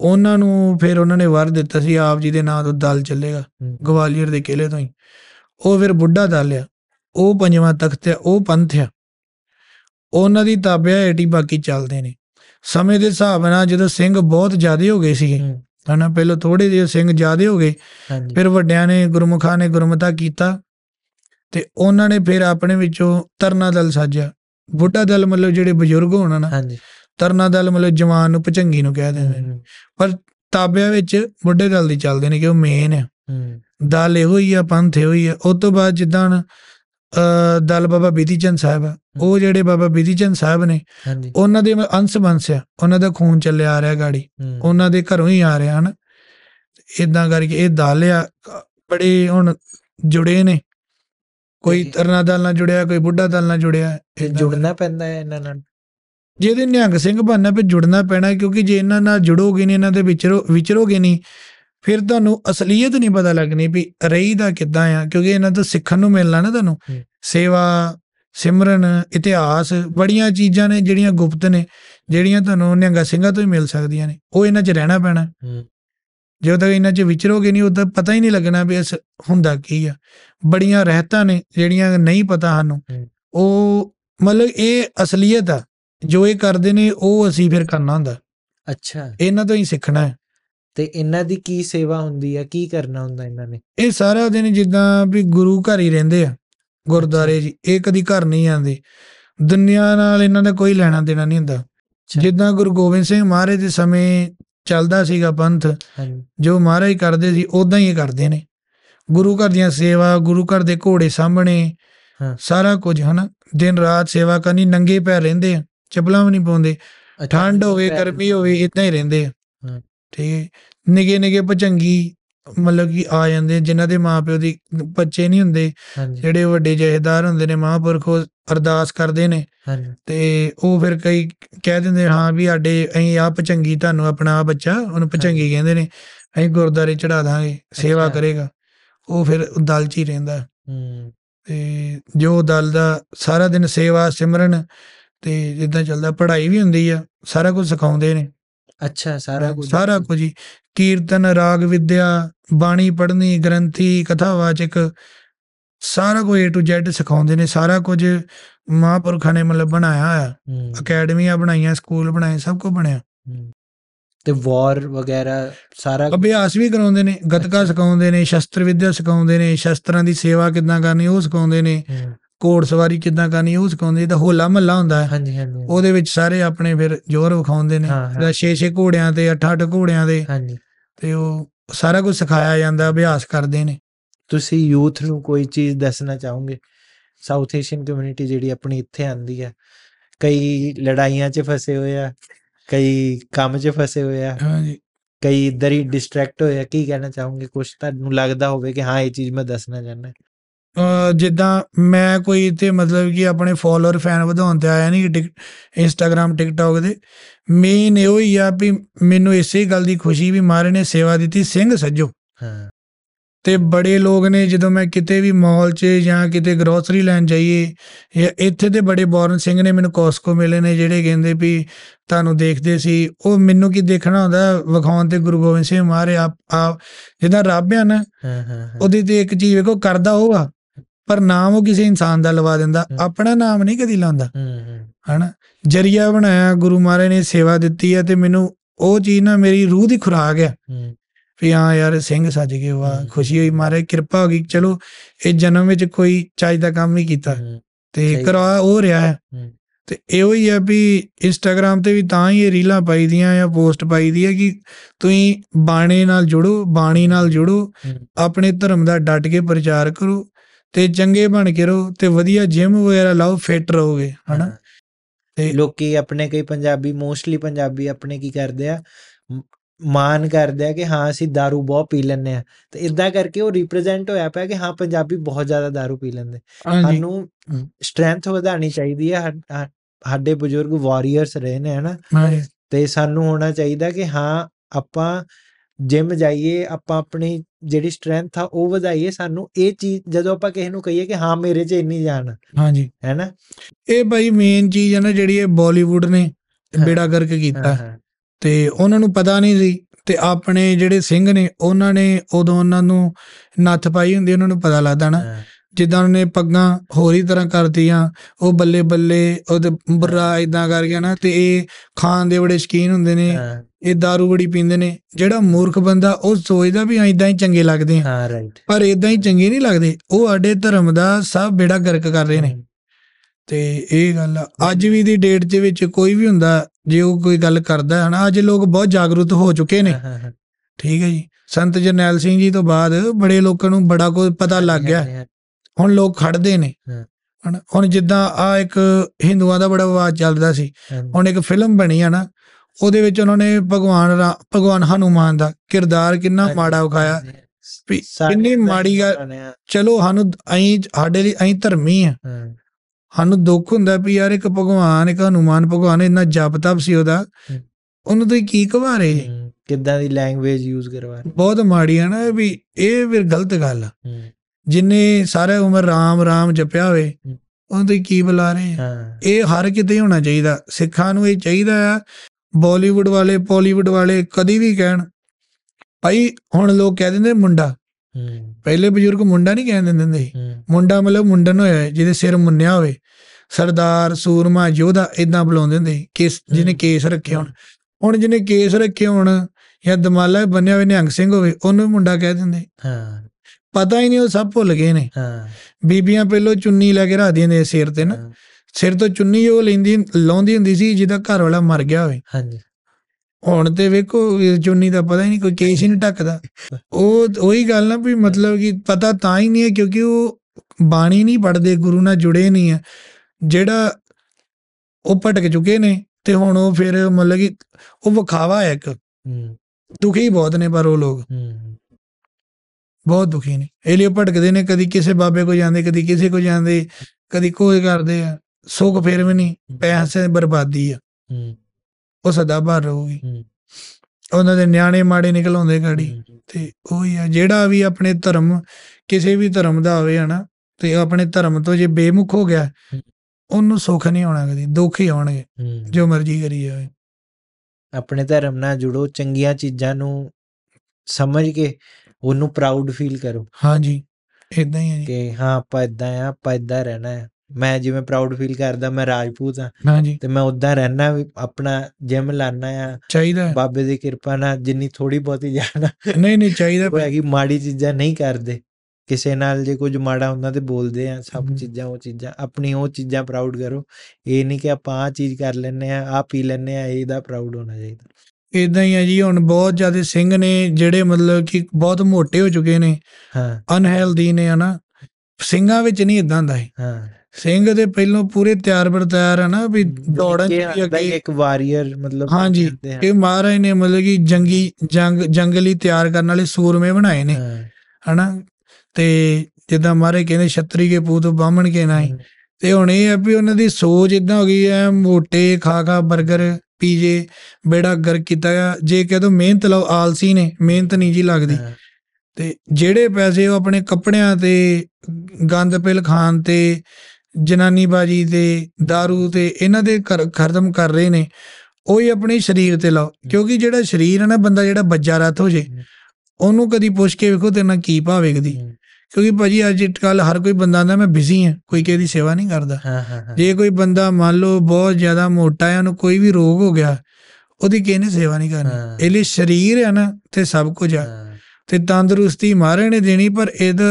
ਉਹਨਾਂ ਨੂੰ ਫਿਰ ਉਹਨਾਂ ਨੇ ਵਰ ਦਿੱਤਾ ਸੀ ਆਪ ਜੀ ਦੇ ਨਾਂ ਤੋਂ ਦਲ ਚੱਲੇਗਾ ਗਵਾਲੀਅਰ ਦੇ ਕਿਲੇ ਤੋਂ ਹੀ ਉਹ ਫਿਰ ਬੁੱਢਾ ਦਲ ਆ ਉਹ ਪੰਜਵਾਂ ਤਖਤ ਆ ਉਹ ਪੰਥ ਆ ਉਹਨਾਂ ਦੀ ਤਾਬਿਆ ਏਟੀ ਬਾਕੀ ਚੱਲਦੇ ਨੇ ਸਮੇਂ ਦੇ ਹਿਸਾਬ ਨਾਲ ਜਦੋਂ ਸਿੰਘ ਬਹੁਤ ਜ਼ਿਆਦੇ ਹੋ ਗਏ ਸੀਗੇ ਹਨਾ ਪਹਿਲਾਂ ਥੋੜੇ ਜਿਹੇ ਸਿੰਘ ਜ਼ਿਆਦੇ ਹੋ ਗਏ ਫਿਰ ਵੱਡਿਆਂ ਨੇ ਗੁਰਮੁਖਾਂ ਨੇ ਗੁਰਮਤਾ ਕੀਤਾ ਤੇ ਉਹਨਾਂ ਨੇ ਫਿਰ ਆਪਣੇ ਵਿੱਚੋਂ ਤਰਨਾ ਦਲ ਸਾਜਿਆ ਬੁੱਢਾ ਦਲ ਮਤਲਬ ਜਿਹੜੇ ਬਜ਼ੁਰਗ ਹੋਣਾ ਨਾ ਤਰਨਾ ਦਲ ਮਤਲਬ ਜਵਾਨ ਨੂੰ ਪਚੰਗੀ ਨੂੰ ਕਹਿ ਦਿੰਦੇ ਨੇ ਪਰ ਤਾਬਿਆਂ ਵਿੱਚ ਬੁੱਢੇ ਦਲ ਦੀ ਚੱਲਦੇ ਨੇ ਕਿ ਉਹ ਮੇਨ ਹੈ ਦਲ ਇਹੋ ਹੀ ਆ ਪੰਥ ਇਹੋ ਹੀ ਆ ਉਸ ਤੋਂ ਬਾਅਦ ਜਿੱਦਾਂ ਦਲ ਬਾਬਾ ਬੀਦੀ ਚੰਦ ਸਾਹਿਬ ਆ ਉਹ ਜਿਹੜੇ ਬਾਬਾ ਬੀਦੀ ਚੰਦ ਸਾਹਿਬ ਨੇ ਉਹਨਾਂ ਦੇ ਅੰਸ਼ ਬੰਸ ਆ ਉਹਨਾਂ ਦਾ ਖੂਨ ਚੱਲਿਆ ਆ ਰਿਹਾ ਗਾੜੀ ਉਹਨਾਂ ਦੇ ਘਰੋਂ ਹੀ ਆ ਰਿਹਾ ਹਨ ਇਦਾਂ ਕਰਕੇ ਇਹ ਦਲ ਆ ਬੜੇ ਹੁਣ ਜੁੜੇ ਨੇ ਕੋਈ ਤਰਨਾ ਦਲ ਨਾਲ ਜੁੜਿਆ ਕੋਈ ਬੁੱਢਾ ਦਲ ਨਾਲ ਜੁੜਿਆ ਇਹ ਜੁੜਨਾ ਪੈਂਦਾ ਹੈ ਇਹਨਾਂ ਨਾਲ ਜਿਹਦੇ ਨਿਹੰਗ ਸਿੰਘ ਬਣਨਾ ਤੇ ਜੁੜਨਾ ਪੈਣਾ ਕਿਉਂਕਿ ਜੇ ਇਹਨਾਂ ਨਾਲ ਜੁੜੋਗੇ ਨਹੀਂ ਇਹਨਾਂ ਦੇ ਵਿਚਰੋ ਵਿਚਰੋਗੇ ਨਹੀਂ ਫਿਰ ਤੁਹਾਨੂੰ ਅਸਲੀਅਤ ਨਹੀਂ ਪਤਾ ਲੱਗਣੀ ਵੀ ਰਹੀ ਦਾ ਕਿੱਦਾਂ ਆ ਕਿਉਂਕਿ ਇਹਨਾਂ ਤੋਂ ਸਿੱਖਣ ਨੂੰ ਮਿਲਣਾ ਨਾ ਤੁਹਾਨੂੰ ਸੇਵਾ ਸਿਮਰਨ ਇਤਿਹਾਸ ਬੜੀਆਂ ਚੀਜ਼ਾਂ ਨੇ ਜਿਹੜੀਆਂ ਗੁਪਤ ਨੇ ਜਿਹੜੀਆਂ ਤੁਹਾਨੂੰ ਨਿਹੰਗਾ ਸਿੰਘਾਂ ਤੋਂ ਹੀ ਮਿਲ ਸਕਦੀਆਂ ਨੇ ਉਹ ਇਹਨਾਂ 'ਚ ਰਹਿਣਾ ਪੈਣਾ ਜਦੋਂ ਤੱਕ ਇਹਨਾਂ 'ਚ ਵਿਚਰੋਗੇ ਨਹੀਂ ਉਦੋਂ ਪਤਾ ਹੀ ਨਹੀਂ ਲੱਗਣਾ ਵੀ ਇਸ ਹੁੰਦਾ ਕੀ ਆ ਬੜੀਆਂ ਰਹਿਤਾਂ ਨੇ ਜਿਹੜੀਆਂ ਨਹੀਂ ਪਤਾ ਸਾਨੂੰ ਉਹ ਮਤਲਬ ਇਹ ਅਸਲੀਅਤ ਆ ਜੋ ਇਹ ਕਰਦੇ ਨੇ ਉਹ ਅਸੀਂ ਫਿਰ ਕਰਨਾ ਹੁੰਦਾ ਅੱਛਾ ਇਹਨਾਂ ਤੋਂ ਹੀ ਸਿੱਖਣਾ ਤੇ ਇਹਨਾਂ ਦੀ ਕੀ ਸੇਵਾ ਹੁੰਦੀ ਹੈ ਕੀ ਕਰਨਾ ਹੁੰਦਾ ਇਹਨਾਂ ਨੇ ਇਹ ਸਾਰਾ ਦਿਨ ਜਿੱਦਾਂ ਵੀ ਗੁਰੂ ਘਰ ਹੀ ਰਹਿੰਦੇ ਆ ਗੁਰਦਾਰੇ ਜੀ ਇਹ ਕਦੀ ਘਰ ਨਹੀਂ ਆਂਦੇ ਦੁਨੀਆ ਨਾਲ ਇਹਨਾਂ ਦਾ ਕੋਈ ਲੈਣਾ ਦੇਣਾ ਨਹੀਂ ਹੁੰਦਾ ਜਿੱਦਾਂ ਗੁਰੂ ਗੋਬਿੰਦ ਸਿੰਘ ਮਹਾਰਾਜ ਦੇ ਸਮੇਂ ਚੱਲਦਾ ਸੀਗਾ ਪੰਥ ਜੋ ਮਹਾਰਾਜ ਕਰਦੇ ਸੀ ਉਦਾਂ ਹੀ ਕਰਦੇ ਨੇ ਗੁਰੂ ਘਰ ਦੀਆਂ ਸੇਵਾ ਗੁਰੂ ਘਰ ਦੇ ਘੋੜੇ ਸਾਹਮਣੇ ਸਾਰਾ ਕੁਝ ਹਨ ਦਿਨ ਰਾਤ ਸੇਵਾ ਕਰਨੀ ਨੰਗੇ ਪੈਰ ਰਹਿੰਦੇ ਆ ਚੱਪਲਾਂ ਵੀ ਨਹੀਂ ਪਾਉਂਦੇ ਠੰਡ ਹੋਵੇ ਗਰਮੀ ਹੋਵੇ ਇਦਾਂ ਹੀ ਰਹਿੰਦੇ ਆ ਠੀਕ ਨਿਗੇ ਨਿਗੇ ਭਜੰਗੀ ਮਤਲਬ ਕਿ ਆ ਜਾਂਦੇ ਜਿਨ੍ਹਾਂ ਦੇ ਮਾਪਿਓ ਦੀ ਬੱਚੇ ਨਹੀਂ ਹੁੰਦੇ ਜਿਹੜੇ ਵੱਡੇ ਜਹੇਦਾਰ ਹੁੰਦੇ ਨੇ ਮਹਾਪੁਰਖ ਉਹ ਅਰਦਾਸ ਕਰਦੇ ਨੇ ਤੇ ਉਹ ਫਿਰ ਕਈ ਕਹਿ ਦਿੰਦੇ ਹਾਂ ਵੀ ਸਾਡੇ ਅਸੀਂ ਆ ਪਚੰਗੀ ਤੁਹਾਨੂੰ ਆਪਣਾ ਬੱਚਾ ਉਹਨੂੰ ਪਚੰਗੀ ਕਹਿੰਦੇ ਨੇ ਅਸੀਂ ਗੁਰਦਾਰੇ ਚੜਾ ਦਾਂਗੇ ਸੇਵਾ ਕਰੇਗਾ ਉਹ ਫਿਰ ਦਲ ਚ ਹੀ ਰਹਿੰਦਾ ਤੇ ਜੋ ਦਲ ਦਾ ਸਾਰਾ ਦਿਨ ਸੇਵਾ ਸਿਮਰਨ ਤੇ ਜਿੱਦਾਂ ਚੱਲਦਾ ਪੜ੍ਹਾਈ ਵੀ ਹੁੰਦੀ ਆ ਸਾਰਾ ਕੁਝ ਸਿਖਾਉਂਦੇ ਨੇ ਅੱਛਾ ਸਾਰਾ ਕੁਝ ਸਾਰਾ ਕੁਝ ਜੀ ਕੀਰਤਨ ਰਾਗ ਵਿਦਿਆ ਬਾਣੀ ਪੜ੍ਹਨੀ ਗ੍ਰੰਥੀ ਕਥਾਵਾਚਕ ਸਾਰਾ ਕੁਝ A to Z ਸਿਖਾਉਂਦੇ ਨੇ ਸਾਰਾ ਕੁਝ ਮਹਾਪੁਰਖਾਂ ਨੇ ਮਤਲਬ ਬਣਾਇਆ ਆ ਅਕੈਡਮੀਆਂ ਬਣਾਈਆਂ ਸਕੂਲ ਬਣਾਏ ਸਭ ਕੁਝ ਬਣਿਆ ਤੇ ਵਾਰ ਵਗੈਰਾ ਸਾਰਾ ਅਭਿਆਸ ਵੀ ਕਰਾਉਂਦੇ ਨੇ ਗਤਕਾ ਸਿਖਾਉਂਦੇ ਨੇ ਸ਼ਸਤਰ ਵਿਦਿਆ ਸਿਖਾਉਂਦੇ ਨੇ ਸ਼ਸਤਰਾਂ ਦੀ ਸੇਵਾ ਕਿੱਦਾਂ ਕਰਨੀ ਉਹ ਸਿਖਾਉਂਦੇ ਨੇ ਘੋੜ ਸਵਾਰੀ ਕਿੱਦਾਂ ਕਰਨੀ ਉਹ ਸਿਖਾਉਂਦੇ ਜਿਹਦਾ ਹੋਲਾ ਮੱਲਾ ਹੁੰਦਾ ਹੈ ਹਾਂਜੀ ਹਾਂਜੀ ਉਹਦੇ ਵਿੱਚ ਸਾਰੇ ਆਪਣੇ ਫਿਰ ਜੋਰ ਵਿਖਾਉਂਦੇ ਨੇ ਜਿਹੜਾ 6-6 ਘੋੜਿਆਂ ਤੇ 8-8 ਘੋੜਿਆਂ ਦੇ ਹਾਂਜੀ ਤੇ ਉਹ ਸਾਰਾ ਕੁਝ ਸਿਖਾਇਆ ਜਾਂਦਾ ਅਭਿਆਸ ਕਰਦੇ ਨੇ ਤੁਸੀਂ ਯੂਥ ਨੂੰ ਕੋਈ ਚੀਜ਼ ਦੱਸਣਾ ਚਾਹੋਗੇ ਸਾਊਥ ਏਸ਼ੀਅਨ ਕਮਿਊਨਿਟੀ ਜਿਹੜੀ ਆਪਣੀ ਇੱਥੇ ਆਂਦੀ ਹੈ ਕਈ ਲੜਾਈਆਂ 'ਚ ਫਸੇ ਹੋਏ ਆ ਕਈ ਕੰਮ 'ਚ ਫਸੇ ਹੋਏ ਆ ਹਾਂਜੀ ਕਈ ਇਧਰ ਹੀ ਡਿਸਟਰੈਕਟ ਹੋਇਆ ਕੀ ਕਹਿਣਾ ਚਾਹੋਗੇ ਕੁਝ ਤੁਹਾਨੂੰ ਲੱਗਦਾ ਹੋਵੇ ਕਿ ਹਾਂ ਇਹ ਚੀਜ਼ ਮੈਂ ਦੱਸਣਾ ਚਾਹੁੰਦਾ ਜਿੱਦਾਂ ਮੈਂ ਕੋਈ ਤੇ ਮਤਲਬ ਕਿ ਆਪਣੇ ਫਾਲੋਅਰ ਫੈਨ ਵਧਾਉਣ ਤੇ ਆਇਆ ਨਹੀਂ ਇੰਸਟਾਗ੍ਰam ਟਿਕਟੌਕ ਦੇ ਮੇਨ ਇਹੋ ਹੀ ਆ ਵੀ ਮੈਨੂੰ ਇਸੇ ਗੱਲ ਦੀ ਖੁਸ਼ੀ ਵੀ ਮਾਰੇ ਨੇ ਸੇਵਾ ਦਿੱਤੀ ਸਿੰਘ ਸੱਜੋ ਹਾਂ ਤੇ ਬੜੇ ਲੋਕ ਨੇ ਜਦੋਂ ਮੈਂ ਕਿਤੇ ਵੀ ਮਾਲ 'ਚ ਜਾਂ ਕਿਤੇ ਗਰੋਸਰੀ ਲੈਣ ਜਾਈਏ ਜਾਂ ਇੱਥੇ ਦੇ ਬੜੇ ਬੌਰਨ ਸਿੰਘ ਨੇ ਮੈਨੂੰ ਕੋਸਕੋ ਮਿਲੇ ਨੇ ਜਿਹੜੇ ਕਹਿੰਦੇ ਵੀ ਤੁਹਾਨੂੰ ਦੇਖਦੇ ਸੀ ਉਹ ਮੈਨੂੰ ਕੀ ਦੇਖਣਾ ਹੁੰਦਾ ਵਿਖਾਉਣ ਤੇ ਗੁਰੂ ਗੋਬਿੰਦ ਸਿੰਘ ਮਾਰੇ ਆ ਜਿਹਦਾ ਰੱਬ ਹੈ ਨਾ ਉਹਦੀ ਤੇ ਇੱਕ ਚੀਜ਼ ਵੇਖੋ ਕਰਦਾ ਉਹ ਆ ਪਰ ਨਾਮ ਉਹ ਕਿਸੇ ਇਨਸਾਨ ਦਾ ਲਵਾ ਦਿੰਦਾ ਆਪਣਾ ਨਾਮ ਨਹੀਂ ਕਦੀ ਲਾਉਂਦਾ ਹਨਾ ਜਰੀਆ ਬਣਾਇਆ ਗੁਰੂ ਮਹਾਰਾਜ ਨੇ ਸੇਵਾ ਦਿੱਤੀ ਹੈ ਤੇ ਮੈਨੂੰ ਉਹ ਚੀਜ਼ ਨਾ ਮੇਰੀ ਰੂਹ ਦੀ ਖੁਰਾਕ ਹੈ ਵੀ ਹਾਂ ਯਾਰ ਸਿੰਘ ਸੱਜ ਗਏ ਵਾ ਖੁਸ਼ੀ ਹੋਈ ਮਾਰੇ ਕਿਰਪਾ ਹੋ ਗਈ ਚਲੋ ਇਹ ਜਨਮ ਵਿੱਚ ਕੋਈ ਚਾਹੀ ਦਾ ਕੰਮ ਨਹੀਂ ਕੀਤਾ ਤੇ ਕਰਾ ਉਹ ਰਿਹਾ ਹੈ ਤੇ ਇਹੋ ਹੀ ਆ ਵੀ ਇੰਸਟਾਗ੍ਰam ਤੇ ਵੀ ਤਾਂ ਹੀ ਇਹ ਰੀਲਾਂ ਪਾਈਦੀਆਂ ਜਾਂ ਪੋਸਟ ਪਾਈਦੀ ਹੈ ਕਿ ਤੁਸੀਂ ਬਾਣੀ ਨਾਲ ਜੁੜੋ ਬਾਣੀ ਨਾਲ ਜੁੜੋ ਆਪਣੇ ਧਰਮ ਦਾ ਡਟ ਕੇ ਪ੍ਰਚਾਰ ਕਰੋ ਤੇ ਚੰਗੇ ਬਣ ਕੇ ਰਹੋ ਤੇ ਵਧੀਆ ਜਿਮ ਵਗੈਰਾ ਲਾਓ ਫਿੱਟ ਰਹੋਗੇ ਹਨਾ ਤੇ ਲੋਕੀ ਆਪਣੇ ਕਈ ਪੰਜਾਬੀ ਮੋਸਟਲੀ ਪੰਜਾਬੀ ਆਪਣੇ ਕੀ ਕਰਦੇ ਆ ਮਾਨ ਕਰਦੇ ਆ ਕਿ ਹਾਂ ਅਸੀਂ दारू ਬਹੁਤ ਪੀ ਲੈਂਦੇ ਆ ਤੇ ਇਦਾਂ ਕਰਕੇ ਉਹ ਰਿਪਰੈਜ਼ੈਂਟ ਹੋਇਆ ਪਿਆ ਕਿ ਹਾਂ ਪੰਜਾਬੀ ਬਹੁਤ ਜ਼ਿਆਦਾ दारू ਪੀ ਲੈਂਦੇ ਸਾਨੂੰ ਸਟਰੈਂਥ ਵਧਾਣੀ ਚਾਹੀਦੀ ਹੈ ਸਾਡੇ ਬਜ਼ੁਰਗ ਵਾਰੀਅਰਸ ਰਹੇ ਨੇ ਹਨਾ ਤੇ ਸਾਨੂੰ ਹੋਣਾ ਚਾਹੀਦਾ ਕਿ ਹਾਂ ਆਪਾਂ ਜਿਮ ਜਾਈਏ ਆਪਾਂ ਆਪਣੀ ਜਿਹੜੀ ਸਟਰੈਂਥ ਆ ਉਹ ਵਧਾਈਏ ਸਾਨੂੰ ਇਹ ਚੀਜ਼ ਜਦੋਂ ਆਪਾਂ ਕਿਸੇ ਨੂੰ ਕਹੀਏ ਕਿ ਹਾਂ ਮੇਰੇ 'ਚ ਇੰਨੀ ਜਾਨ ਹਾਂਜੀ ਹੈਨਾ ਇਹ ਬਾਈ ਮੇਨ ਚੀਜ਼ ਹੈ ਨਾ ਜਿਹੜੀ ਇਹ ਬਾਲੀਵੁੱਡ ਨੇ ਬੇੜਾ ਕਰਕੇ ਕੀਤਾ ਤੇ ਉਹਨਾਂ ਨੂੰ ਪਤਾ ਨਹੀਂ ਸੀ ਤੇ ਆਪਣੇ ਜਿਹੜੇ ਸਿੰਘ ਨੇ ਉਹਨਾਂ ਨੇ ਉਦੋਂ ਉਹਨਾਂ ਨੂੰ ਨੱਥ ਪਾਈ ਹੁੰਦੀ ਉਹਨਾਂ ਨੂੰ ਪਤਾ ਲੱਗਦਾ ਨਾ ਜਿੱਦਾਂ ਉਹਨੇ ਪੱਗਾਂ ਹੋਰ ਹੀ ਤਰ੍ਹਾਂ ਕਰਤੀਆਂ ਉਹ ਬੱਲੇ ਬੱਲੇ ਉਹਦੇ ਬਰਾ ਇਦਾਂ ਕਰ ਗਿਆ ਨਾ ਤੇ ਇਹ ਖਾਨ ਦੇ ਬੜੇ ਸ਼ਕੀਨ ਹੁੰਦੇ ਨੇ ਇਹ दारू ਬੜੀ ਪੀਂਦੇ ਨੇ ਜਿਹੜਾ ਮੂਰਖ ਬੰਦਾ ਉਹ ਸੋਚਦਾ ਵੀ ਐਦਾਂ ਹੀ ਚੰਗੇ ਲੱਗਦੇ ਆ ਹਾਂ ਰਾਈਟ ਪਰ ਇਦਾਂ ਹੀ ਚੰਗੇ ਨਹੀਂ ਲੱਗਦੇ ਉਹ ਆਡੇ ਧਰਮ ਦਾ ਸਭ ਬੇੜਾ ਗਰਕ ਕਰ ਰਹੇ ਨੇ ਤੇ ਇਹ ਗੱਲ ਅੱਜ ਵੀ ਦੀ ਡੇਟ ਦੇ ਵਿੱਚ ਕੋਈ ਵੀ ਹੁੰਦਾ ਜੇ ਉਹ ਕੋਈ ਗੱਲ ਕਰਦਾ ਨਾ ਅੱਜ ਲੋਕ ਬਹੁਤ ਜਾਗਰੂਕ ਹੋ ਚੁੱਕੇ ਨੇ ਠੀਕ ਹੈ ਜੀ ਸੰਤ ਜਰਨੈਲ ਸਿੰਘ ਜੀ ਤੋਂ ਬਾਅਦ ਬੜੇ ਲੋਕਾਂ ਨੂੰ ਬੜਾ ਕੁਝ ਪਤਾ ਲੱਗ ਗਿਆ ਹੁਣ ਲੋਕ ਖੜਦੇ ਨੇ ਹੁਣ ਜਿੱਦਾਂ ਆ ਇੱਕ ਹਿੰਦੂਆਂ ਦਾ ਬੜਾ ਵਿਵਾਦ ਚੱਲਦਾ ਸੀ ਹੁਣ ਇੱਕ ਫਿਲਮ ਬਣੀ ਆ ਨਾ ਉਹਦੇ ਵਿੱਚ ਉਹਨਾਂ ਨੇ ਭਗਵਾਨ ਭਗਵਾਨ ਹਨੂਮਾਨ ਦਾ ਕਿਰਦਾਰ ਕਿੰਨਾ ਮਾੜਾ ਵਿਖਾਇਆ ਕਿੰਨੀ ਮਾੜੀ ਗੱਲ ਚਲੋ ਸਾਨੂੰ ਅਹੀਂ ਸਾਡੇ ਲਈ ਅਹੀਂ ਧਰਮੀ ਆ ਸਾਨੂੰ ਦੁੱਖ ਹੁੰਦਾ ਵੀ ਯਾਰ ਇੱਕ ਭਗਵਾਨ ਇੱਕ ਹਨੂਮਾਨ ਭਗਵਾਨ ਇੰਨਾ ਜਪ ਤਪ ਸੀ ਉਹਦਾ ਉਹਨੂੰ ਤੁਸੀਂ ਕੀ ਕਵਾ ਰਹੇ ਕਿੱਦਾਂ ਦੀ ਲੈਂਗੁਏਜ ਯੂਜ਼ ਕਰਵਾ ਰਹੇ ਬਹੁਤ ਮਾੜੀ ਆ ਨਾ ਵੀ ਇਹ ਫਿਰ ਗਲਤ ਗੱਲ ਆ ਜਿਨੇ ਸਾਰੇ ਉਮਰ ਰਾਮ ਰਾਮ ਜਪਿਆ ਹੋਵੇ ਉਹਨਾਂ ਕੀ ਬੁਲਾ ਰਹੇ ਆ ਇਹ ਹਰ ਕਿਤੇ ਹੋਣਾ ਚਾਹੀਦਾ ਸਿੱਖਾਂ ਨੂੰ ਇਹ ਚਾਹੀਦਾ ਆ ਬਾਲੀਵੁੱਡ ਵਾਲੇ ਪੋਲੀਵੁੱਡ ਵਾਲੇ ਕਦੀ ਵੀ ਕਹਿਣ ਭਾਈ ਹੁਣ ਲੋਕ ਕਹਿ ਦਿੰਦੇ ਮੁੰਡਾ ਪਹਿਲੇ ਬਜ਼ੁਰਗ ਮੁੰਡਾ ਨਹੀਂ ਕਹਿੰਦੇ ਦਿੰਦੇ ਮੁੰਡਾ ਮਤਲਬ ਮੁੰਡਨ ਹੋਇਆ ਜਿਹਦੇ ਸਿਰ ਮੁੰਨਿਆ ਹੋਵੇ ਸਰਦਾਰ ਸੂਰਮਾ ਯੋਧਾ ਇਦਾਂ ਬੁਲਾਉਂਦੇ ਹੁੰਦੇ ਕਿਸ ਜਿਹਨੇ ਕੇਸ ਰੱਖੇ ਹੁਣ ਹੁਣ ਜਿਹਨੇ ਕੇਸ ਰੱਖੇ ਹੁਣ ਜਾਂ ਦਮਾਲਾ ਬੰਨਿਆ ਹੋਵੇ ਨਿਹੰਗ ਸਿੰਘ ਹੋਵੇ ਉਹਨੂੰ ਮੁੰਡਾ ਕਹਿ ਦਿੰਦੇ ਹਾਂ ਪਤਾ ਹੀ ਨਹੀਂ ਉਹ ਸਭ ਭੁੱਲ ਗਏ ਨੇ ਹਾਂ ਬੀਬੀਆਂ ਪਹਿਲੋ ਚੁੰਨੀ ਲੈ ਕੇ ਰੱਖਦੀਆਂ ਨੇ ਸਿਰ ਤੇ ਨਾ ਸਿਰ ਤੋਂ ਚੁੰਨੀ ਉਹ ਲੈਂਦੀ ਲਾਉਂਦੀ ਹੁੰਦੀ ਸੀ ਜਿਹਦਾ ਘਰ ਵਾਲਾ ਮਰ ਗਿਆ ਹੋਵੇ ਹਾਂਜੀ ਹੁਣ ਤੇ ਵੇਖੋ ਚੁੰਨੀ ਦਾ ਪਤਾ ਹੀ ਨਹੀਂ ਕੋਈ ਕੇਸ ਹੀ ਨਹੀਂ ਟੱਕਦਾ ਉਹ ਉਹੀ ਗੱਲ ਨਾ ਵੀ ਮਤਲਬ ਕਿ ਪਤਾ ਤਾਂ ਹੀ ਨਹੀਂ ਹੈ ਕਿਉਂਕਿ ਉਹ ਬਾਣੀ ਨਹੀਂ ਪੜਦੇ ਗੁਰੂ ਨਾਲ ਜੁੜੇ ਨਹੀਂ ਆ ਜਿਹੜਾ ਉਹ ਪਟਕ ਚੁਕੇ ਨੇ ਤੇ ਹੁਣ ਉਹ ਫਿਰ ਮਤਲਬ ਕਿ ਉਹ ਵਿਖਾਵਾ ਹੈ ਇੱਕ ਦੁਖੀ ਬਹੁਤ ਨੇ ਪਰ ਉਹ ਲੋਕ ਬਹੁਤ ਦੁਖੀ ਨੇ ਇਹ ਲਈ ਭਟਕਦੇ ਨੇ ਕਦੀ ਕਿਸੇ ਬਾਬੇ ਕੋ ਜਾਂਦੇ ਕਦੀ ਕਿਸੇ ਕੋ ਜਾਂਦੇ ਕਦੀ ਕੋਈ ਕਰਦੇ ਆ ਸੁਖ ਫੇਰ ਵੀ ਨਹੀਂ ਪੈਸੇ ਬਰਬਾਦੀ ਆ ਉਹ ਸਦਾ ਬਾਹਰ ਰਹੂਗੀ ਉਹਨਾਂ ਦੇ ਨਿਆਣੇ ਮਾੜੇ ਨਿਕਲ ਆਉਂਦੇ ਗਾੜੀ ਤੇ ਹੀ ਆ ਜਿਹੜਾ ਵੀ ਆਪਣੇ ਧਰਮ ਕਿਸੇ ਵੀ ਧਰਮ ਦਾ ਹੋਵੇ ਹਨਾ ਤੇ ਆਪਣੇ ਧਰਮ ਤੋਂ ਜੇ ਬੇਮੁਖ ਹੋ ਗਿਆ ਉਹਨੂੰ ਸੁਖ ਨਹੀਂ ਆਉਣਾ ਕਦੀ ਦੁੱਖ ਹੀ ਆਉਣਗੇ ਜੋ ਮਰਜ਼ੀ ਕਰੀ ਜਾਵੇ ਆਪਣੇ ਧਰਮ ਨਾਲ ਜੁੜੋ ਚੰਗੀਆਂ ਚੀਜ਼ਾਂ ਨੂੰ ਸਮਝ ਕੇ ਉਹਨੂੰ ਪ੍ਰਾਊਡ ਫੀਲ ਕਰੋ ਹਾਂਜੀ ਇਦਾਂ ਹੀ ਹੈ ਜੀ ਕਿ ਹਾਂ ਆਪਾਂ ਇਦਾਂ ਆ ਆਪਾਂ ਇਦਾਂ ਰਹਿਣਾ ਹੈ ਮੈਂ ਜਿਵੇਂ ਪ੍ਰਾਊਡ ਫੀਲ ਕਰਦਾ ਮੈਂ ਰਾਜਪੂਤ ਆ ਹਾਂਜੀ ਤੇ ਮੈਂ ਉਦਾਂ ਰਹਿਣਾ ਵੀ ਆਪਣਾ ਜਿਮ ਲਾਣਾ ਆ ਚਾਹੀਦਾ ਬਾਬੇ ਦੀ ਕਿਰਪਾ ਨਾਲ ਜਿੰਨੀ ਥੋੜੀ ਬਹੁਤੀ ਜਾਣਾ ਨਹੀਂ ਨਹੀਂ ਚਾਹੀਦਾ ਕੋਈ ਹੈਗੀ ਮਾੜੀ ਚੀਜ਼ਾਂ ਨਹੀਂ ਕਰਦੇ ਕਿਸੇ ਨਾਲ ਜੇ ਕੁਝ ਮਾੜਾ ਹੁੰਦਾ ਤੇ ਬੋਲਦੇ ਆ ਸਭ ਚੀਜ਼ਾਂ ਉਹ ਚੀਜ਼ਾਂ ਆਪਣੀ ਉਹ ਚੀਜ਼ਾਂ ਪ੍ਰਾਊਡ ਕਰੋ ਇਹ ਨਹੀਂ ਕਿ ਆਪਾਂ ਆ ਚੀਜ਼ ਕਰ ਲੈਨੇ ਆ ਆ ਪੀ ਲੈਨੇ ਆ ਇਹਦਾ ਪ੍ਰਾਊਡ ਹੋਣਾ ਚਾਹੀਦਾ ਇਦਾਂ ਹੀ ਆ ਜੀ ਹੁਣ ਬਹੁਤ ਜ਼ਿਆਦਾ ਸਿੰਘ ਨੇ ਜਿਹੜੇ ਮਤਲਬ ਕਿ ਬਹੁਤ ਮੋਟੇ ਹੋ ਚੁੱਕੇ ਨੇ ਹਾਂ ਅਨਹੈਲਦੀ ਨੇ ਹਨਾ ਸਿੰਘਾਂ ਵਿੱਚ ਨਹੀਂ ਇਦਾਂ ਹੁੰਦਾ ਹੈ ਹਾਂ ਸਿੰਘ ਦੇ ਪਹਿਲੋਂ ਪੂਰੇ ਤਿਆਰ ਬਰ ਤਿਆਰ ਹੈ ਨਾ ਵੀ ਦੌੜਨ ਦੀ ਅੱਗੇ ਇੱਕ ਵਾਰੀਅਰ ਮਤਲਬ ਹਾਂਜੀ ਇਹ ਮਹਾਰਾਜ ਨੇ ਮਤਲਬ ਕਿ ਜੰਗੀ ਜੰਗ ਜੰਗਲੀ ਤਿਆਰ ਕਰਨ ਵਾਲੇ ਸੂਰਮੇ ਬਣਾਏ ਨੇ ਹਨਾ ਤੇ ਜਿੱਦਾਂ ਮਹਾਰਾਜ ਕਹਿੰਦੇ ਛਤਰੀ ਕੇ ਪੂਤ ਬਾਹਮਣ ਕੇ ਨਾਈ ਤੇ ਹੁਣ ਇਹ ਹੈ ਵੀ ਉਹਨਾਂ ਦੀ ਸੋਚ ਇਦਾਂ ਹੋ ਗਈ ਹੈ ਮੋਟੇ ਖਾ ਖਾ 버ਗਰ ਪੀਜੇ ਬੇੜਾ ਗਰ ਕੀਤਾ ਜੇ ਕਹ ਦੋ ਮਿਹਨਤ ਲਾਓ ਆਲਸੀ ਨੇ ਮਿਹਨਤ ਨਹੀਂ ਜੀ ਲੱਗਦੀ ਤੇ ਜਿਹੜੇ ਪੈਸੇ ਉਹ ਆਪਣੇ ਕੱਪੜਿਆਂ ਤੇ ਗੰਦ ਪਿਲ ਖਾਣ ਤੇ ਜਨਾਨੀ ਬਾਜੀ ਤੇ दारू ਤੇ ਇਹਨਾਂ ਦੇ ਖਰਦਮ ਕਰ ਰਹੇ ਨੇ ਉਹ ਹੀ ਆਪਣੇ ਸਰੀਰ ਤੇ ਲਾਓ ਕਿਉਂਕਿ ਜਿਹੜਾ ਸਰੀਰ ਹੈ ਨਾ ਬੰਦਾ ਜਿਹੜਾ ਬੱਜਾ ਰਤ ਹੋ ਜੇ ਉਹਨੂੰ ਕਦੀ ਪੁੱਛ ਕੇ ਵੇਖੋ ਤੇ ਨਾ ਕੀ ਭਾਵੇਗਦੀ ਕਿਉਂਕਿ ਭਾਜੀ ਅੱਜ ਕੱਲ ਹਰ ਕੋਈ ਬੰਦਾ ਆਂਦਾ ਮੈਂ ਬਿਜ਼ੀ ਹਾਂ ਕੋਈ ਕਿਹਦੀ ਦੀ ਸੇਵਾ ਨਹੀਂ ਕਰਦਾ ਜੇ ਕੋਈ ਬੰਦਾ ਮੰਨ ਲਓ ਬਹੁਤ ਜ਼ਿਆਦਾ ਮੋਟਾ ਹੈ ਉਹਨੂੰ ਕੋਈ ਵੀ ਰੋਗ ਹੋ ਗਿਆ ਉਹਦੀ ਕਿਸੇ ਨਹੀਂ ਸੇਵਾ ਨਹੀਂ ਕਰਨੀ ਇਹ ਲਈ ਸਰੀਰ ਹੈ ਨਾ ਤੇ ਸਭ ਕੁਝ ਆ ਤੇ ਤੰਦਰੁਸਤੀ ਮਾਰੇ ਨੇ ਦੇਣੀ ਪਰ ਇਹਦ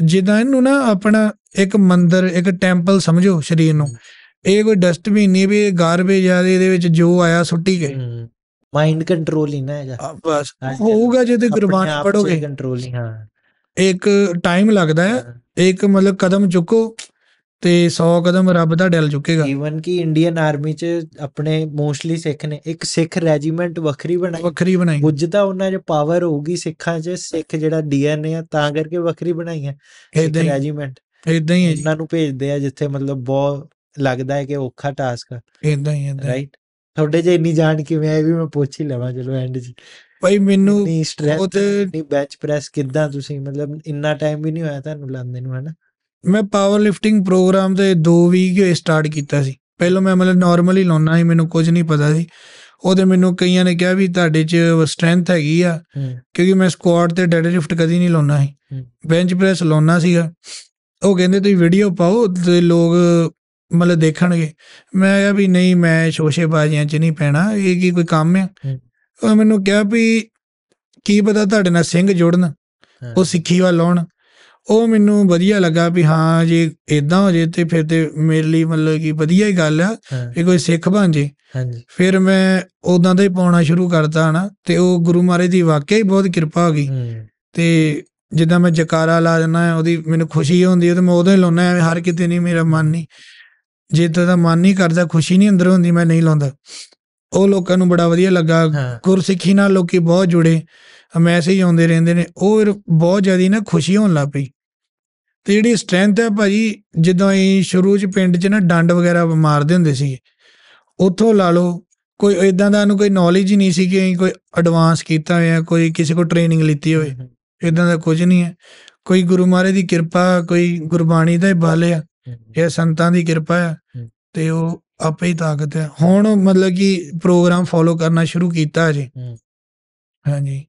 ਜਿੱਦਾਂ ਇਹਨੂੰ ਨਾ ਆਪਣਾ ਇੱਕ ਮੰਦਰ ਇੱਕ ਟੈਂਪਲ ਸਮਝੋ ਸਰੀਰ ਨੂੰ ਇਹ ਕੋਈ ਡਸਟਬਿਨ ਨਹੀਂ ਵੀ ਗਾਰਬੇਜ ਆ ਇਹਦੇ ਵਿੱਚ ਜੋ ਆਇਆ ਸੁੱਟੀ ਗਏ ਮਾਈਂਡ ਕੰਟਰੋਲ ਹੀ ਨਾ ਹੈਗਾ ਬਸ ਹੋਊਗਾ ਜੇ ਤੇ ਗੁਰਬਾਣੀ ਪੜੋਗੇ ਕੰਟਰੋਲ ਹੀ ਹਾਂ ਇੱਕ ਟਾਈਮ ਲੱਗਦਾ ਹੈ ਇੱਕ ਮਤਲਬ ਕਦਮ ਚੁੱਕੋ ਤੇ 100 ਕਦਮ ਰੱਬ ਦਾ ਡੈਲ ਚੁੱਕੇਗਾ ਈਵਨ ਕਿ ਇੰਡੀਅਨ ਆਰਮੀ ਚ ਆਪਣੇ ਮੋਸਟਲੀ ਸਿੱਖ ਨੇ ਇੱਕ ਸਿੱਖ ਰੈਜੀਮੈਂਟ ਵੱਖਰੀ ਬਣਾਈ ਵੱਖਰੀ ਬਣਾਈ ਬੁੱਝ ਤਾਂ ਉਹਨਾਂ 'ਚ ਪਾਵਰ ਹੋਊਗੀ ਸਿੱਖਾਂ 'ਚ ਸਿੱਖ ਜਿਹੜਾ ਡੀਐਨਏ ਆ ਤਾਂ ਕਰਕੇ ਵੱਖਰੀ ਬਣਾਈ ਹੈ ਇੱਕ ਰੈਜੀਮੈਂਟ ਇਦਾਂ ਹੀ ਹੈ ਉਹਨਾਂ ਨੂੰ ਭੇਜਦੇ ਆ ਜਿੱਥੇ ਮਤਲਬ ਬਹੁਤ ਲੱਗਦਾ ਹੈ ਕਿ ਔਖਾ ਟਾਸਕ ਆ ਇਦਾਂ ਹੀ ਹੈ ਰਾਈਟ ਤੁਹਾਡੇ ਜੇ ਇੰਨੀ ਜਾਣ ਕਿਵੇਂ ਆਈ ਵੀ ਮੈਂ ਪੁੱਛ ਹੀ ਲਵਾਂ ਚਲੋ ਐਂਡ ਜੀ ਭਾਈ ਮੈਨੂੰ ਉਹ ਨਹੀਂ ਬੈਂਚ ਪ੍ਰੈਸ ਕਿੱਦਾਂ ਤੁਸੀਂ ਮਤਲਬ ਇੰਨਾ ਟਾਈਮ ਵੀ ਨਹੀਂ ਹੋਇਆ ਤੁਹਾਨੂੰ ਲੰਦੇ ਨੂੰ ਹਨਾ ਮੈਂ ਪਾਵਰ ਲਿਫਟਿੰਗ ਪ੍ਰੋਗਰਾਮ ਤੇ 2 ਵੀਕ ਹੋਏ ਸਟਾਰਟ ਕੀਤਾ ਸੀ ਪਹਿਲਾਂ ਮੈਂ ਮਤਲਬ ਨਾਰਮਲੀ ਲਾਉਣਾ ਸੀ ਮੈਨੂੰ ਕੁਝ ਨਹੀਂ ਪਤਾ ਸੀ ਉਹਦੇ ਮੈਨੂੰ ਕਈਆਂ ਨੇ ਕਿਹਾ ਵੀ ਤੁਹਾਡੇ 'ਚ ਸਟਰੈਂਥ ਹੈਗੀ ਆ ਕਿਉਂਕਿ ਮੈਂ ਸਕੁਆਟ ਤੇ ਡੈਡ ਲਿਫਟ ਕਦੀ ਨਹੀਂ ਲਾਉਣਾ ਸੀ ਬੈਂਚ ਪ੍ਰੈਸ ਲਾਉਣਾ ਸੀਗਾ ਉਹ ਕਹਿੰਦੇ ਤੁਸੀਂ ਵੀਡੀਓ ਪਾਓ ਤੇ ਲੋਕ ਮਤਲਬ ਦੇਖਣਗੇ ਮੈਂ ਕਿਹਾ ਵੀ ਨਹੀਂ ਮੈਂ ਸ਼ੋਸ਼ੇਬਾਜ਼ੀਆਂ 'ਚ ਨਹੀਂ ਪੈਣਾ ਇਹ ਕੀ ਕੋਈ ਕੰਮ ਹੈ ਉਹ ਮੈਨੂੰ ਕਿਹਾ ਵੀ ਕੀ ਪਤਾ ਤੁਹਾਡੇ ਨਾਲ ਸਿੰਘ ਜੁੜਨ ਉਹ ਸਿੱਖੀ ਵਾਲ ਲਾਉਣ ਉਹ ਮੈਨੂੰ ਵਧੀਆ ਲੱਗਾ ਵੀ ਹਾਂ ਜੇ ਇਦਾਂ ਹੋ ਜੇ ਤੇ ਫਿਰ ਤੇ ਮੇਰੇ ਲਈ ਮਤਲਬ ਕਿ ਵਧੀਆ ਹੀ ਗੱਲ ਆ ਵੀ ਕੋਈ ਸਿੱਖ ਬਣ ਜੇ ਹਾਂਜੀ ਫਿਰ ਮੈਂ ਉਦਾਂ ਦਾ ਹੀ ਪਾਉਣਾ ਸ਼ੁਰੂ ਕਰਤਾ ਹਨਾ ਤੇ ਉਹ ਗੁਰੂ ਮਹਾਰਾਜ ਦੀ ਵਾਕਿਆ ਹੀ ਬਹੁਤ ਕਿਰਪਾ ਹੋ ਗਈ ਤੇ ਜਿੱਦਾਂ ਮੈਂ ਜਕਾਰਾ ਲਾ ਜਨਾ ਉਹਦੀ ਮੈਨੂੰ ਖੁਸ਼ੀ ਹੁੰਦੀ ਹੈ ਤੇ ਮੈਂ ਉਦੋਂ ਹੀ ਲਾਉਣਾ ਐ ਹਰ ਕਿਤੇ ਨਹੀਂ ਮੇਰਾ ਮਨ ਨਹੀਂ ਜੇ ਤਾਂ ਮਨ ਨਹੀਂ ਕਰਦਾ ਖੁਸ਼ੀ ਨਹੀਂ ਅੰਦਰ ਹੁੰਦੀ ਮੈਂ ਨਹੀਂ ਲਾਉਂਦਾ ਉਹ ਲੋਕਾਂ ਨੂੰ ਬੜਾ ਵਧੀਆ ਲੱਗਾ ਗੁਰਸਿੱਖੀ ਨਾਲ ਲੋਕੀ ਬਹੁਤ ਜੁੜੇ ਮੈਸੇਜ ਆਉਂਦੇ ਰਹਿੰਦੇ ਨੇ ਉਹ ਬਹੁਤ ਜ਼ਿਆਦੀ ਨਾ ਖੁਸ਼ੀ ਹੋਣ ਲੱਗ ਪਈ ਤੇ ਜਿਹੜੀ ਸਟਰੈਂਥ ਹੈ ਭਾਜੀ ਜਦੋਂ ਅਸੀਂ ਸ਼ੁਰੂ ਚ ਪਿੰਡ ਚ ਨਾ ਡੰਡ ਵਗੈਰਾ ਮਾਰਦੇ ਹੁੰਦੇ ਸੀ ਉੱਥੋਂ ਲਾ ਲਓ ਕੋਈ ਇਦਾਂ ਦਾ ਨੂੰ ਕੋਈ ਨੌਲੇਜ ਹੀ ਨਹੀਂ ਸੀ ਕਿ ਅਸੀਂ ਕੋਈ ਐਡਵਾਂਸ ਕੀਤਾ ਹੋਇਆ ਕੋਈ ਕਿਸੇ ਕੋ ਟ੍ਰੇਨਿੰਗ ਲਈਤੀ ਹੋਵੇ ਇਦਾਂ ਦਾ ਕੁਝ ਨਹੀਂ ਹੈ ਕੋਈ ਗੁਰੂ ਮਾਰੇ ਦੀ ਕਿਰਪਾ ਕੋਈ ਗੁਰਬਾਣੀ ਦਾ ਹੀ ਬਲ ਇਹ ਸੰਤਾਂ ਦੀ ਕਿਰਪਾ ਹੈ ਤੇ ਉਹ ਆਪੇ ਹੀ ਤਾਕਤ ਹੈ ਹੁਣ ਮਤਲਬ ਕਿ ਪ੍ਰੋਗਰਾਮ ਫੋਲੋ ਕਰਨਾ ਸ਼ੁਰੂ ਕੀਤਾ ਜੀ ਹਾਂਜੀ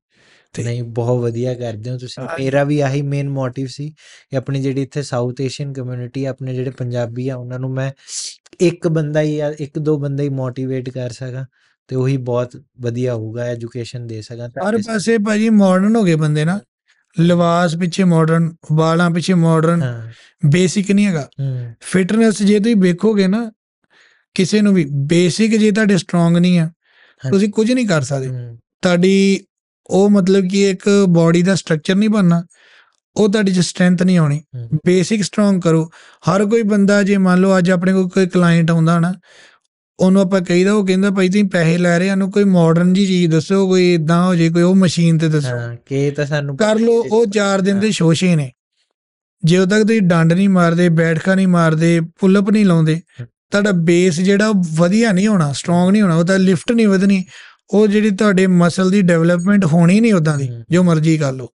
ਤੇ ਨਹੀਂ ਬਹੁਤ ਵਧੀਆ ਕਰਦੇ ਹੋ ਤੁਸੀਂ ਮੇਰਾ ਵੀ ਆਹੀ ਮੇਨ ਮੋਟਿਵ ਸੀ ਕਿ ਆਪਣੀ ਜਿਹੜੀ ਇੱਥੇ ਸਾਊਥ ਏਸ਼ੀਅਨ ਕਮਿਊਨਿਟੀ ਆਪਣੇ ਜਿਹੜੇ ਪੰਜਾਬੀ ਆ ਉਹਨਾਂ ਨੂੰ ਮੈਂ ਇੱਕ ਬੰਦਾ ਹੀ ਇੱਕ ਦੋ ਬੰਦੇ ਹੀ ਮੋਟੀਵੇਟ ਕਰ ਸਕਾਂ ਤੇ ਉਹੀ ਬਹੁਤ ਵਧੀਆ ਹੋਊਗਾ ਐਜੂਕੇਸ਼ਨ ਦੇ ਸਕਾਂ ਹਰ ਪਾਸੇ ਭਾਜੀ ਮਾਡਰਨ ਹੋ ਗਏ ਬੰਦੇ ਨਾ ਲਿਵਾਸ ਪਿੱਛੇ ਮਾਡਰਨ ਵਾਲਾਂ ਪਿੱਛੇ ਮਾਡਰਨ ਬੇਸਿਕ ਨਹੀਂ ਹੈਗਾ ਫਿਟਨੈਸ ਜੇ ਤੁਸੀਂ ਵੇਖੋਗੇ ਨਾ ਕਿਸੇ ਨੂੰ ਵੀ ਬੇਸਿਕ ਜੇ ਤੁਹਾਡੇ ਸਟਰੋਂਗ ਨਹੀਂ ਆ ਤੁਸੀਂ ਕੁਝ ਨਹੀਂ ਕਰ ਸਕਦੇ ਤੁਹਾਡੀ ਉਹ ਮਤਲਬ ਕਿ ਇੱਕ ਬਾਡੀ ਦਾ ਸਟਰਕਚਰ ਨਹੀਂ ਬਣਨਾ ਉਹ ਤੁਹਾਡੀ ਜੇ ਸਟਰੈਂਥ ਨਹੀਂ ਆਉਣੀ ਬੇਸਿਕ ਸਟਰੋਂਗ ਕਰੋ ਹਰ ਕੋਈ ਬੰਦਾ ਜੇ ਮੰਨ ਲਓ ਅੱਜ ਆਪਣੇ ਕੋਲ ਕੋਈ ਕਲਾਇੰਟ ਆਉਂਦਾ ਨਾ ਉਹਨੂੰ ਆਪਾਂ ਕਹੀਦਾ ਉਹ ਕਹਿੰਦਾ ਭਾਈ ਤੁਸੀਂ ਪੈਸੇ ਲੈ ਰਹੇ ਨੂੰ ਕੋਈ ਮਾਡਰਨ ਜੀ ਚੀਜ਼ ਦੱਸੋ ਕੋਈ ਇਦਾਂ ਹੋ ਜੇ ਕੋਈ ਉਹ ਮਸ਼ੀਨ ਤੇ ਦੱਸੋ ਹਾਂ ਕਿ ਤਾਂ ਸਾਨੂੰ ਕਰ ਲਓ ਉਹ 4 ਦਿਨ ਦੇ ਸ਼ੋਸ਼ੇ ਨੇ ਜੇ ਉਹ ਤੱਕ ਤੁਸੀਂ ਡੰਡ ਨਹੀਂ ਮਾਰਦੇ ਬੈਠਕਾ ਨਹੀਂ ਮਾਰਦੇ ਪੁੱਲ ਅਪ ਨਹੀਂ ਲਾਉਂਦੇ ਤੁਹਾਡਾ ਬੇਸ ਜਿਹੜਾ ਵਧੀਆ ਨਹੀਂ ਹੋਣਾ ਸਟਰੋਂਗ ਨਹੀਂ ਹੋਣਾ ਉਹ ਤਾਂ ਲਿਫਟ ਨਹੀਂ ਵਧਣੀ ਉਹ ਜਿਹੜੀ ਤੁਹਾਡੇ ਮਸਲ ਦੀ ਡਿਵੈਲਪਮੈਂਟ ਹੋਣੀ ਨਹੀਂ ਉਦਾਂ ਦੀ ਜੋ ਮਰਜ਼ੀ ਕਰ ਲਓ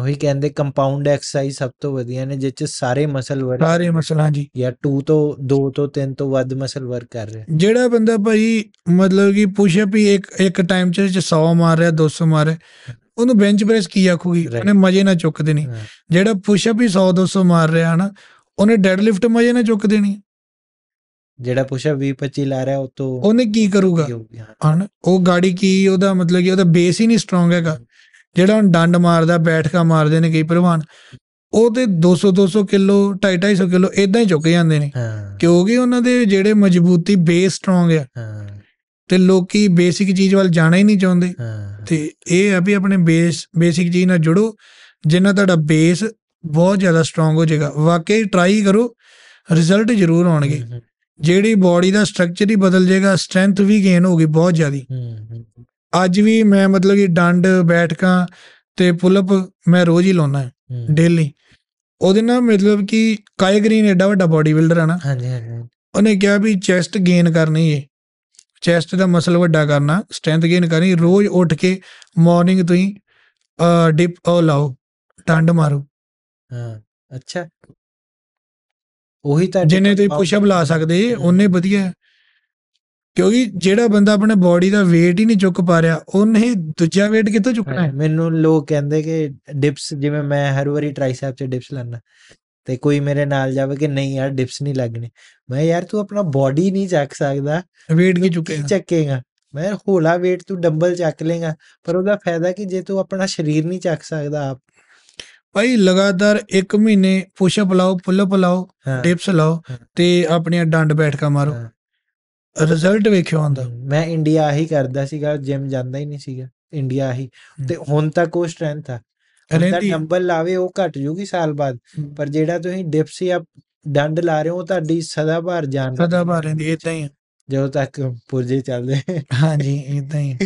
ਉਹੀ ਕਹਿੰਦੇ ਕੰਪਾਊਂਡ ਐਕਸਰਸਾਈਜ਼ ਸਭ ਤੋਂ ਵਧੀਆ ਨੇ ਜਿੱਚ ਸਾਰੇ ਮਸਲ ਵਰਕ ਸਾਰੇ ਮਸਲ ਹਾਂਜੀ ਯਾ 2 ਤੋਂ 2 ਤੋਂ 3 ਤੋਂ ਵੱਧ ਮਸਲ ਵਰਕ ਕਰ ਰਿਹਾ ਜਿਹੜਾ ਬੰਦਾ ਭਾਈ ਮਤਲਬ ਕਿ ਪੁਸ਼ ਅਪ ਹੀ ਇੱਕ ਇੱਕ ਟਾਈਮ ਚ 100 ਮਾਰ ਰਿਹਾ 200 ਮਾਰ ਰਿਹਾ ਉਹਨੂੰ ਬੈਂਚ ਪ੍ਰੈਸ ਕੀ ਆਖੂਗੀ ਉਹਨੇ ਮਜੇ ਨਾਲ ਚੁੱਕ ਦੇਣੀ ਜਿਹੜਾ ਪੁਸ਼ ਅਪ ਹੀ 100 200 ਮਾਰ ਰਿਹਾ ਹਨਾ ਉਹਨੇ ਡੈਡ ਲਿਫਟ ਮਜੇ ਨਾਲ ਚੁੱਕ ਦੇਣੀ ਜਿਹੜਾ ਪੁਸ਼ਅਪ 20 25 ਲਾ ਰਿਹਾ ਉਹ ਤੋਂ ਉਹਨੇ ਕੀ ਕਰੂਗਾ ਹਣ ਉਹ ਗਾੜੀ ਕੀ ਉਹਦਾ ਮਤਲਬ ਕਿ ਉਹਦਾ ਬੇਸ ਹੀ ਨਹੀਂ ਸਟਰੋਂਗ ਹੈਗਾ ਜਿਹੜਾ ਹੁਣ ਡੰਡ ਮਾਰਦਾ ਬੈਠਕਾ ਮਾਰਦੇ ਨੇ ਕਈ ਪਹਿਲਵਾਨ ਉਹ ਤੇ 200 200 ਕਿਲੋ 2.5 250 ਕਿਲੋ ਇਦਾਂ ਹੀ ਚੁੱਕ ਜਾਂਦੇ ਨੇ ਕਿਉਂਕਿ ਉਹਨਾਂ ਦੇ ਜਿਹੜੇ ਮਜ਼ਬੂਤੀ ਬੇਸ ਸਟਰੋਂਗ ਆ ਤੇ ਲੋਕੀ ਬੇਸਿਕ ਚੀਜ਼ ਵੱਲ ਜਾਣਾ ਹੀ ਨਹੀਂ ਚਾਹੁੰਦੇ ਤੇ ਇਹ ਆ ਵੀ ਆਪਣੇ ਬੇਸ ਬੇਸਿਕ ਚੀਜ਼ ਨਾਲ ਜੁੜੋ ਜਿੰਨਾ ਤੁਹਾਡਾ ਬੇਸ ਬਹੁਤ ਜ਼ਿਆਦਾ ਸਟਰੋਂਗ ਹੋ ਜਾਏਗਾ ਵਾਕਈ ਟਰਾਈ ਕਰੋ ਰਿਜ਼ਲਟ ਜ਼ਰੂਰ ਆਉਣਗੇ ਜਿਹੜੀ ਬਾਡੀ ਦਾ ਸਟਰਕਚਰ ਹੀ ਬਦਲ ਜਾਏਗਾ ਸਟਰੈਂਥ ਵੀ ਗੇਨ ਹੋਗੀ ਬਹੁਤ ਜ਼ਿਆਦੀ ਅੱਜ ਵੀ ਮੈਂ ਮਤਲਬ ਕਿ ਡੰਡ ਬੈਠਕਾਂ ਤੇ ਪੁਲ ਅਪ ਮੈਂ ਰੋਜ਼ ਹੀ ਲਾਉਣਾ ਹੈ ਡੇਲੀ ਉਹਦੇ ਨਾਲ ਮਤਲਬ ਕਿ ਕਾਈ ਗ੍ਰੀਨ ਐਡਾ ਵੱਡਾ ਬਾਡੀ ਬਿਲਡਰ ਹੈ ਨਾ ਹਾਂਜੀ ਹਾਂਜੀ ਉਹਨੇ ਕਿਹਾ ਵੀ ਚੈਸਟ ਗੇਨ ਕਰਨੀ ਹੈ ਚੈਸਟ ਦਾ ਮਸਲ ਵੱਡਾ ਕਰਨਾ ਸਟਰੈਂਥ ਗੇਨ ਕਰਨੀ ਰੋਜ਼ ਉੱਠ ਕੇ ਮਾਰਨਿੰਗ ਤੋਂ ਹੀ ਡਿਪ ਉਹ ਲਾਓ ਡੰਡ ਮਾਰੋ ਹਾਂ ਅੱਛਾ ਉਹੀ ਤਾਂ ਜਿੰਨੇ ਤੁਸੀਂ ਪੁਸ਼ ਅਪ ਲਾ ਸਕਦੇ ਉਹਨੇ ਵਧੀਆ ਕਿਉਂਕਿ ਜਿਹੜਾ ਬੰਦਾ ਆਪਣੇ ਬਾਡੀ ਦਾ weight ਹੀ ਨਹੀਂ ਚੁੱਕ ਪਾ ਰਿਹਾ ਉਹਨੇ ਦੂਜਾ weight ਕਿੱਥੋਂ ਚੁੱਕਣਾ ਹੈ ਮੈਨੂੰ ਲੋਕ ਕਹਿੰਦੇ ਕਿ ਡਿਪਸ ਜਿਵੇਂ ਮੈਂ ਹਰ ਵਾਰੀ ਟ੍ਰਾਈਸੈਪ 'ਚ ਡਿਪਸ ਲੈਣਾ ਤੇ ਕੋਈ ਮੇਰੇ ਨਾਲ ਜਾਵੇ ਕਿ ਨਹੀਂ ਯਾਰ ਡਿਪਸ ਨਹੀਂ ਲੱਗਣੇ ਮੈਂ ਯਾਰ ਤੂੰ ਆਪਣਾ ਬਾਡੀ ਨਹੀਂ ਚੱਕ ਸਕਦਾ weight ਕੀ ਚੁੱਕੇਗਾ ਚੱਕੇਗਾ ਮੈਂ ਹੋਲਾ weight ਤੂੰ ਡੰਬਲ ਚੱਕ ਲੇਗਾ ਪਰ ਉਹਦਾ ਫਾਇਦਾ ਕਿ ਜੇ ਤੂੰ ਆਪਣਾ ਸਰੀਰ ਨਹੀਂ ਚੱਕ ਸਕਦਾ ਆਪ ਭਾਈ ਲਗਾਤਾਰ 1 ਮਹੀਨੇ ਪੁਸ਼ਅਪ ਲਾਓ ਅਪ ਲਾਓ ਡਿਪਸ ਲਾਓ ਤੇ ਆਪਣੀਆਂ ਡੰਡ ਬੈਠਕਾ ਮਾਰੋ ਰਿਜ਼ਲਟ ਵੇਖਿਓ ਆਂਦਾ ਮੈਂ ਇੰਡੀਆ ਹੀ ਕਰਦਾ ਸੀਗਾ ਜਿਮ ਜਾਂਦਾ ਹੀ ਨਹੀਂ ਸੀਗਾ ਇੰਡੀਆ ਹੀ ਤੇ ਹੁਣ ਤੱਕ ਉਹ ਸਟਰੈਂਥ ਆ ਉਹਦਾ ਨੰਬਰ ਲਾਵੇ ਉਹ ਘਟ ਜੂਗੀ ਸਾਲ ਬਾਅਦ ਪਰ ਜਿਹੜਾ ਤੁਸੀਂ ਡਿਪਸ ਆ ਡੰਡ ਲਾ ਰਹੇ ਹੋ ਤੁਹਾਡੀ ਸਦਾ ਭਰ ਜਾਂਦੀ ਸਦਾ ਭਰ ਰਹਿੰਦੀ ਇਦਾਂ ਹੀ ਜਦੋਂ ਤੱਕ ਪੁਰਜੇ ਚੱਲਦੇ ਹਾਂਜੀ ਇਦਾਂ ਹੀ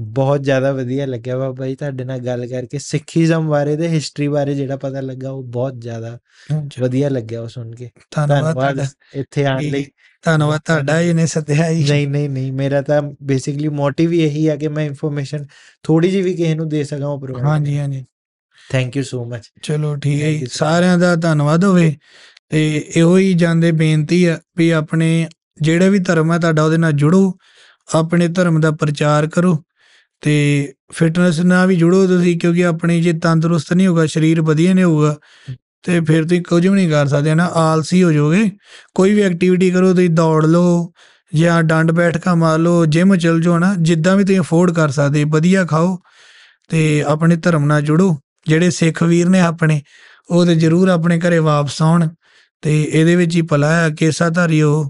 ਬਹੁਤ ਜ਼ਿਆਦਾ ਵਧੀਆ ਲੱਗਿਆ ਬਾਬਾ ਜੀ ਤੁਹਾਡੇ ਨਾਲ ਗੱਲ ਕਰਕੇ ਸਿੱਖੀਜ਼ਮ ਬਾਰੇ ਤੇ ਹਿਸਟਰੀ ਬਾਰੇ ਜਿਹੜਾ ਪਤਾ ਲੱਗਾ ਉਹ ਬਹੁਤ ਜ਼ਿਆਦਾ ਵਧੀਆ ਲੱਗਿਆ ਉਹ ਸੁਣ ਕੇ ਧੰਨਵਾਦ ਇੱਥੇ ਆਣ ਲਈ ਧੰਨਵਾਦ ਤੁਹਾਡਾ ਇਹਨੇ ਸੱਦਿਆ ਹੀ ਨਹੀਂ ਨਹੀਂ ਨਹੀਂ ਮੇਰਾ ਤਾਂ ਬੇਸਿਕਲੀ ਮੋਟਿਵ ਹੀ ਇਹੀ ਆ ਕਿ ਮੈਂ ਇਨਫੋਰਮੇਸ਼ਨ ਥੋੜੀ ਜਿਹੀ ਵੀ ਕਿਸੇ ਨੂੰ ਦੇ ਸਕਾਂ ਉਹ ਪ੍ਰੋਗਰਾਮ ਹਾਂਜੀ ਹਾਂਜੀ ਥੈਂਕ ਯੂ ਸੋ ਮਚ ਚਲੋ ਠੀਕ ਹੈ ਸਾਰਿਆਂ ਦਾ ਧੰਨਵਾਦ ਹੋਵੇ ਤੇ ਇਹੋ ਹੀ ਜਾਂਦੇ ਬੇਨਤੀ ਆ ਵੀ ਆਪਣੇ ਜਿਹੜਾ ਵੀ ਧਰਮ ਹੈ ਤੁਹਾਡਾ ਉਹਦੇ ਨਾਲ ਜੁੜੋ ਆਪਣੇ ਧਰਮ ਦਾ ਪ੍ਰਚਾਰ ਕਰੋ ਤੇ ਫਿਟਨੈਸ ਨਾਲ ਵੀ ਜੁੜੋ ਤੁਸੀਂ ਕਿਉਂਕਿ ਆਪਣੀ ਜੇ ਤੰਦਰੁਸਤ ਨਹੀਂ ਹੋਗਾ ਸਰੀਰ ਵਧੀਆ ਨਹੀਂ ਹੋਊਗਾ ਤੇ ਫਿਰ ਤੁਸੀਂ ਕੁਝ ਵੀ ਨਹੀਂ ਕਰ ਸਕਦੇ ਨਾ ਆਲਸੀ ਹੋ ਜਾਓਗੇ ਕੋਈ ਵੀ ਐਕਟੀਵਿਟੀ ਕਰੋ ਤੁਸੀਂ ਦੌੜ ਲਓ ਜਾਂ ਡੰਡ ਬੈਠਕਾ ਮਾਰ ਲਓ ਜਿਮ ਚਲ ਜਾਓ ਨਾ ਜਿੱਦਾਂ ਵੀ ਤੁਸੀਂ ਅਫੋਰਡ ਕਰ ਸਕਦੇ ਵਧੀਆ ਖਾਓ ਤੇ ਆਪਣੇ ਧਰਮ ਨਾਲ ਜੁੜੋ ਜਿਹੜੇ ਸਿੱਖ ਵੀਰ ਨੇ ਆਪਣੇ ਉਹ ਤੇ ਜ਼ਰੂਰ ਆਪਣੇ ਘਰੇ ਵਾਪਸ ਆਉਣ ਤੇ ਇਹਦੇ ਵਿੱਚ ਹੀ ਭਲਾ ਹੈ ਕੇਸਾ ਧਾਰਿਓ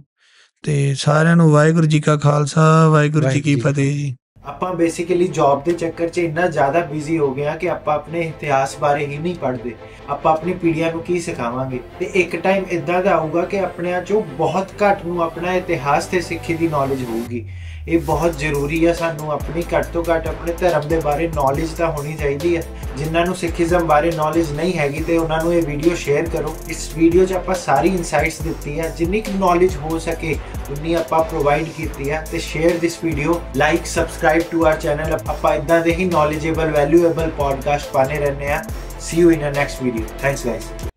ਤੇ ਸਾਰਿਆਂ ਨੂੰ ਵਾਹਿਗੁਰੂ ਜੀ ਕਾ ਖਾਲਸਾ ਵਾਹਿਗੁਰੂ ਜੀ ਕੀ ਫਤਿਹ ਜੀ ਆਪਾਂ ਬੇਸਿਕਲੀ ਜੌਬ ਦੇ ਚੱਕਰ 'ਚ ਇੰਨਾ ਜ਼ਿਆਦਾ ਬਿਜ਼ੀ ਹੋ ਗਏ ਆ ਕਿ ਆਪਾਂ ਆਪਣੇ ਇਤਿਹਾਸ ਬਾਰੇ ਹੀ ਨਹੀਂ ਪੜ੍ਹਦੇ ਆਪਾਂ ਆਪਣੀ ਪੀੜ੍ਹੀਆਂ ਨੂੰ ਕੀ ਸਿਖਾਵਾਂਗੇ ਤੇ ਇੱਕ ਟਾਈਮ ਇਦਾਂ ਦਾ ਆਊਗਾ ਕਿ ਆਪਣਿਆਂ 'ਚੋਂ ਬਹੁਤ ਘੱਟ ਨੂੰ ਆਪਣਾ ਇਤਿਹਾਸ ਤੇ ਸਿੱਖੀ ਦੀ ਨੌਲੇਜ ਹੋਊਗੀ ਇਹ ਬਹੁਤ ਜ਼ਰੂਰੀ ਹੈ ਸਾਨੂੰ ਆਪਣੀ ਘੱਟ ਤੋਂ ਘੱਟ ਆਪਣੇ ਧਰਮ ਦੇ ਬਾਰੇ ਨੌਲੇਜ ਤਾਂ ਹੋਣੀ ਚਾਹੀਦੀ ਹੈ ਜਿਨ੍ਹਾਂ ਨੂੰ ਸਿੱਖੀਜ਼ਮ ਬਾਰੇ ਨੌਲੇਜ ਨਹੀਂ ਹੈਗੀ ਤੇ ਉਹਨਾਂ ਨੂੰ ਇਹ ਵੀਡੀਓ ਸ਼ੇਅਰ ਕਰੋ ਇਸ ਵੀਡੀਓ 'ਚ ਆਪਾਂ ਸਾਰੀ ਇਨਸਾਈਟਸ ਦਿੱਤੀ ਹੈ ਜਿੰਨੀ ਕਿ ਨੌਲੇਜ ਹੋ ਸਕੇ ਉਨੀ ਆਪਾਂ ਪ੍ਰੋਵਾਈਡ ਕੀਤੀ ਹੈ ਤੇ share this video like subscribe to our channel ਆਪਾਂ ਇਦਾਂ ਦੇ ਹੀ ਨੌਲੇਜੇਬਲ ਵੈਲਿਊਏਬਲ ਪੋਡਕਾਸਟ ਪਾਣੇ ਰਹਿੰਦੇ ਆ see you in a next video thanks guys